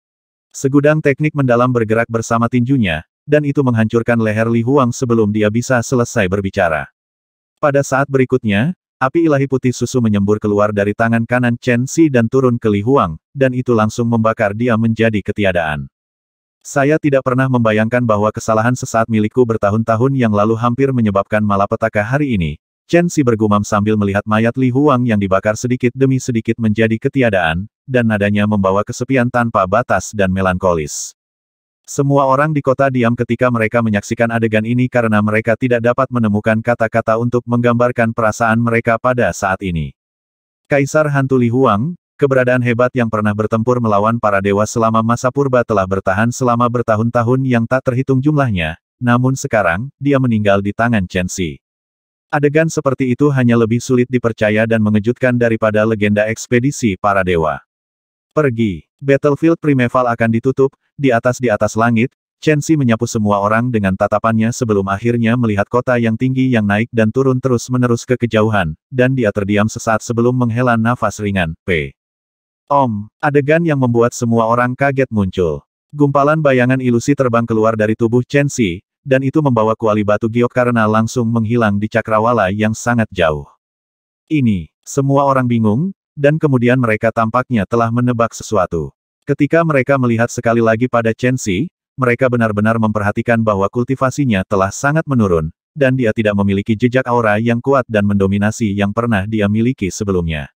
Segudang teknik mendalam bergerak bersama tinjunya, dan itu menghancurkan leher Li Huang sebelum dia bisa selesai berbicara. Pada saat berikutnya, api ilahi putih susu menyembur keluar dari tangan kanan Chen Si dan turun ke Li Huang, dan itu langsung membakar dia menjadi ketiadaan. Saya tidak pernah membayangkan bahwa kesalahan sesaat milikku bertahun-tahun yang lalu hampir menyebabkan malapetaka hari ini. Chen Si bergumam sambil melihat mayat Li Huang yang dibakar sedikit demi sedikit menjadi ketiadaan, dan nadanya membawa kesepian tanpa batas dan melankolis. Semua orang di kota diam ketika mereka menyaksikan adegan ini karena mereka tidak dapat menemukan kata-kata untuk menggambarkan perasaan mereka pada saat ini. Kaisar Hantu Li Huang, Keberadaan hebat yang pernah bertempur melawan para dewa selama masa purba telah bertahan selama bertahun-tahun yang tak terhitung jumlahnya, namun sekarang, dia meninggal di tangan Chen Xi. Adegan seperti itu hanya lebih sulit dipercaya dan mengejutkan daripada legenda ekspedisi para dewa. Pergi. Battlefield Primeval akan ditutup, di atas di atas langit, Chen Xi menyapu semua orang dengan tatapannya sebelum akhirnya melihat kota yang tinggi yang naik dan turun terus-menerus ke kejauhan, dan dia terdiam sesaat sebelum menghela nafas ringan, P. Om, adegan yang membuat semua orang kaget muncul. Gumpalan bayangan ilusi terbang keluar dari tubuh Chen Xi, dan itu membawa kuali batu giok karena langsung menghilang di cakrawala yang sangat jauh. Ini, semua orang bingung, dan kemudian mereka tampaknya telah menebak sesuatu. Ketika mereka melihat sekali lagi pada Chen Xi, mereka benar-benar memperhatikan bahwa kultivasinya telah sangat menurun, dan dia tidak memiliki jejak aura yang kuat dan mendominasi yang pernah dia miliki sebelumnya.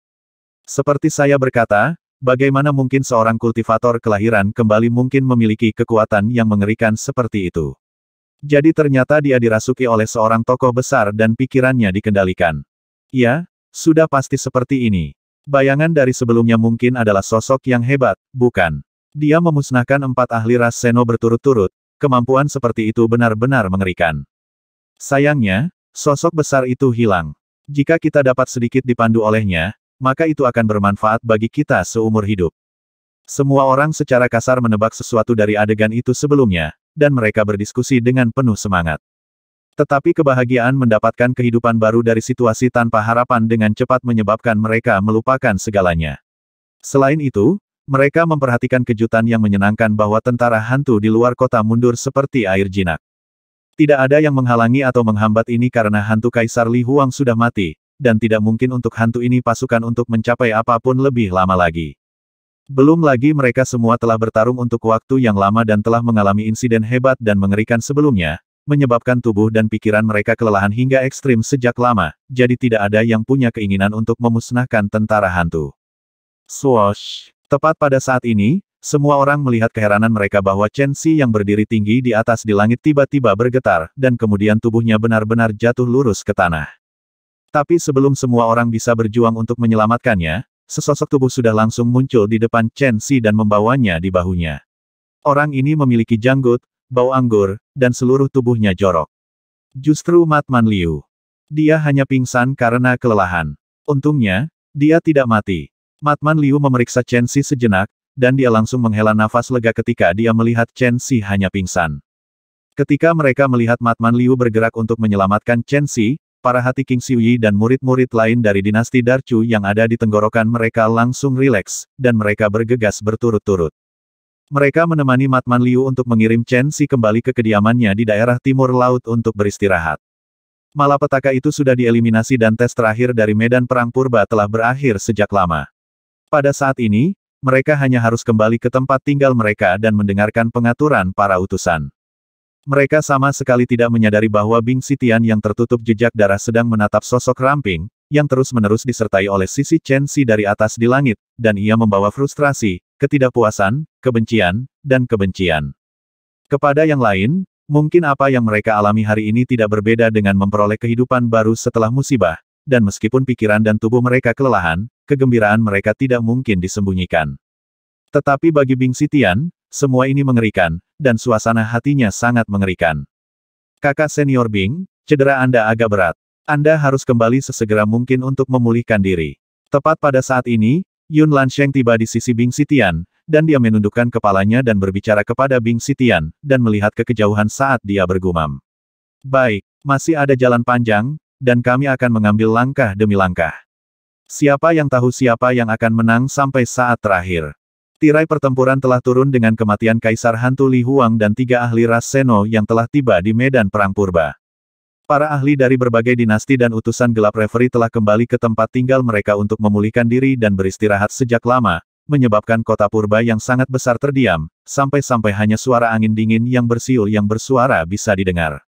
Seperti saya berkata, Bagaimana mungkin seorang kultivator kelahiran kembali mungkin memiliki kekuatan yang mengerikan seperti itu? Jadi ternyata dia dirasuki oleh seorang tokoh besar dan pikirannya dikendalikan. Ya, sudah pasti seperti ini. Bayangan dari sebelumnya mungkin adalah sosok yang hebat, bukan? Dia memusnahkan empat ahli ras Seno berturut-turut, kemampuan seperti itu benar-benar mengerikan. Sayangnya, sosok besar itu hilang. Jika kita dapat sedikit dipandu olehnya, maka itu akan bermanfaat bagi kita seumur hidup. Semua orang secara kasar menebak sesuatu dari adegan itu sebelumnya, dan mereka berdiskusi dengan penuh semangat. Tetapi kebahagiaan mendapatkan kehidupan baru dari situasi tanpa harapan dengan cepat menyebabkan mereka melupakan segalanya. Selain itu, mereka memperhatikan kejutan yang menyenangkan bahwa tentara hantu di luar kota mundur seperti air jinak. Tidak ada yang menghalangi atau menghambat ini karena hantu Kaisar Li Huang sudah mati, dan tidak mungkin untuk hantu ini pasukan untuk mencapai apapun lebih lama lagi. Belum lagi mereka semua telah bertarung untuk waktu yang lama dan telah mengalami insiden hebat dan mengerikan sebelumnya, menyebabkan tubuh dan pikiran mereka kelelahan hingga ekstrim sejak lama, jadi tidak ada yang punya keinginan untuk memusnahkan tentara hantu. Swoosh! Tepat pada saat ini, semua orang melihat keheranan mereka bahwa Chen Xi yang berdiri tinggi di atas di langit tiba-tiba bergetar, dan kemudian tubuhnya benar-benar jatuh lurus ke tanah. Tapi sebelum semua orang bisa berjuang untuk menyelamatkannya, sesosok tubuh sudah langsung muncul di depan Chen Xi dan membawanya di bahunya. Orang ini memiliki janggut, bau anggur, dan seluruh tubuhnya jorok. Justru Matman Liu. Dia hanya pingsan karena kelelahan. Untungnya, dia tidak mati. Matman Liu memeriksa Chen Xi sejenak, dan dia langsung menghela nafas lega ketika dia melihat Chen Xi hanya pingsan. Ketika mereka melihat Matman Liu bergerak untuk menyelamatkan Chen Xi, Para hati King Xiuyi dan murid-murid lain dari dinasti Darchu yang ada di tenggorokan mereka langsung rileks, dan mereka bergegas berturut-turut. Mereka menemani Matman Liu untuk mengirim Chen Si kembali ke kediamannya di daerah timur laut untuk beristirahat. Malapetaka itu sudah dieliminasi dan tes terakhir dari medan perang purba telah berakhir sejak lama. Pada saat ini, mereka hanya harus kembali ke tempat tinggal mereka dan mendengarkan pengaturan para utusan. Mereka sama sekali tidak menyadari bahwa Bing Sitian yang tertutup jejak darah sedang menatap sosok ramping, yang terus-menerus disertai oleh sisi Chen Xi dari atas di langit, dan ia membawa frustrasi, ketidakpuasan, kebencian, dan kebencian. Kepada yang lain, mungkin apa yang mereka alami hari ini tidak berbeda dengan memperoleh kehidupan baru setelah musibah, dan meskipun pikiran dan tubuh mereka kelelahan, kegembiraan mereka tidak mungkin disembunyikan. Tetapi bagi Bing Sitian, semua ini mengerikan, dan suasana hatinya sangat mengerikan. Kakak senior Bing, cedera Anda agak berat. Anda harus kembali sesegera mungkin untuk memulihkan diri. Tepat pada saat ini, Yun Lansheng tiba di sisi Bing Sitian, dan dia menundukkan kepalanya dan berbicara kepada Bing Sitian, dan melihat ke kejauhan saat dia bergumam. Baik, masih ada jalan panjang, dan kami akan mengambil langkah demi langkah. Siapa yang tahu siapa yang akan menang sampai saat terakhir? Tirai pertempuran telah turun dengan kematian Kaisar Hantu Li Huang dan tiga ahli ras Seno yang telah tiba di medan perang purba. Para ahli dari berbagai dinasti dan utusan gelap referee telah kembali ke tempat tinggal mereka untuk memulihkan diri dan beristirahat sejak lama, menyebabkan kota purba yang sangat besar terdiam, sampai-sampai hanya suara angin dingin yang bersiul yang bersuara bisa didengar.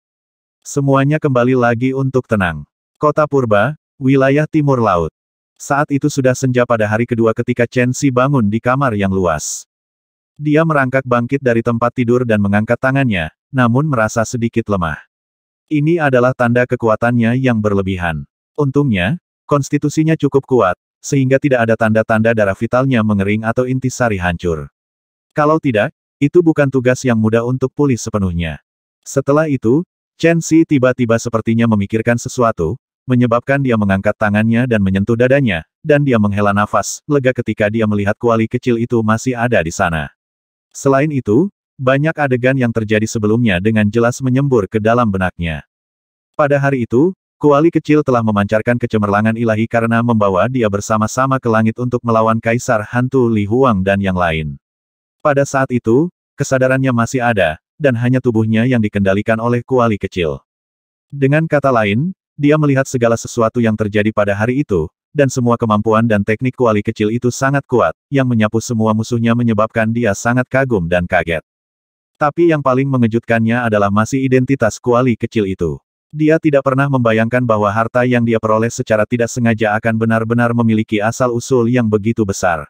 Semuanya kembali lagi untuk tenang. Kota purba, wilayah timur laut. Saat itu sudah senja pada hari kedua ketika Chen Xi bangun di kamar yang luas. Dia merangkak bangkit dari tempat tidur dan mengangkat tangannya, namun merasa sedikit lemah. Ini adalah tanda kekuatannya yang berlebihan. Untungnya, konstitusinya cukup kuat, sehingga tidak ada tanda-tanda darah vitalnya mengering atau intisari hancur. Kalau tidak, itu bukan tugas yang mudah untuk pulih sepenuhnya. Setelah itu, Chen Xi tiba-tiba sepertinya memikirkan sesuatu, menyebabkan dia mengangkat tangannya dan menyentuh dadanya, dan dia menghela nafas, lega ketika dia melihat kuali kecil itu masih ada di sana. Selain itu, banyak adegan yang terjadi sebelumnya dengan jelas menyembur ke dalam benaknya. Pada hari itu, kuali kecil telah memancarkan kecemerlangan ilahi karena membawa dia bersama-sama ke langit untuk melawan Kaisar Hantu Li Huang dan yang lain. Pada saat itu, kesadarannya masih ada, dan hanya tubuhnya yang dikendalikan oleh kuali kecil. Dengan kata lain, dia melihat segala sesuatu yang terjadi pada hari itu, dan semua kemampuan dan teknik kuali kecil itu sangat kuat, yang menyapu semua musuhnya menyebabkan dia sangat kagum dan kaget. Tapi yang paling mengejutkannya adalah masih identitas kuali kecil itu. Dia tidak pernah membayangkan bahwa harta yang dia peroleh secara tidak sengaja akan benar-benar memiliki asal-usul yang begitu besar.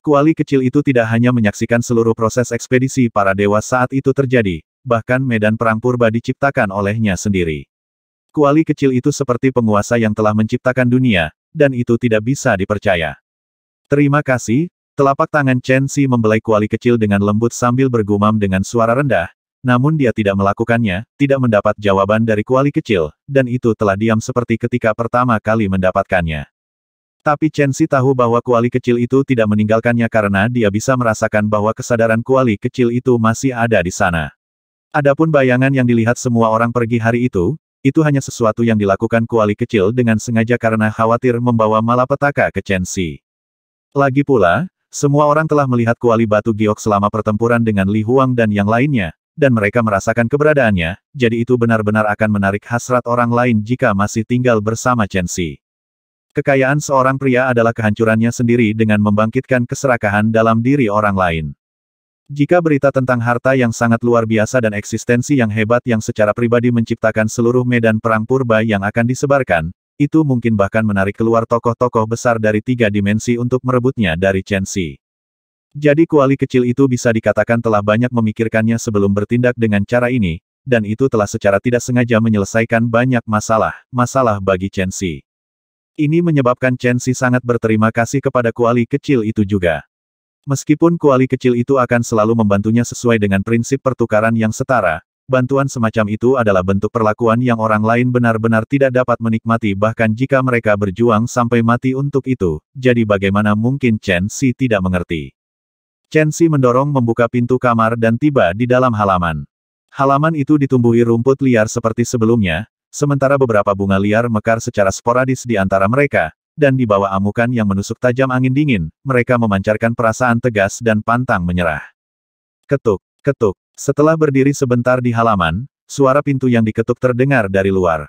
Kuali kecil itu tidak hanya menyaksikan seluruh proses ekspedisi para dewa saat itu terjadi, bahkan medan perang purba diciptakan olehnya sendiri. Kuali kecil itu seperti penguasa yang telah menciptakan dunia, dan itu tidak bisa dipercaya. Terima kasih, telapak tangan Chen Xi membelai kuali kecil dengan lembut sambil bergumam dengan suara rendah, namun dia tidak melakukannya, tidak mendapat jawaban dari kuali kecil, dan itu telah diam seperti ketika pertama kali mendapatkannya. Tapi Chen Xi tahu bahwa kuali kecil itu tidak meninggalkannya karena dia bisa merasakan bahwa kesadaran kuali kecil itu masih ada di sana. Adapun bayangan yang dilihat semua orang pergi hari itu, itu hanya sesuatu yang dilakukan kuali kecil dengan sengaja karena khawatir membawa malapetaka ke Chen Xi. Lagi pula, semua orang telah melihat kuali batu giok selama pertempuran dengan Li Huang dan yang lainnya, dan mereka merasakan keberadaannya, jadi itu benar-benar akan menarik hasrat orang lain jika masih tinggal bersama Chen Xi. Kekayaan seorang pria adalah kehancurannya sendiri dengan membangkitkan keserakahan dalam diri orang lain. Jika berita tentang harta yang sangat luar biasa dan eksistensi yang hebat yang secara pribadi menciptakan seluruh medan perang purba yang akan disebarkan, itu mungkin bahkan menarik keluar tokoh-tokoh besar dari tiga dimensi untuk merebutnya dari Chen Xi. Jadi kuali kecil itu bisa dikatakan telah banyak memikirkannya sebelum bertindak dengan cara ini, dan itu telah secara tidak sengaja menyelesaikan banyak masalah, masalah bagi Chen Xi. Ini menyebabkan Chen Xi sangat berterima kasih kepada kuali kecil itu juga. Meskipun kuali kecil itu akan selalu membantunya sesuai dengan prinsip pertukaran yang setara, bantuan semacam itu adalah bentuk perlakuan yang orang lain benar-benar tidak dapat menikmati bahkan jika mereka berjuang sampai mati untuk itu, jadi bagaimana mungkin Chen Xi tidak mengerti. Chen Xi mendorong membuka pintu kamar dan tiba di dalam halaman. Halaman itu ditumbuhi rumput liar seperti sebelumnya, sementara beberapa bunga liar mekar secara sporadis di antara mereka, dan di bawah amukan yang menusuk tajam angin dingin, mereka memancarkan perasaan tegas dan pantang menyerah. Ketuk, ketuk. Setelah berdiri sebentar di halaman, suara pintu yang diketuk terdengar dari luar.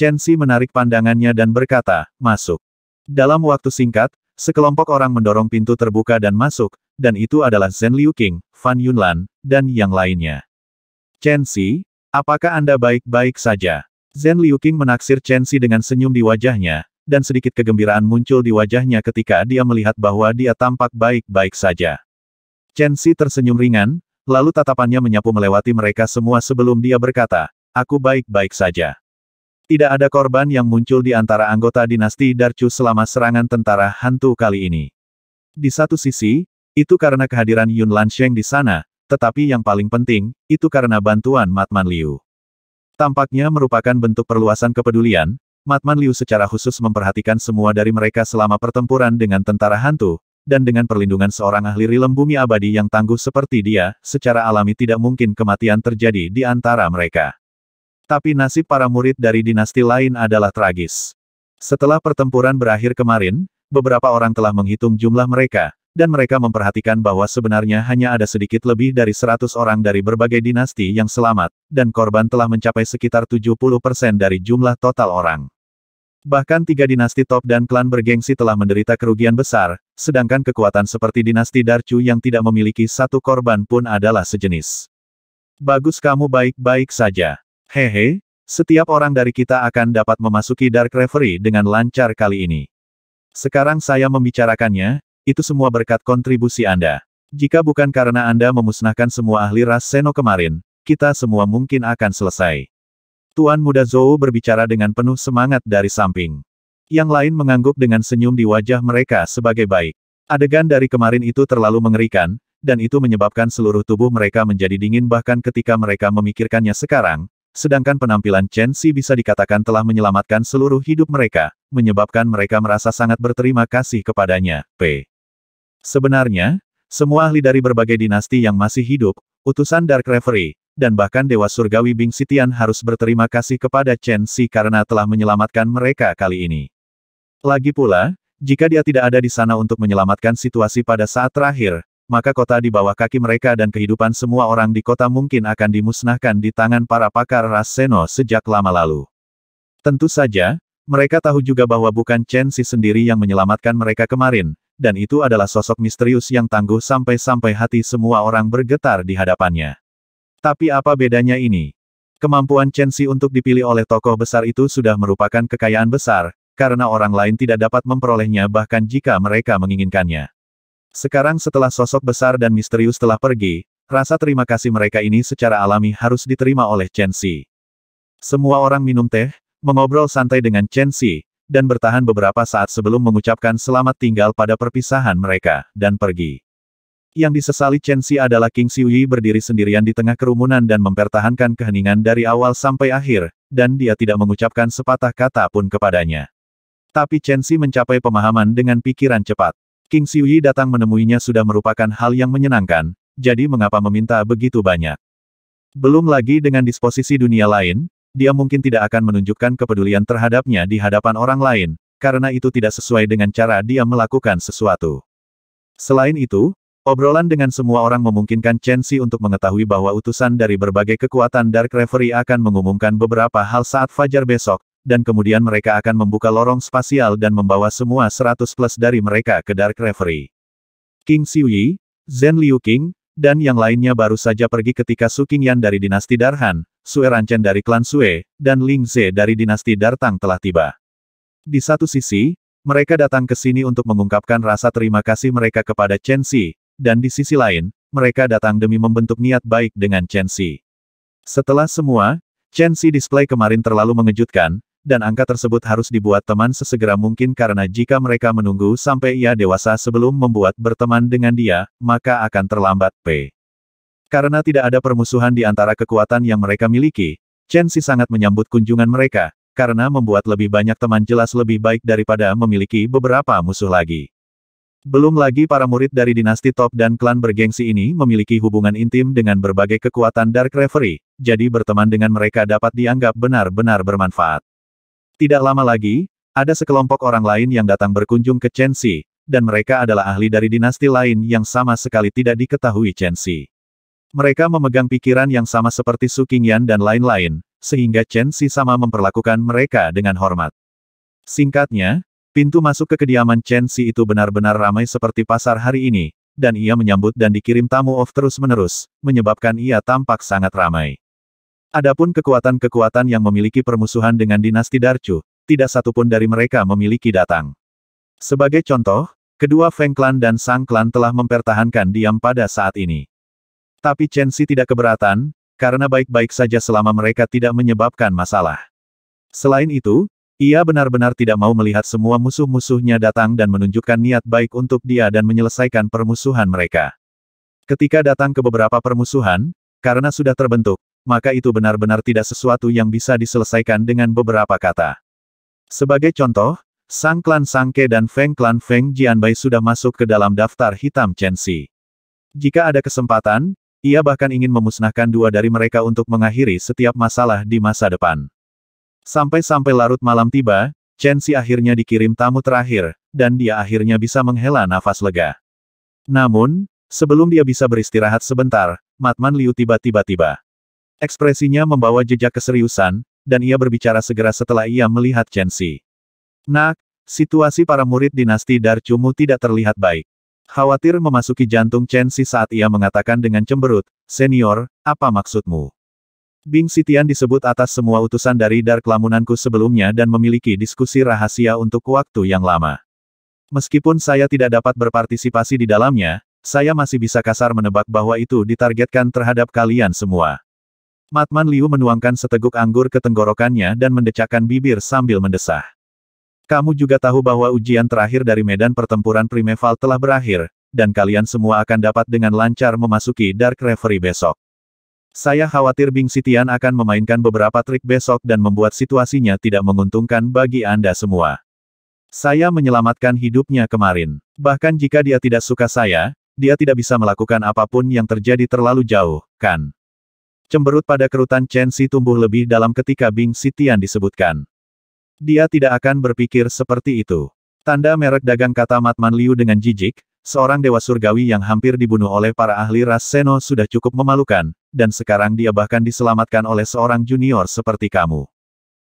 Chen Xi menarik pandangannya dan berkata, masuk. Dalam waktu singkat, sekelompok orang mendorong pintu terbuka dan masuk, dan itu adalah Zhen Liu Qing, Fan Yunlan, dan yang lainnya. Chen Xi, apakah Anda baik-baik saja? Zhen Liu Qing menaksir Xi dengan senyum di wajahnya, dan sedikit kegembiraan muncul di wajahnya ketika dia melihat bahwa dia tampak baik-baik saja. Chen Xi tersenyum ringan, lalu tatapannya menyapu melewati mereka semua sebelum dia berkata, aku baik-baik saja. Tidak ada korban yang muncul di antara anggota dinasti Darchu selama serangan tentara hantu kali ini. Di satu sisi, itu karena kehadiran Yun Lansheng di sana, tetapi yang paling penting, itu karena bantuan Matman Liu. Tampaknya merupakan bentuk perluasan kepedulian, Matman Liu secara khusus memperhatikan semua dari mereka selama pertempuran dengan tentara hantu, dan dengan perlindungan seorang ahli rilem bumi abadi yang tangguh seperti dia, secara alami tidak mungkin kematian terjadi di antara mereka. Tapi nasib para murid dari dinasti lain adalah tragis. Setelah pertempuran berakhir kemarin, beberapa orang telah menghitung jumlah mereka, dan mereka memperhatikan bahwa sebenarnya hanya ada sedikit lebih dari 100 orang dari berbagai dinasti yang selamat, dan korban telah mencapai sekitar 70% dari jumlah total orang. Bahkan tiga dinasti top dan klan bergengsi telah menderita kerugian besar, sedangkan kekuatan seperti dinasti Darchu yang tidak memiliki satu korban pun adalah sejenis. Bagus kamu baik-baik saja. Hehe, setiap orang dari kita akan dapat memasuki Dark Reverie dengan lancar kali ini. Sekarang saya membicarakannya, itu semua berkat kontribusi Anda. Jika bukan karena Anda memusnahkan semua ahli ras Seno kemarin, kita semua mungkin akan selesai. Tuan muda Zhou berbicara dengan penuh semangat dari samping. Yang lain mengangguk dengan senyum di wajah mereka sebagai baik. Adegan dari kemarin itu terlalu mengerikan, dan itu menyebabkan seluruh tubuh mereka menjadi dingin bahkan ketika mereka memikirkannya sekarang, sedangkan penampilan Chen Xi bisa dikatakan telah menyelamatkan seluruh hidup mereka, menyebabkan mereka merasa sangat berterima kasih kepadanya. P. Sebenarnya, semua ahli dari berbagai dinasti yang masih hidup, utusan Dark Reverie, dan bahkan Dewa Surgawi Bing Sitian harus berterima kasih kepada Chen Xi karena telah menyelamatkan mereka kali ini. Lagi pula, jika dia tidak ada di sana untuk menyelamatkan situasi pada saat terakhir, maka kota di bawah kaki mereka dan kehidupan semua orang di kota mungkin akan dimusnahkan di tangan para pakar ras Seno sejak lama lalu. Tentu saja, mereka tahu juga bahwa bukan Chen Xi sendiri yang menyelamatkan mereka kemarin, dan itu adalah sosok misterius yang tangguh sampai-sampai hati semua orang bergetar di hadapannya. Tapi apa bedanya ini? Kemampuan Chen Xi untuk dipilih oleh tokoh besar itu sudah merupakan kekayaan besar, karena orang lain tidak dapat memperolehnya bahkan jika mereka menginginkannya. Sekarang setelah sosok besar dan misterius telah pergi, rasa terima kasih mereka ini secara alami harus diterima oleh Chen Xi. Semua orang minum teh, mengobrol santai dengan Chen Xi, dan bertahan beberapa saat sebelum mengucapkan selamat tinggal pada perpisahan mereka, dan pergi. Yang disesali Chen Xi adalah King Xiu Yi berdiri sendirian di tengah kerumunan dan mempertahankan keheningan dari awal sampai akhir, dan dia tidak mengucapkan sepatah kata pun kepadanya. Tapi Chen Xi mencapai pemahaman dengan pikiran cepat. King Xiu Yi datang menemuinya sudah merupakan hal yang menyenangkan, jadi mengapa meminta begitu banyak? Belum lagi dengan disposisi dunia lain, dia mungkin tidak akan menunjukkan kepedulian terhadapnya di hadapan orang lain, karena itu tidak sesuai dengan cara dia melakukan sesuatu. Selain itu, Obrolan dengan semua orang memungkinkan Chen Xi untuk mengetahui bahwa utusan dari berbagai kekuatan Dark Reverie akan mengumumkan beberapa hal saat Fajar besok, dan kemudian mereka akan membuka lorong spasial dan membawa semua 100 plus dari mereka ke Dark Reverie. King Yi, Zhen Liu King, dan yang lainnya baru saja pergi ketika Su Qingyan dari dinasti Darhan, Sue Ranchen dari klan Sue, dan Ling Ze dari dinasti Dartang telah tiba. Di satu sisi, mereka datang ke sini untuk mengungkapkan rasa terima kasih mereka kepada Chen Xi, dan di sisi lain, mereka datang demi membentuk niat baik dengan Chen Xi. Setelah semua, Chen Xi display kemarin terlalu mengejutkan, dan angka tersebut harus dibuat teman sesegera mungkin karena jika mereka menunggu sampai ia dewasa sebelum membuat berteman dengan dia, maka akan terlambat P. Karena tidak ada permusuhan di antara kekuatan yang mereka miliki, Chen Xi sangat menyambut kunjungan mereka, karena membuat lebih banyak teman jelas lebih baik daripada memiliki beberapa musuh lagi. Belum lagi para murid dari dinasti top dan klan bergengsi ini memiliki hubungan intim dengan berbagai kekuatan Dark Referee, jadi berteman dengan mereka dapat dianggap benar-benar bermanfaat. Tidak lama lagi, ada sekelompok orang lain yang datang berkunjung ke Chen Xi, dan mereka adalah ahli dari dinasti lain yang sama sekali tidak diketahui Chen Xi. Mereka memegang pikiran yang sama seperti Su Qingyan dan lain-lain, sehingga Chen Xi sama memperlakukan mereka dengan hormat. Singkatnya, Pintu masuk ke kediaman Chen Xi itu benar-benar ramai seperti pasar hari ini, dan ia menyambut dan dikirim tamu off terus-menerus, menyebabkan ia tampak sangat ramai. Adapun kekuatan-kekuatan yang memiliki permusuhan dengan dinasti Darchu, tidak satupun dari mereka memiliki datang. Sebagai contoh, kedua Feng Clan dan Sang Clan telah mempertahankan diam pada saat ini. Tapi Chen Xi tidak keberatan, karena baik-baik saja selama mereka tidak menyebabkan masalah. Selain itu, ia benar-benar tidak mau melihat semua musuh-musuhnya datang dan menunjukkan niat baik untuk dia dan menyelesaikan permusuhan mereka. Ketika datang ke beberapa permusuhan, karena sudah terbentuk, maka itu benar-benar tidak sesuatu yang bisa diselesaikan dengan beberapa kata. Sebagai contoh, Sang Klan Sangke dan Feng Klan Feng Jianbai sudah masuk ke dalam daftar hitam Chensi. Jika ada kesempatan, ia bahkan ingin memusnahkan dua dari mereka untuk mengakhiri setiap masalah di masa depan. Sampai-sampai larut malam tiba, Chen Xi akhirnya dikirim tamu terakhir, dan dia akhirnya bisa menghela nafas lega. Namun, sebelum dia bisa beristirahat sebentar, Matman Liu tiba-tiba tiba. Ekspresinya membawa jejak keseriusan, dan ia berbicara segera setelah ia melihat Chen Xi. Nak, situasi para murid dinasti Darcumu tidak terlihat baik. Khawatir memasuki jantung Chen Xi saat ia mengatakan dengan cemberut, Senior, apa maksudmu? Bing Sitian disebut atas semua utusan dari Dark Lamunanku sebelumnya dan memiliki diskusi rahasia untuk waktu yang lama. Meskipun saya tidak dapat berpartisipasi di dalamnya, saya masih bisa kasar menebak bahwa itu ditargetkan terhadap kalian semua. Matman Liu menuangkan seteguk anggur ke tenggorokannya dan mendecakkan bibir sambil mendesah. Kamu juga tahu bahwa ujian terakhir dari medan pertempuran Primeval telah berakhir, dan kalian semua akan dapat dengan lancar memasuki Dark Reverie besok. Saya khawatir Bing Sitian akan memainkan beberapa trik besok dan membuat situasinya tidak menguntungkan bagi Anda semua. Saya menyelamatkan hidupnya kemarin. Bahkan jika dia tidak suka saya, dia tidak bisa melakukan apapun yang terjadi terlalu jauh, kan? Cemberut pada kerutan Chen Si tumbuh lebih dalam ketika Bing Sitian disebutkan. Dia tidak akan berpikir seperti itu. Tanda merek dagang kata Matman Liu dengan jijik, seorang dewa surgawi yang hampir dibunuh oleh para ahli ras Seno sudah cukup memalukan, dan sekarang dia bahkan diselamatkan oleh seorang junior seperti kamu.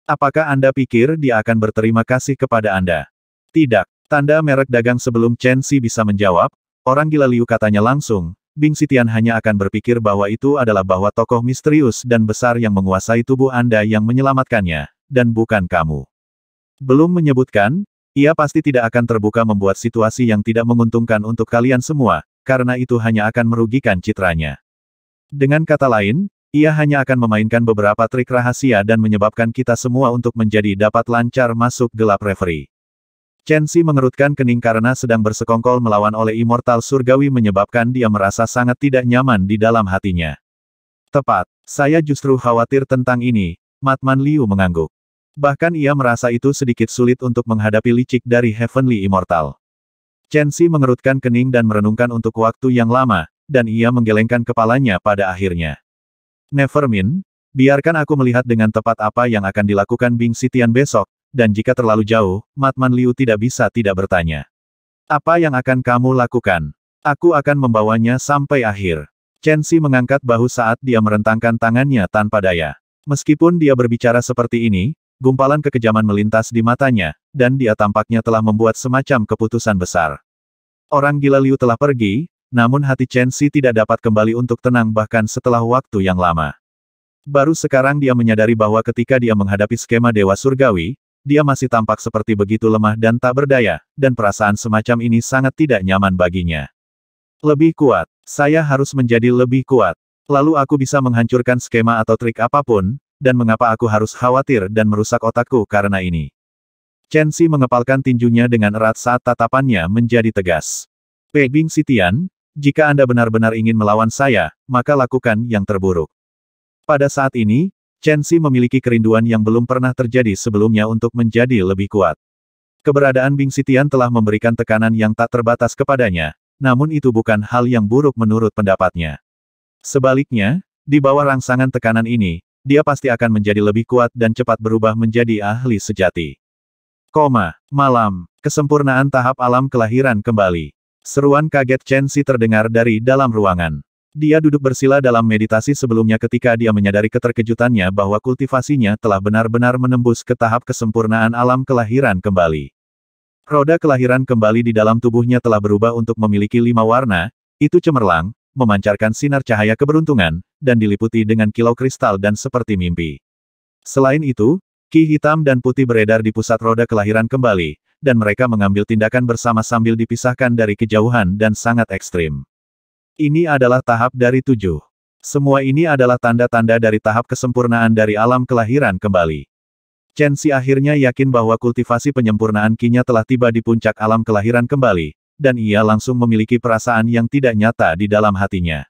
Apakah Anda pikir dia akan berterima kasih kepada Anda? Tidak. Tanda merek dagang sebelum Chen Xi bisa menjawab, orang gila Liu katanya langsung, Bing Sitian hanya akan berpikir bahwa itu adalah bahwa tokoh misterius dan besar yang menguasai tubuh Anda yang menyelamatkannya, dan bukan kamu. Belum menyebutkan, ia pasti tidak akan terbuka membuat situasi yang tidak menguntungkan untuk kalian semua, karena itu hanya akan merugikan citranya. Dengan kata lain, ia hanya akan memainkan beberapa trik rahasia dan menyebabkan kita semua untuk menjadi dapat lancar masuk gelap referee. Chen Xi mengerutkan kening karena sedang bersekongkol melawan oleh Immortal Surgawi menyebabkan dia merasa sangat tidak nyaman di dalam hatinya. Tepat, saya justru khawatir tentang ini, Matman Liu mengangguk. Bahkan ia merasa itu sedikit sulit untuk menghadapi licik dari Heavenly Immortal. Chen Xi mengerutkan kening dan merenungkan untuk waktu yang lama, dan ia menggelengkan kepalanya pada akhirnya. Nevermin, biarkan aku melihat dengan tepat apa yang akan dilakukan Bing Sitian besok, dan jika terlalu jauh, Matman Liu tidak bisa tidak bertanya. Apa yang akan kamu lakukan? Aku akan membawanya sampai akhir. Chen Xi mengangkat bahu saat dia merentangkan tangannya tanpa daya. Meskipun dia berbicara seperti ini, gumpalan kekejaman melintas di matanya, dan dia tampaknya telah membuat semacam keputusan besar. Orang gila Liu telah pergi, namun hati Chen Xi tidak dapat kembali untuk tenang bahkan setelah waktu yang lama. Baru sekarang dia menyadari bahwa ketika dia menghadapi skema Dewa Surgawi, dia masih tampak seperti begitu lemah dan tak berdaya, dan perasaan semacam ini sangat tidak nyaman baginya. Lebih kuat, saya harus menjadi lebih kuat. Lalu aku bisa menghancurkan skema atau trik apapun, dan mengapa aku harus khawatir dan merusak otakku karena ini. Chen Xi mengepalkan tinjunya dengan erat saat tatapannya menjadi tegas. Pei Bing Sitian, jika Anda benar-benar ingin melawan saya, maka lakukan yang terburuk. Pada saat ini, Chen Xi memiliki kerinduan yang belum pernah terjadi sebelumnya untuk menjadi lebih kuat. Keberadaan Bing Sitian telah memberikan tekanan yang tak terbatas kepadanya, namun itu bukan hal yang buruk menurut pendapatnya. Sebaliknya, di bawah rangsangan tekanan ini, dia pasti akan menjadi lebih kuat dan cepat berubah menjadi ahli sejati. Koma, malam, kesempurnaan tahap alam kelahiran kembali. Seruan kaget Chen Si terdengar dari dalam ruangan. Dia duduk bersila dalam meditasi sebelumnya ketika dia menyadari keterkejutannya bahwa kultivasinya telah benar-benar menembus ke tahap kesempurnaan alam kelahiran kembali. Roda kelahiran kembali di dalam tubuhnya telah berubah untuk memiliki lima warna, itu cemerlang, memancarkan sinar cahaya keberuntungan, dan diliputi dengan kilau kristal dan seperti mimpi. Selain itu, ki hitam dan putih beredar di pusat roda kelahiran kembali, dan mereka mengambil tindakan bersama sambil dipisahkan dari kejauhan dan sangat ekstrim. Ini adalah tahap dari tujuh. Semua ini adalah tanda-tanda dari tahap kesempurnaan dari alam kelahiran kembali. Chen Xi akhirnya yakin bahwa kultivasi penyempurnaan kinya telah tiba di puncak alam kelahiran kembali, dan ia langsung memiliki perasaan yang tidak nyata di dalam hatinya.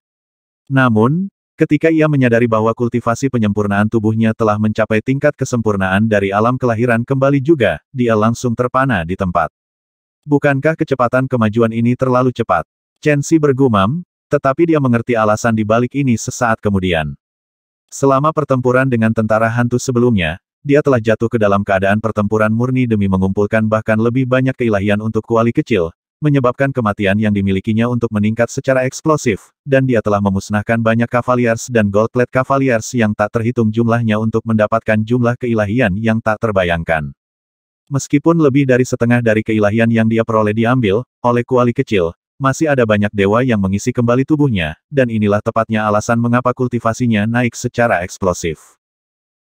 Namun, Ketika ia menyadari bahwa kultivasi penyempurnaan tubuhnya telah mencapai tingkat kesempurnaan dari alam kelahiran kembali juga, dia langsung terpana di tempat. Bukankah kecepatan kemajuan ini terlalu cepat? Chen Xi bergumam, tetapi dia mengerti alasan di balik ini sesaat kemudian. Selama pertempuran dengan tentara hantu sebelumnya, dia telah jatuh ke dalam keadaan pertempuran murni demi mengumpulkan bahkan lebih banyak keilahian untuk kuali kecil, menyebabkan kematian yang dimilikinya untuk meningkat secara eksplosif, dan dia telah memusnahkan banyak Cavaliers dan Goldplate Cavaliers yang tak terhitung jumlahnya untuk mendapatkan jumlah keilahian yang tak terbayangkan. Meskipun lebih dari setengah dari keilahian yang dia peroleh diambil, oleh kuali kecil, masih ada banyak dewa yang mengisi kembali tubuhnya, dan inilah tepatnya alasan mengapa kultivasinya naik secara eksplosif.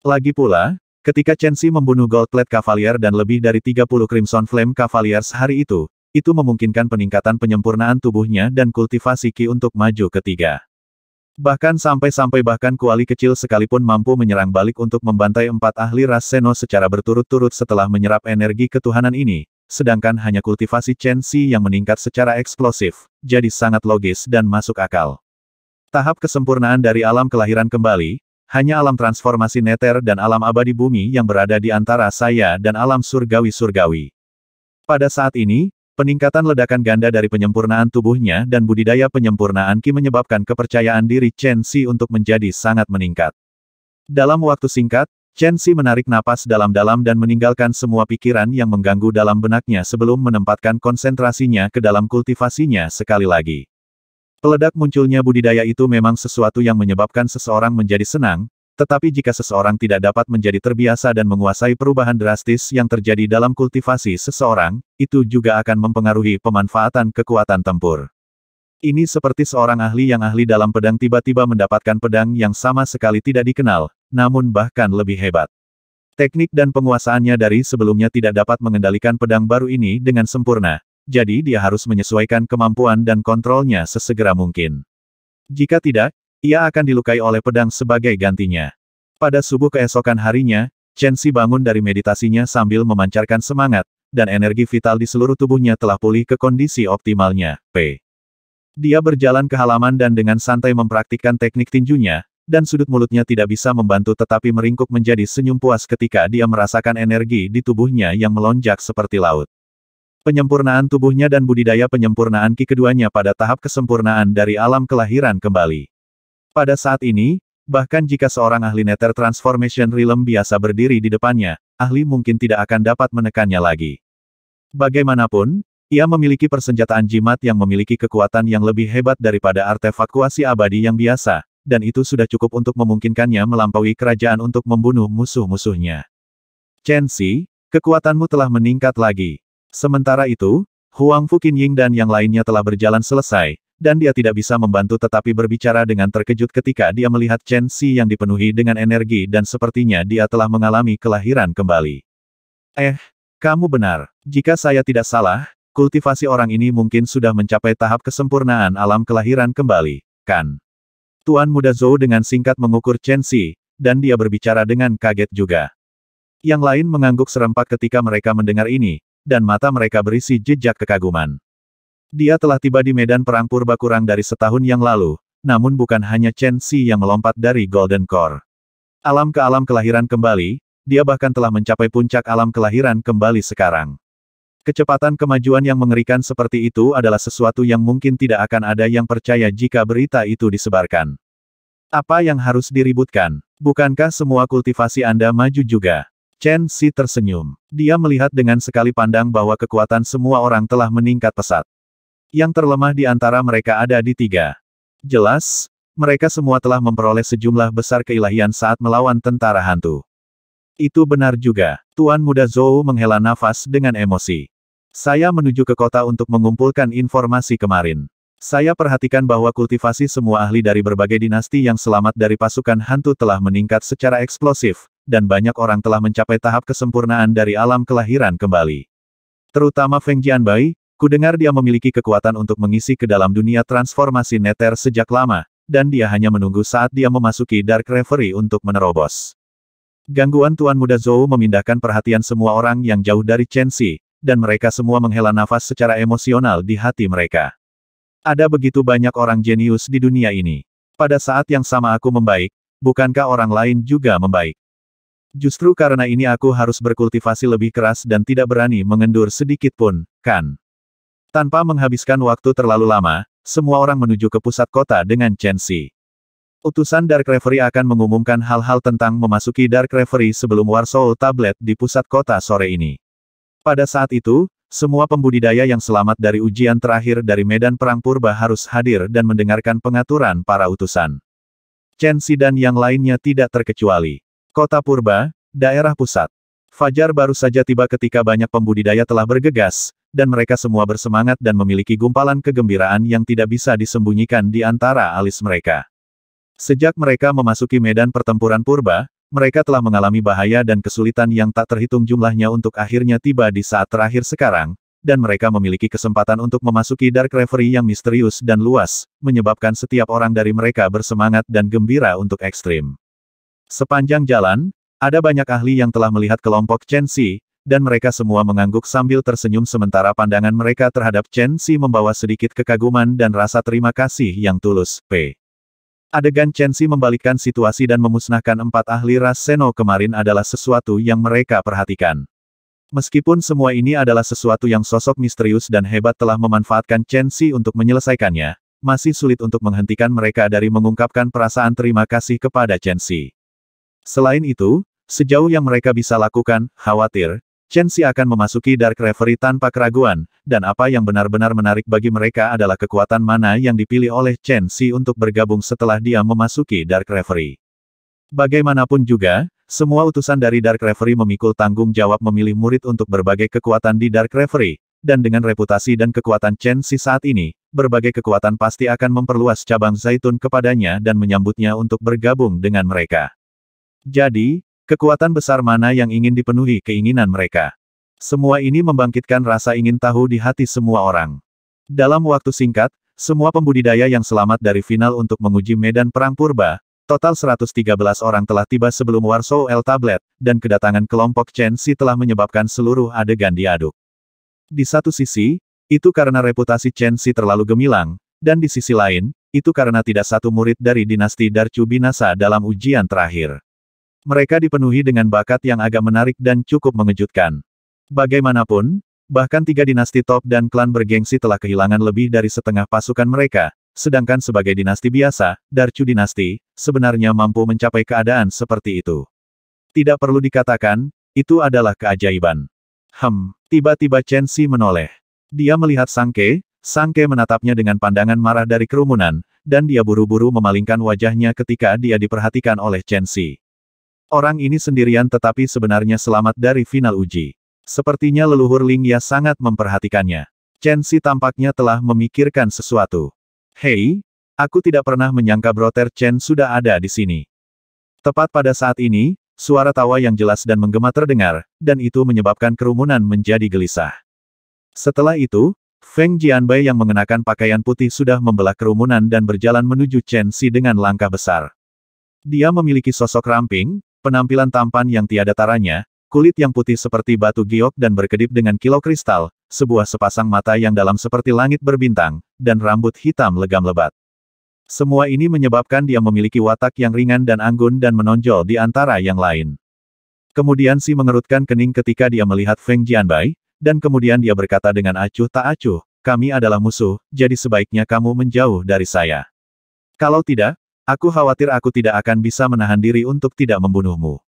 Lagi pula, Ketika Chen Xi membunuh Goldplate Cavalier dan lebih dari 30 Crimson Flame Cavaliers hari itu, itu memungkinkan peningkatan penyempurnaan tubuhnya dan kultivasi Ki untuk maju ketiga. Bahkan sampai-sampai bahkan kuali kecil sekalipun mampu menyerang balik untuk membantai empat ahli ras Seno secara berturut-turut setelah menyerap energi ketuhanan ini, sedangkan hanya kultivasi Chen Xi yang meningkat secara eksplosif, jadi sangat logis dan masuk akal. Tahap kesempurnaan dari alam kelahiran kembali, hanya alam transformasi neter dan alam abadi bumi yang berada di antara saya dan alam surgawi-surgawi. Pada saat ini, Peningkatan ledakan ganda dari penyempurnaan tubuhnya dan budidaya penyempurnaan Qi menyebabkan kepercayaan diri Chen Xi untuk menjadi sangat meningkat. Dalam waktu singkat, Chen Xi menarik napas dalam-dalam dan meninggalkan semua pikiran yang mengganggu dalam benaknya sebelum menempatkan konsentrasinya ke dalam kultivasinya sekali lagi. Peledak munculnya budidaya itu memang sesuatu yang menyebabkan seseorang menjadi senang, tetapi jika seseorang tidak dapat menjadi terbiasa dan menguasai perubahan drastis yang terjadi dalam kultivasi seseorang, itu juga akan mempengaruhi pemanfaatan kekuatan tempur. Ini seperti seorang ahli yang ahli dalam pedang tiba-tiba mendapatkan pedang yang sama sekali tidak dikenal, namun bahkan lebih hebat. Teknik dan penguasaannya dari sebelumnya tidak dapat mengendalikan pedang baru ini dengan sempurna, jadi dia harus menyesuaikan kemampuan dan kontrolnya sesegera mungkin. Jika tidak, ia akan dilukai oleh pedang sebagai gantinya. Pada subuh keesokan harinya, Chen Xi bangun dari meditasinya sambil memancarkan semangat, dan energi vital di seluruh tubuhnya telah pulih ke kondisi optimalnya. P. Dia berjalan ke halaman dan dengan santai mempraktikkan teknik tinjunya, dan sudut mulutnya tidak bisa membantu tetapi meringkuk menjadi senyum puas ketika dia merasakan energi di tubuhnya yang melonjak seperti laut. Penyempurnaan tubuhnya dan budidaya penyempurnaan ki keduanya pada tahap kesempurnaan dari alam kelahiran kembali. Pada saat ini, bahkan jika seorang ahli Nether Transformation Realm biasa berdiri di depannya, ahli mungkin tidak akan dapat menekannya lagi. Bagaimanapun, ia memiliki persenjataan jimat yang memiliki kekuatan yang lebih hebat daripada artefak kuasi abadi yang biasa, dan itu sudah cukup untuk memungkinkannya melampaui kerajaan untuk membunuh musuh-musuhnya. Chen Xi, kekuatanmu telah meningkat lagi. Sementara itu, Huang Fuqin Ying dan yang lainnya telah berjalan selesai, dan dia tidak bisa membantu tetapi berbicara dengan terkejut ketika dia melihat Chen Xi yang dipenuhi dengan energi dan sepertinya dia telah mengalami kelahiran kembali. Eh, kamu benar. Jika saya tidak salah, kultivasi orang ini mungkin sudah mencapai tahap kesempurnaan alam kelahiran kembali, kan? Tuan muda Zhou dengan singkat mengukur Chen Xi, dan dia berbicara dengan kaget juga. Yang lain mengangguk serempak ketika mereka mendengar ini, dan mata mereka berisi jejak kekaguman. Dia telah tiba di medan perang purba kurang dari setahun yang lalu, namun bukan hanya Chen Xi yang melompat dari Golden Core. Alam ke alam kelahiran kembali, dia bahkan telah mencapai puncak alam kelahiran kembali sekarang. Kecepatan kemajuan yang mengerikan seperti itu adalah sesuatu yang mungkin tidak akan ada yang percaya jika berita itu disebarkan. Apa yang harus diributkan? Bukankah semua kultivasi Anda maju juga? Chen Xi tersenyum. Dia melihat dengan sekali pandang bahwa kekuatan semua orang telah meningkat pesat. Yang terlemah di antara mereka ada di tiga. Jelas, mereka semua telah memperoleh sejumlah besar keilahian saat melawan tentara hantu. Itu benar juga. Tuan muda Zhou menghela nafas dengan emosi. Saya menuju ke kota untuk mengumpulkan informasi kemarin. Saya perhatikan bahwa kultivasi semua ahli dari berbagai dinasti yang selamat dari pasukan hantu telah meningkat secara eksplosif, dan banyak orang telah mencapai tahap kesempurnaan dari alam kelahiran kembali. Terutama Feng Jianbai, Kudengar dia memiliki kekuatan untuk mengisi ke dalam dunia transformasi neter sejak lama, dan dia hanya menunggu saat dia memasuki Dark Reverie untuk menerobos. Gangguan Tuan Muda Zhou memindahkan perhatian semua orang yang jauh dari Chen Xi, dan mereka semua menghela nafas secara emosional di hati mereka. Ada begitu banyak orang jenius di dunia ini. Pada saat yang sama aku membaik, bukankah orang lain juga membaik? Justru karena ini aku harus berkultivasi lebih keras dan tidak berani mengendur sedikit pun, kan? Tanpa menghabiskan waktu terlalu lama, semua orang menuju ke pusat kota dengan Chen Xi. Utusan Dark Reverie akan mengumumkan hal-hal tentang memasuki Dark Reverie sebelum War Tablet di pusat kota sore ini. Pada saat itu, semua pembudidaya yang selamat dari ujian terakhir dari Medan Perang Purba harus hadir dan mendengarkan pengaturan para utusan. Chen Xi dan yang lainnya tidak terkecuali. Kota Purba, daerah pusat. Fajar baru saja tiba ketika banyak pembudidaya telah bergegas, dan mereka semua bersemangat dan memiliki gumpalan kegembiraan yang tidak bisa disembunyikan di antara alis mereka. Sejak mereka memasuki medan pertempuran purba, mereka telah mengalami bahaya dan kesulitan yang tak terhitung jumlahnya untuk akhirnya tiba di saat terakhir sekarang, dan mereka memiliki kesempatan untuk memasuki Dark Reverie yang misterius dan luas, menyebabkan setiap orang dari mereka bersemangat dan gembira untuk ekstrim. Sepanjang jalan, ada banyak ahli yang telah melihat kelompok Chen Xi, dan mereka semua mengangguk sambil tersenyum sementara pandangan mereka terhadap Chen Xi membawa sedikit kekaguman dan rasa terima kasih yang tulus. P. Adegan Chen Xi membalikkan situasi dan memusnahkan empat ahli ras Seno kemarin adalah sesuatu yang mereka perhatikan. Meskipun semua ini adalah sesuatu yang sosok misterius dan hebat telah memanfaatkan Chen Xi untuk menyelesaikannya, masih sulit untuk menghentikan mereka dari mengungkapkan perasaan terima kasih kepada Chen Xi. Selain itu, sejauh yang mereka bisa lakukan, khawatir, Chen Xi akan memasuki Dark Reverie tanpa keraguan, dan apa yang benar-benar menarik bagi mereka adalah kekuatan mana yang dipilih oleh Chen Xi untuk bergabung setelah dia memasuki Dark Reverie. Bagaimanapun juga, semua utusan dari Dark Reverie memikul tanggung jawab memilih murid untuk berbagai kekuatan di Dark Reverie, dan dengan reputasi dan kekuatan Chen Xi saat ini, berbagai kekuatan pasti akan memperluas cabang Zaitun kepadanya dan menyambutnya untuk bergabung dengan mereka. Jadi, Kekuatan besar mana yang ingin dipenuhi keinginan mereka? Semua ini membangkitkan rasa ingin tahu di hati semua orang. Dalam waktu singkat, semua pembudidaya yang selamat dari final untuk menguji medan perang purba, total 113 orang telah tiba sebelum Warsaw El Tablet, dan kedatangan kelompok Chen Si telah menyebabkan seluruh adegan diaduk. Di satu sisi, itu karena reputasi Chen Si terlalu gemilang, dan di sisi lain, itu karena tidak satu murid dari dinasti Darcu binasa dalam ujian terakhir. Mereka dipenuhi dengan bakat yang agak menarik dan cukup mengejutkan. Bagaimanapun, bahkan tiga dinasti top dan klan bergengsi telah kehilangan lebih dari setengah pasukan mereka, sedangkan sebagai dinasti biasa, Darcu dinasti, sebenarnya mampu mencapai keadaan seperti itu. Tidak perlu dikatakan, itu adalah keajaiban. Hem, tiba-tiba Chen Xi menoleh. Dia melihat Sangke, Sangke menatapnya dengan pandangan marah dari kerumunan, dan dia buru-buru memalingkan wajahnya ketika dia diperhatikan oleh Chen Xi. Orang ini sendirian tetapi sebenarnya selamat dari final uji. Sepertinya leluhur Ling Ya sangat memperhatikannya. Chen Xi tampaknya telah memikirkan sesuatu. Hei, aku tidak pernah menyangka Broter Chen sudah ada di sini. Tepat pada saat ini, suara tawa yang jelas dan menggema terdengar, dan itu menyebabkan kerumunan menjadi gelisah. Setelah itu, Feng Jianbei yang mengenakan pakaian putih sudah membelah kerumunan dan berjalan menuju Chen Xi dengan langkah besar. Dia memiliki sosok ramping, penampilan tampan yang tiada taranya, kulit yang putih seperti batu giok dan berkedip dengan kilau kristal, sebuah sepasang mata yang dalam seperti langit berbintang, dan rambut hitam legam lebat. Semua ini menyebabkan dia memiliki watak yang ringan dan anggun dan menonjol di antara yang lain. Kemudian Si mengerutkan kening ketika dia melihat Feng Jianbai, dan kemudian dia berkata dengan acuh tak acuh, kami adalah musuh, jadi sebaiknya kamu menjauh dari saya. Kalau tidak, Aku khawatir aku tidak akan bisa menahan diri untuk tidak membunuhmu.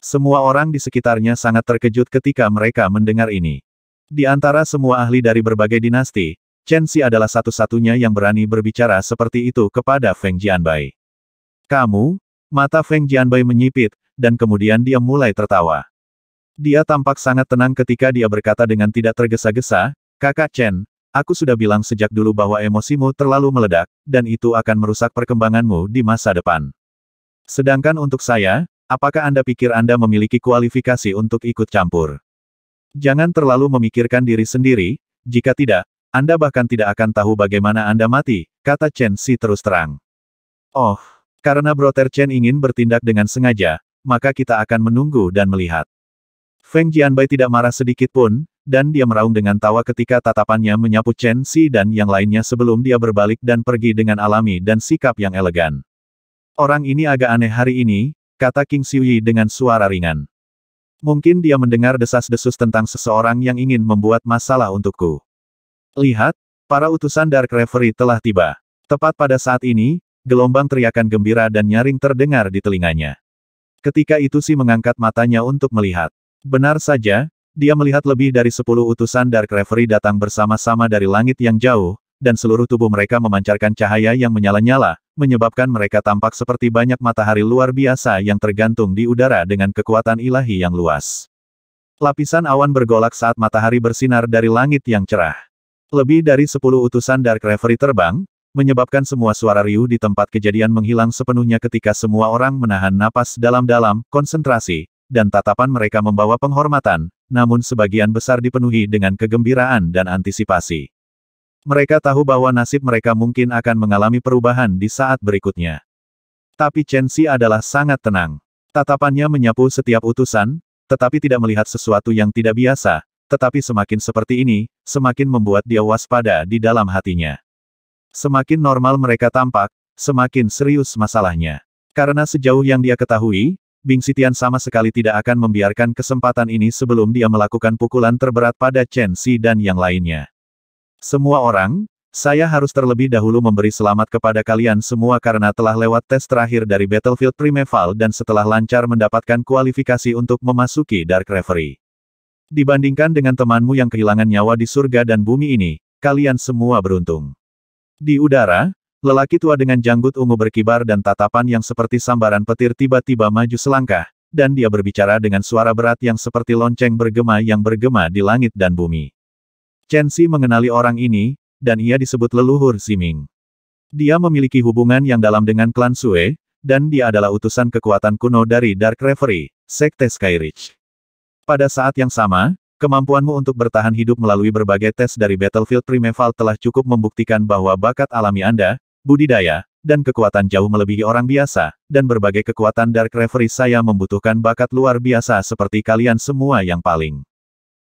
Semua orang di sekitarnya sangat terkejut ketika mereka mendengar ini. Di antara semua ahli dari berbagai dinasti, Chen Xi adalah satu-satunya yang berani berbicara seperti itu kepada Feng Jianbai. Kamu? Mata Feng Jianbai menyipit, dan kemudian dia mulai tertawa. Dia tampak sangat tenang ketika dia berkata dengan tidak tergesa-gesa, Kakak Chen, Aku sudah bilang sejak dulu bahwa emosimu terlalu meledak, dan itu akan merusak perkembanganmu di masa depan. Sedangkan untuk saya, apakah Anda pikir Anda memiliki kualifikasi untuk ikut campur? Jangan terlalu memikirkan diri sendiri, jika tidak, Anda bahkan tidak akan tahu bagaimana Anda mati, kata Chen Si terus terang. Oh, karena Broter Chen ingin bertindak dengan sengaja, maka kita akan menunggu dan melihat. Feng Jianbai tidak marah sedikit pun, dan dia meraung dengan tawa ketika tatapannya menyapu Chen Xi dan yang lainnya sebelum dia berbalik dan pergi dengan alami dan sikap yang elegan. Orang ini agak aneh hari ini, kata King Yi dengan suara ringan. Mungkin dia mendengar desas-desus tentang seseorang yang ingin membuat masalah untukku. Lihat, para utusan Dark Reverie telah tiba. Tepat pada saat ini, gelombang teriakan gembira dan nyaring terdengar di telinganya. Ketika itu si mengangkat matanya untuk melihat. Benar saja, dia melihat lebih dari sepuluh utusan Dark Reverie datang bersama-sama dari langit yang jauh, dan seluruh tubuh mereka memancarkan cahaya yang menyala-nyala, menyebabkan mereka tampak seperti banyak matahari luar biasa yang tergantung di udara dengan kekuatan ilahi yang luas. Lapisan awan bergolak saat matahari bersinar dari langit yang cerah. Lebih dari sepuluh utusan Dark Reverie terbang, menyebabkan semua suara riuh di tempat kejadian menghilang sepenuhnya ketika semua orang menahan napas dalam-dalam, konsentrasi, dan tatapan mereka membawa penghormatan, namun sebagian besar dipenuhi dengan kegembiraan dan antisipasi. Mereka tahu bahwa nasib mereka mungkin akan mengalami perubahan di saat berikutnya. Tapi Chen Xi adalah sangat tenang. Tatapannya menyapu setiap utusan, tetapi tidak melihat sesuatu yang tidak biasa, tetapi semakin seperti ini, semakin membuat dia waspada di dalam hatinya. Semakin normal mereka tampak, semakin serius masalahnya. Karena sejauh yang dia ketahui, Bing Sitian sama sekali tidak akan membiarkan kesempatan ini sebelum dia melakukan pukulan terberat pada Chen Xi dan yang lainnya. Semua orang, saya harus terlebih dahulu memberi selamat kepada kalian semua karena telah lewat tes terakhir dari Battlefield Primeval dan setelah lancar mendapatkan kualifikasi untuk memasuki Dark Reverie. Dibandingkan dengan temanmu yang kehilangan nyawa di surga dan bumi ini, kalian semua beruntung. Di udara, Lelaki tua dengan janggut ungu berkibar dan tatapan yang seperti sambaran petir tiba-tiba maju selangkah, dan dia berbicara dengan suara berat yang seperti lonceng bergema yang bergema di langit dan bumi. Chen Xi mengenali orang ini, dan ia disebut leluhur Siming. Dia memiliki hubungan yang dalam dengan klan Sue, dan dia adalah utusan kekuatan kuno dari Dark Reverie, Sekte Skyridge. Pada saat yang sama, kemampuanmu untuk bertahan hidup melalui berbagai tes dari Battlefield Primeval telah cukup membuktikan bahwa bakat alami Anda, budidaya, dan kekuatan jauh melebihi orang biasa, dan berbagai kekuatan Dark Reverie saya membutuhkan bakat luar biasa seperti kalian semua yang paling.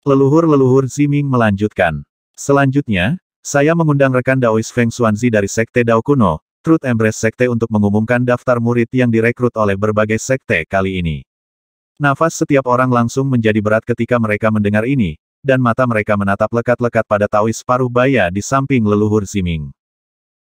Leluhur-leluhur Ziming melanjutkan. Selanjutnya, saya mengundang rekan Daois Feng Xuanzi dari Sekte Dao Kuno, Truth Embrace Sekte untuk mengumumkan daftar murid yang direkrut oleh berbagai sekte kali ini. Nafas setiap orang langsung menjadi berat ketika mereka mendengar ini, dan mata mereka menatap lekat-lekat pada Taois paruh baya di samping leluhur Ziming.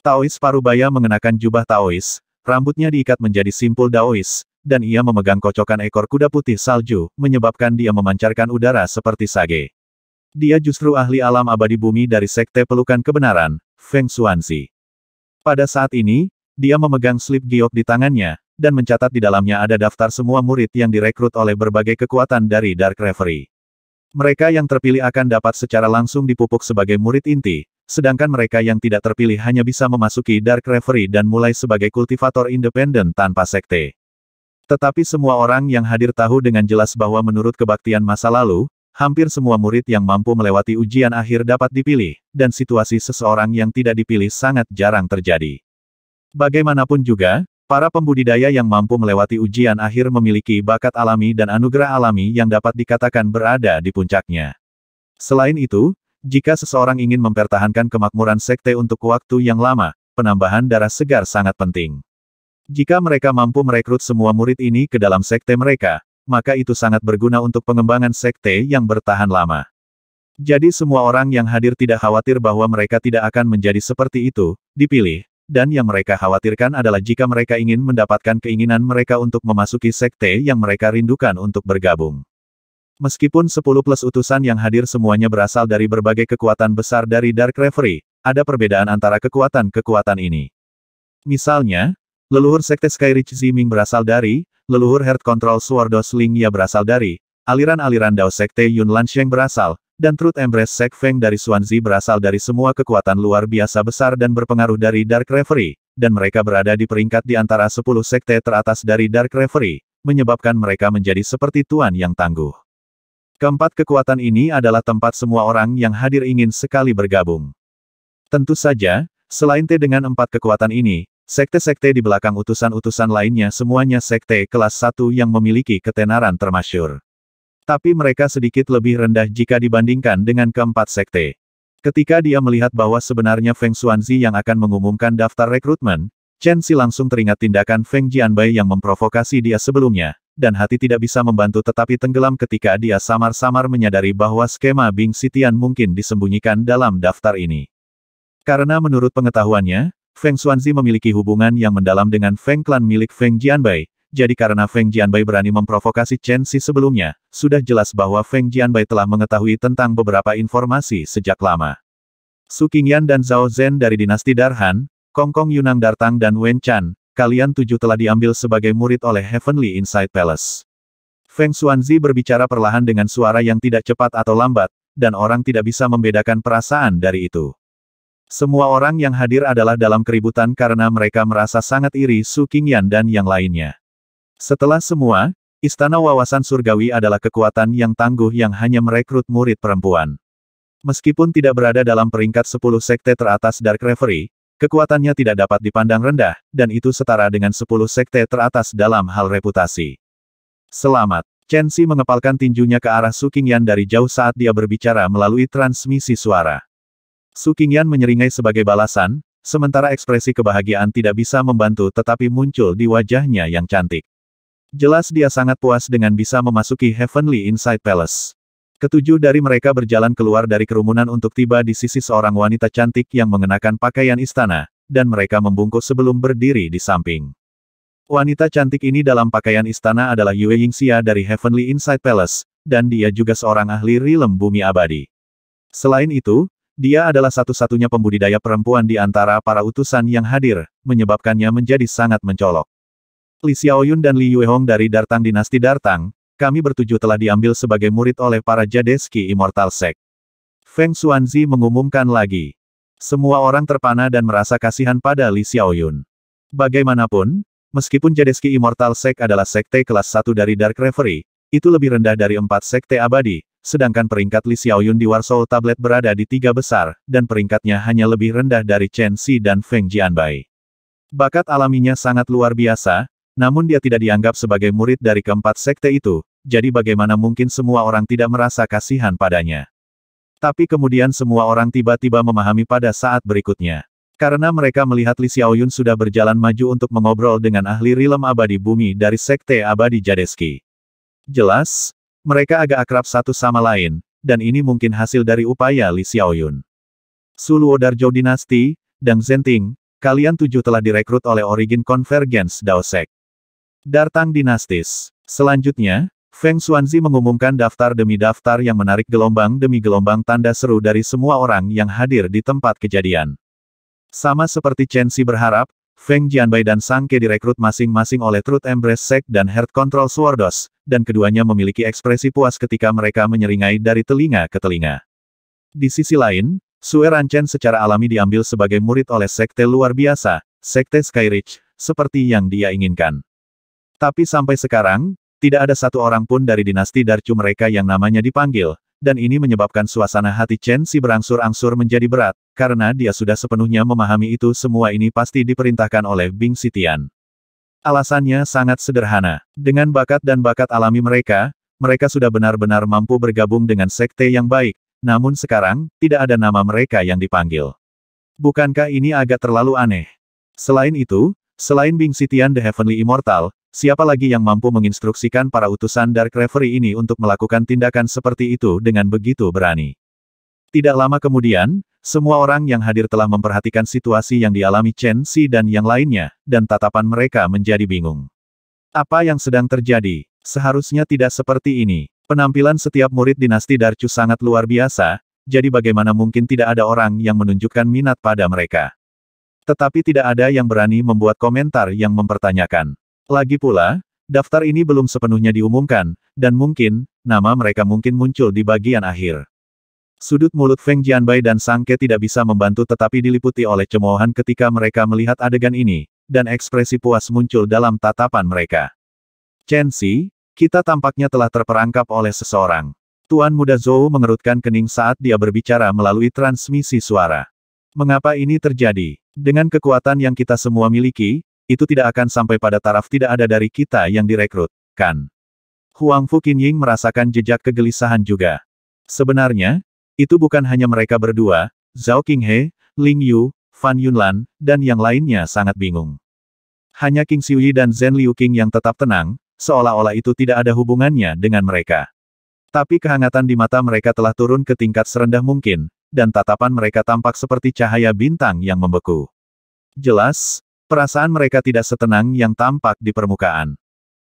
Taois Parubaya mengenakan jubah Taois, rambutnya diikat menjadi simpul Daois, dan ia memegang kocokan ekor kuda putih salju, menyebabkan dia memancarkan udara seperti sage. Dia justru ahli alam abadi bumi dari sekte pelukan kebenaran, Feng Xuanzi. Pada saat ini, dia memegang slip giok di tangannya, dan mencatat di dalamnya ada daftar semua murid yang direkrut oleh berbagai kekuatan dari Dark Reverie. Mereka yang terpilih akan dapat secara langsung dipupuk sebagai murid inti, sedangkan mereka yang tidak terpilih hanya bisa memasuki Dark Reverie dan mulai sebagai kultivator independen tanpa sekte. Tetapi semua orang yang hadir tahu dengan jelas bahwa menurut kebaktian masa lalu, hampir semua murid yang mampu melewati ujian akhir dapat dipilih, dan situasi seseorang yang tidak dipilih sangat jarang terjadi. Bagaimanapun juga, Para pembudidaya yang mampu melewati ujian akhir memiliki bakat alami dan anugerah alami yang dapat dikatakan berada di puncaknya. Selain itu, jika seseorang ingin mempertahankan kemakmuran sekte untuk waktu yang lama, penambahan darah segar sangat penting. Jika mereka mampu merekrut semua murid ini ke dalam sekte mereka, maka itu sangat berguna untuk pengembangan sekte yang bertahan lama. Jadi semua orang yang hadir tidak khawatir bahwa mereka tidak akan menjadi seperti itu, dipilih, dan yang mereka khawatirkan adalah jika mereka ingin mendapatkan keinginan mereka untuk memasuki sekte yang mereka rindukan untuk bergabung. Meskipun 10 plus utusan yang hadir semuanya berasal dari berbagai kekuatan besar dari Dark Reverie, ada perbedaan antara kekuatan-kekuatan ini. Misalnya, leluhur Sekte Skyrich Ziming berasal dari, leluhur Heart Control Swordos Ya berasal dari, aliran-aliran Dao Sekte Yun Lansheng berasal, dan Truth Embrace Sek Feng dari Suanzi berasal dari semua kekuatan luar biasa besar dan berpengaruh dari Dark Reverie, dan mereka berada di peringkat di antara 10 sekte teratas dari Dark Reverie, menyebabkan mereka menjadi seperti tuan yang tangguh. Keempat kekuatan ini adalah tempat semua orang yang hadir ingin sekali bergabung. Tentu saja, selain T dengan empat kekuatan ini, sekte-sekte di belakang utusan-utusan lainnya semuanya sekte kelas 1 yang memiliki ketenaran termasyur. Tapi mereka sedikit lebih rendah jika dibandingkan dengan keempat sekte. Ketika dia melihat bahwa sebenarnya Feng Xuanzi yang akan mengumumkan daftar rekrutmen, Chen Xi langsung teringat tindakan Feng Jianbei yang memprovokasi dia sebelumnya, dan hati tidak bisa membantu tetapi tenggelam ketika dia samar-samar menyadari bahwa skema Bing Sitian mungkin disembunyikan dalam daftar ini. Karena menurut pengetahuannya, Feng Xuanzi memiliki hubungan yang mendalam dengan Feng Clan milik Feng Jianbai, jadi karena Feng Jianbai berani memprovokasi Chen Xi sebelumnya, sudah jelas bahwa Feng Jianbai telah mengetahui tentang beberapa informasi sejak lama. Su Qingyan dan Zhao Zhen dari dinasti Darhan, Kongkong Yunang Dartang dan Wen Chan, kalian tujuh telah diambil sebagai murid oleh Heavenly Inside Palace. Feng Xuanzi berbicara perlahan dengan suara yang tidak cepat atau lambat, dan orang tidak bisa membedakan perasaan dari itu. Semua orang yang hadir adalah dalam keributan karena mereka merasa sangat iri Su Qingyan dan yang lainnya. Setelah semua, Istana Wawasan Surgawi adalah kekuatan yang tangguh yang hanya merekrut murid perempuan. Meskipun tidak berada dalam peringkat 10 sekte teratas Dark Reverie, Kekuatannya tidak dapat dipandang rendah, dan itu setara dengan 10 sekte teratas dalam hal reputasi. Selamat. Chen Xi mengepalkan tinjunya ke arah Su Qingyan dari jauh saat dia berbicara melalui transmisi suara. Su Qingyan menyeringai sebagai balasan, sementara ekspresi kebahagiaan tidak bisa membantu tetapi muncul di wajahnya yang cantik. Jelas dia sangat puas dengan bisa memasuki Heavenly Inside Palace. Ketujuh dari mereka berjalan keluar dari kerumunan untuk tiba di sisi seorang wanita cantik yang mengenakan pakaian istana, dan mereka membungkuk sebelum berdiri di samping. Wanita cantik ini dalam pakaian istana adalah Yue Yingxia dari Heavenly Inside Palace, dan dia juga seorang ahli rilem bumi abadi. Selain itu, dia adalah satu-satunya pembudidaya perempuan di antara para utusan yang hadir, menyebabkannya menjadi sangat mencolok. Li Xiaoyun dan Li Yuehong dari Dartang Dinasti Dartang, kami bertujuh telah diambil sebagai murid oleh para Jadeski Immortal Sect. Feng Xuanzi mengumumkan lagi. Semua orang terpana dan merasa kasihan pada Li Xiaoyun. Bagaimanapun, meskipun Jadeski Immortal Sect adalah sekte kelas 1 dari Dark Reverie, itu lebih rendah dari empat sekte abadi, sedangkan peringkat Li Xiaoyun di Warsaw Tablet berada di tiga besar, dan peringkatnya hanya lebih rendah dari Chen Xi dan Feng Jianbai. Bakat alaminya sangat luar biasa, namun dia tidak dianggap sebagai murid dari keempat sekte itu, jadi bagaimana mungkin semua orang tidak merasa kasihan padanya. Tapi kemudian semua orang tiba-tiba memahami pada saat berikutnya. Karena mereka melihat Li Xiaoyun sudah berjalan maju untuk mengobrol dengan ahli rilem abadi bumi dari Sekte Abadi Jadeski. Jelas, mereka agak akrab satu sama lain, dan ini mungkin hasil dari upaya Li Xiaoyun. Suluo Darjo Dinasti, Dang Zenting, kalian tujuh telah direkrut oleh Origin Convergence Daosek. Dartang dinastis. Selanjutnya, Feng Xuanzi mengumumkan daftar demi daftar yang menarik gelombang demi gelombang tanda seru dari semua orang yang hadir di tempat kejadian. Sama seperti Chen Xi berharap, Feng Jianbai dan Sang Ke direkrut masing-masing oleh Truth Embrace Sect dan Heart Control Swordos, dan keduanya memiliki ekspresi puas ketika mereka menyeringai dari telinga ke telinga. Di sisi lain, Sue Ranchen secara alami diambil sebagai murid oleh sekte luar biasa, sekte Skyridge, seperti yang dia inginkan. Tapi sampai sekarang, tidak ada satu orang pun dari dinasti Darcu mereka yang namanya dipanggil, dan ini menyebabkan suasana hati Chen Si berangsur-angsur menjadi berat, karena dia sudah sepenuhnya memahami itu semua ini pasti diperintahkan oleh Bing Sitian. Alasannya sangat sederhana. Dengan bakat dan bakat alami mereka, mereka sudah benar-benar mampu bergabung dengan sekte yang baik, namun sekarang, tidak ada nama mereka yang dipanggil. Bukankah ini agak terlalu aneh? Selain itu, selain Bing Sitian The Heavenly Immortal, Siapa lagi yang mampu menginstruksikan para utusan Dark Reverie ini untuk melakukan tindakan seperti itu dengan begitu berani? Tidak lama kemudian, semua orang yang hadir telah memperhatikan situasi yang dialami Chen Xi dan yang lainnya, dan tatapan mereka menjadi bingung. Apa yang sedang terjadi? Seharusnya tidak seperti ini. Penampilan setiap murid dinasti Darcu sangat luar biasa, jadi bagaimana mungkin tidak ada orang yang menunjukkan minat pada mereka. Tetapi tidak ada yang berani membuat komentar yang mempertanyakan. Lagi pula, daftar ini belum sepenuhnya diumumkan, dan mungkin, nama mereka mungkin muncul di bagian akhir. Sudut mulut Feng Jianbai dan Sangke tidak bisa membantu tetapi diliputi oleh cemoohan ketika mereka melihat adegan ini, dan ekspresi puas muncul dalam tatapan mereka. Chen Xi, kita tampaknya telah terperangkap oleh seseorang. Tuan muda Zhou mengerutkan kening saat dia berbicara melalui transmisi suara. Mengapa ini terjadi? Dengan kekuatan yang kita semua miliki, itu tidak akan sampai pada taraf tidak ada dari kita yang direkrut, kan? Huang Fu Qinying merasakan jejak kegelisahan juga. Sebenarnya, itu bukan hanya mereka berdua, Zhao Qinghe, Ling Yu, Fan Yunlan, dan yang lainnya sangat bingung. Hanya King Xiuyi dan Zhen Liu King yang tetap tenang, seolah-olah itu tidak ada hubungannya dengan mereka. Tapi kehangatan di mata mereka telah turun ke tingkat serendah mungkin, dan tatapan mereka tampak seperti cahaya bintang yang membeku. Jelas, Perasaan mereka tidak setenang yang tampak di permukaan.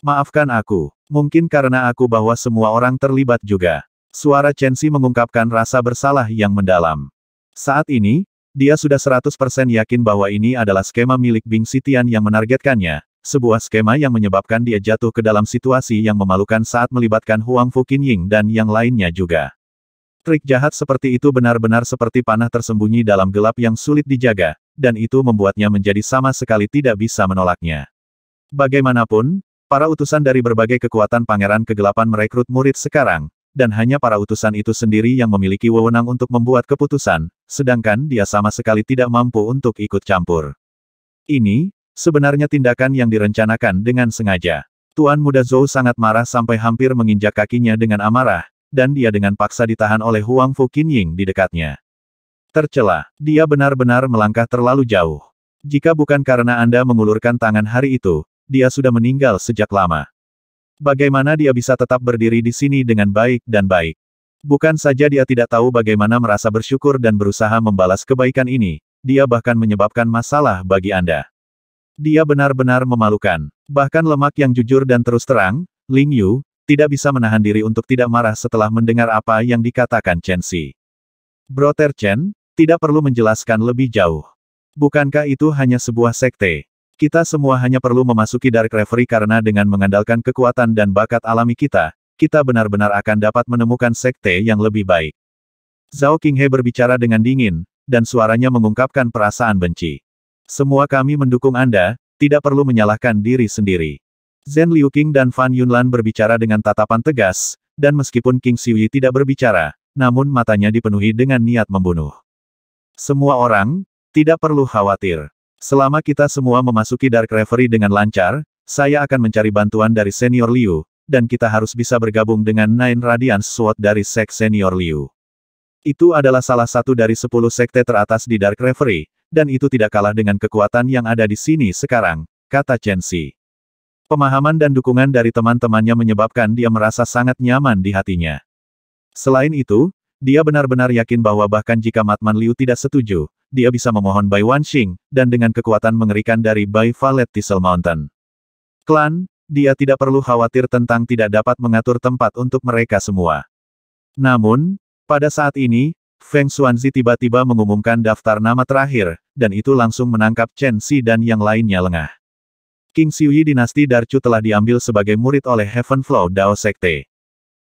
Maafkan aku, mungkin karena aku bahwa semua orang terlibat juga. Suara Chen Chensi mengungkapkan rasa bersalah yang mendalam. Saat ini, dia sudah 100% yakin bahwa ini adalah skema milik Bing Sitian yang menargetkannya, sebuah skema yang menyebabkan dia jatuh ke dalam situasi yang memalukan saat melibatkan Huang Fu Ying dan yang lainnya juga. Trik jahat seperti itu benar-benar seperti panah tersembunyi dalam gelap yang sulit dijaga, dan itu membuatnya menjadi sama sekali tidak bisa menolaknya. Bagaimanapun, para utusan dari berbagai kekuatan pangeran kegelapan merekrut murid sekarang, dan hanya para utusan itu sendiri yang memiliki wewenang untuk membuat keputusan, sedangkan dia sama sekali tidak mampu untuk ikut campur. Ini, sebenarnya tindakan yang direncanakan dengan sengaja. Tuan muda Zhou sangat marah sampai hampir menginjak kakinya dengan amarah, dan dia dengan paksa ditahan oleh Huang Fu Qinying di dekatnya. Tercela, dia benar-benar melangkah terlalu jauh. Jika bukan karena Anda mengulurkan tangan hari itu, dia sudah meninggal sejak lama. Bagaimana dia bisa tetap berdiri di sini dengan baik dan baik? Bukan saja dia tidak tahu bagaimana merasa bersyukur dan berusaha membalas kebaikan ini, dia bahkan menyebabkan masalah bagi Anda. Dia benar-benar memalukan. Bahkan lemak yang jujur dan terus terang, Ling Yu, tidak bisa menahan diri untuk tidak marah setelah mendengar apa yang dikatakan Chen Si. Brother Chen, tidak perlu menjelaskan lebih jauh. Bukankah itu hanya sebuah sekte? Kita semua hanya perlu memasuki Dark Reverie karena dengan mengandalkan kekuatan dan bakat alami kita, kita benar-benar akan dapat menemukan sekte yang lebih baik. Zhao Qinghe berbicara dengan dingin, dan suaranya mengungkapkan perasaan benci. Semua kami mendukung Anda, tidak perlu menyalahkan diri sendiri. Zhen Liu Qing dan Fan Yunlan berbicara dengan tatapan tegas, dan meskipun King Siuyi tidak berbicara, namun matanya dipenuhi dengan niat membunuh. Semua orang, tidak perlu khawatir. Selama kita semua memasuki Dark Reverie dengan lancar, saya akan mencari bantuan dari senior Liu, dan kita harus bisa bergabung dengan Nine Radiance Sword dari sek senior Liu. Itu adalah salah satu dari sepuluh sekte teratas di Dark Reverie, dan itu tidak kalah dengan kekuatan yang ada di sini sekarang, kata Chen Xi. Pemahaman dan dukungan dari teman-temannya menyebabkan dia merasa sangat nyaman di hatinya. Selain itu, dia benar-benar yakin bahwa bahkan jika Matman Liu tidak setuju, dia bisa memohon Bai Wanxing, dan dengan kekuatan mengerikan dari Bai Valet Tissel Mountain. Klan, dia tidak perlu khawatir tentang tidak dapat mengatur tempat untuk mereka semua. Namun, pada saat ini, Feng Xuanzi tiba-tiba mengumumkan daftar nama terakhir, dan itu langsung menangkap Chen Xi dan yang lainnya lengah. King Xiuyi dinasti Darchu telah diambil sebagai murid oleh Heaven Flow Dao Sekte.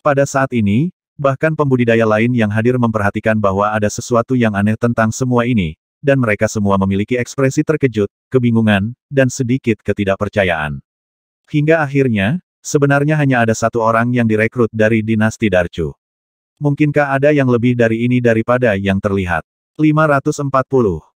Pada saat ini, Bahkan pembudidaya lain yang hadir memperhatikan bahwa ada sesuatu yang aneh tentang semua ini, dan mereka semua memiliki ekspresi terkejut, kebingungan, dan sedikit ketidakpercayaan. Hingga akhirnya, sebenarnya hanya ada satu orang yang direkrut dari dinasti Darchu. Mungkinkah ada yang lebih dari ini daripada yang terlihat? 540.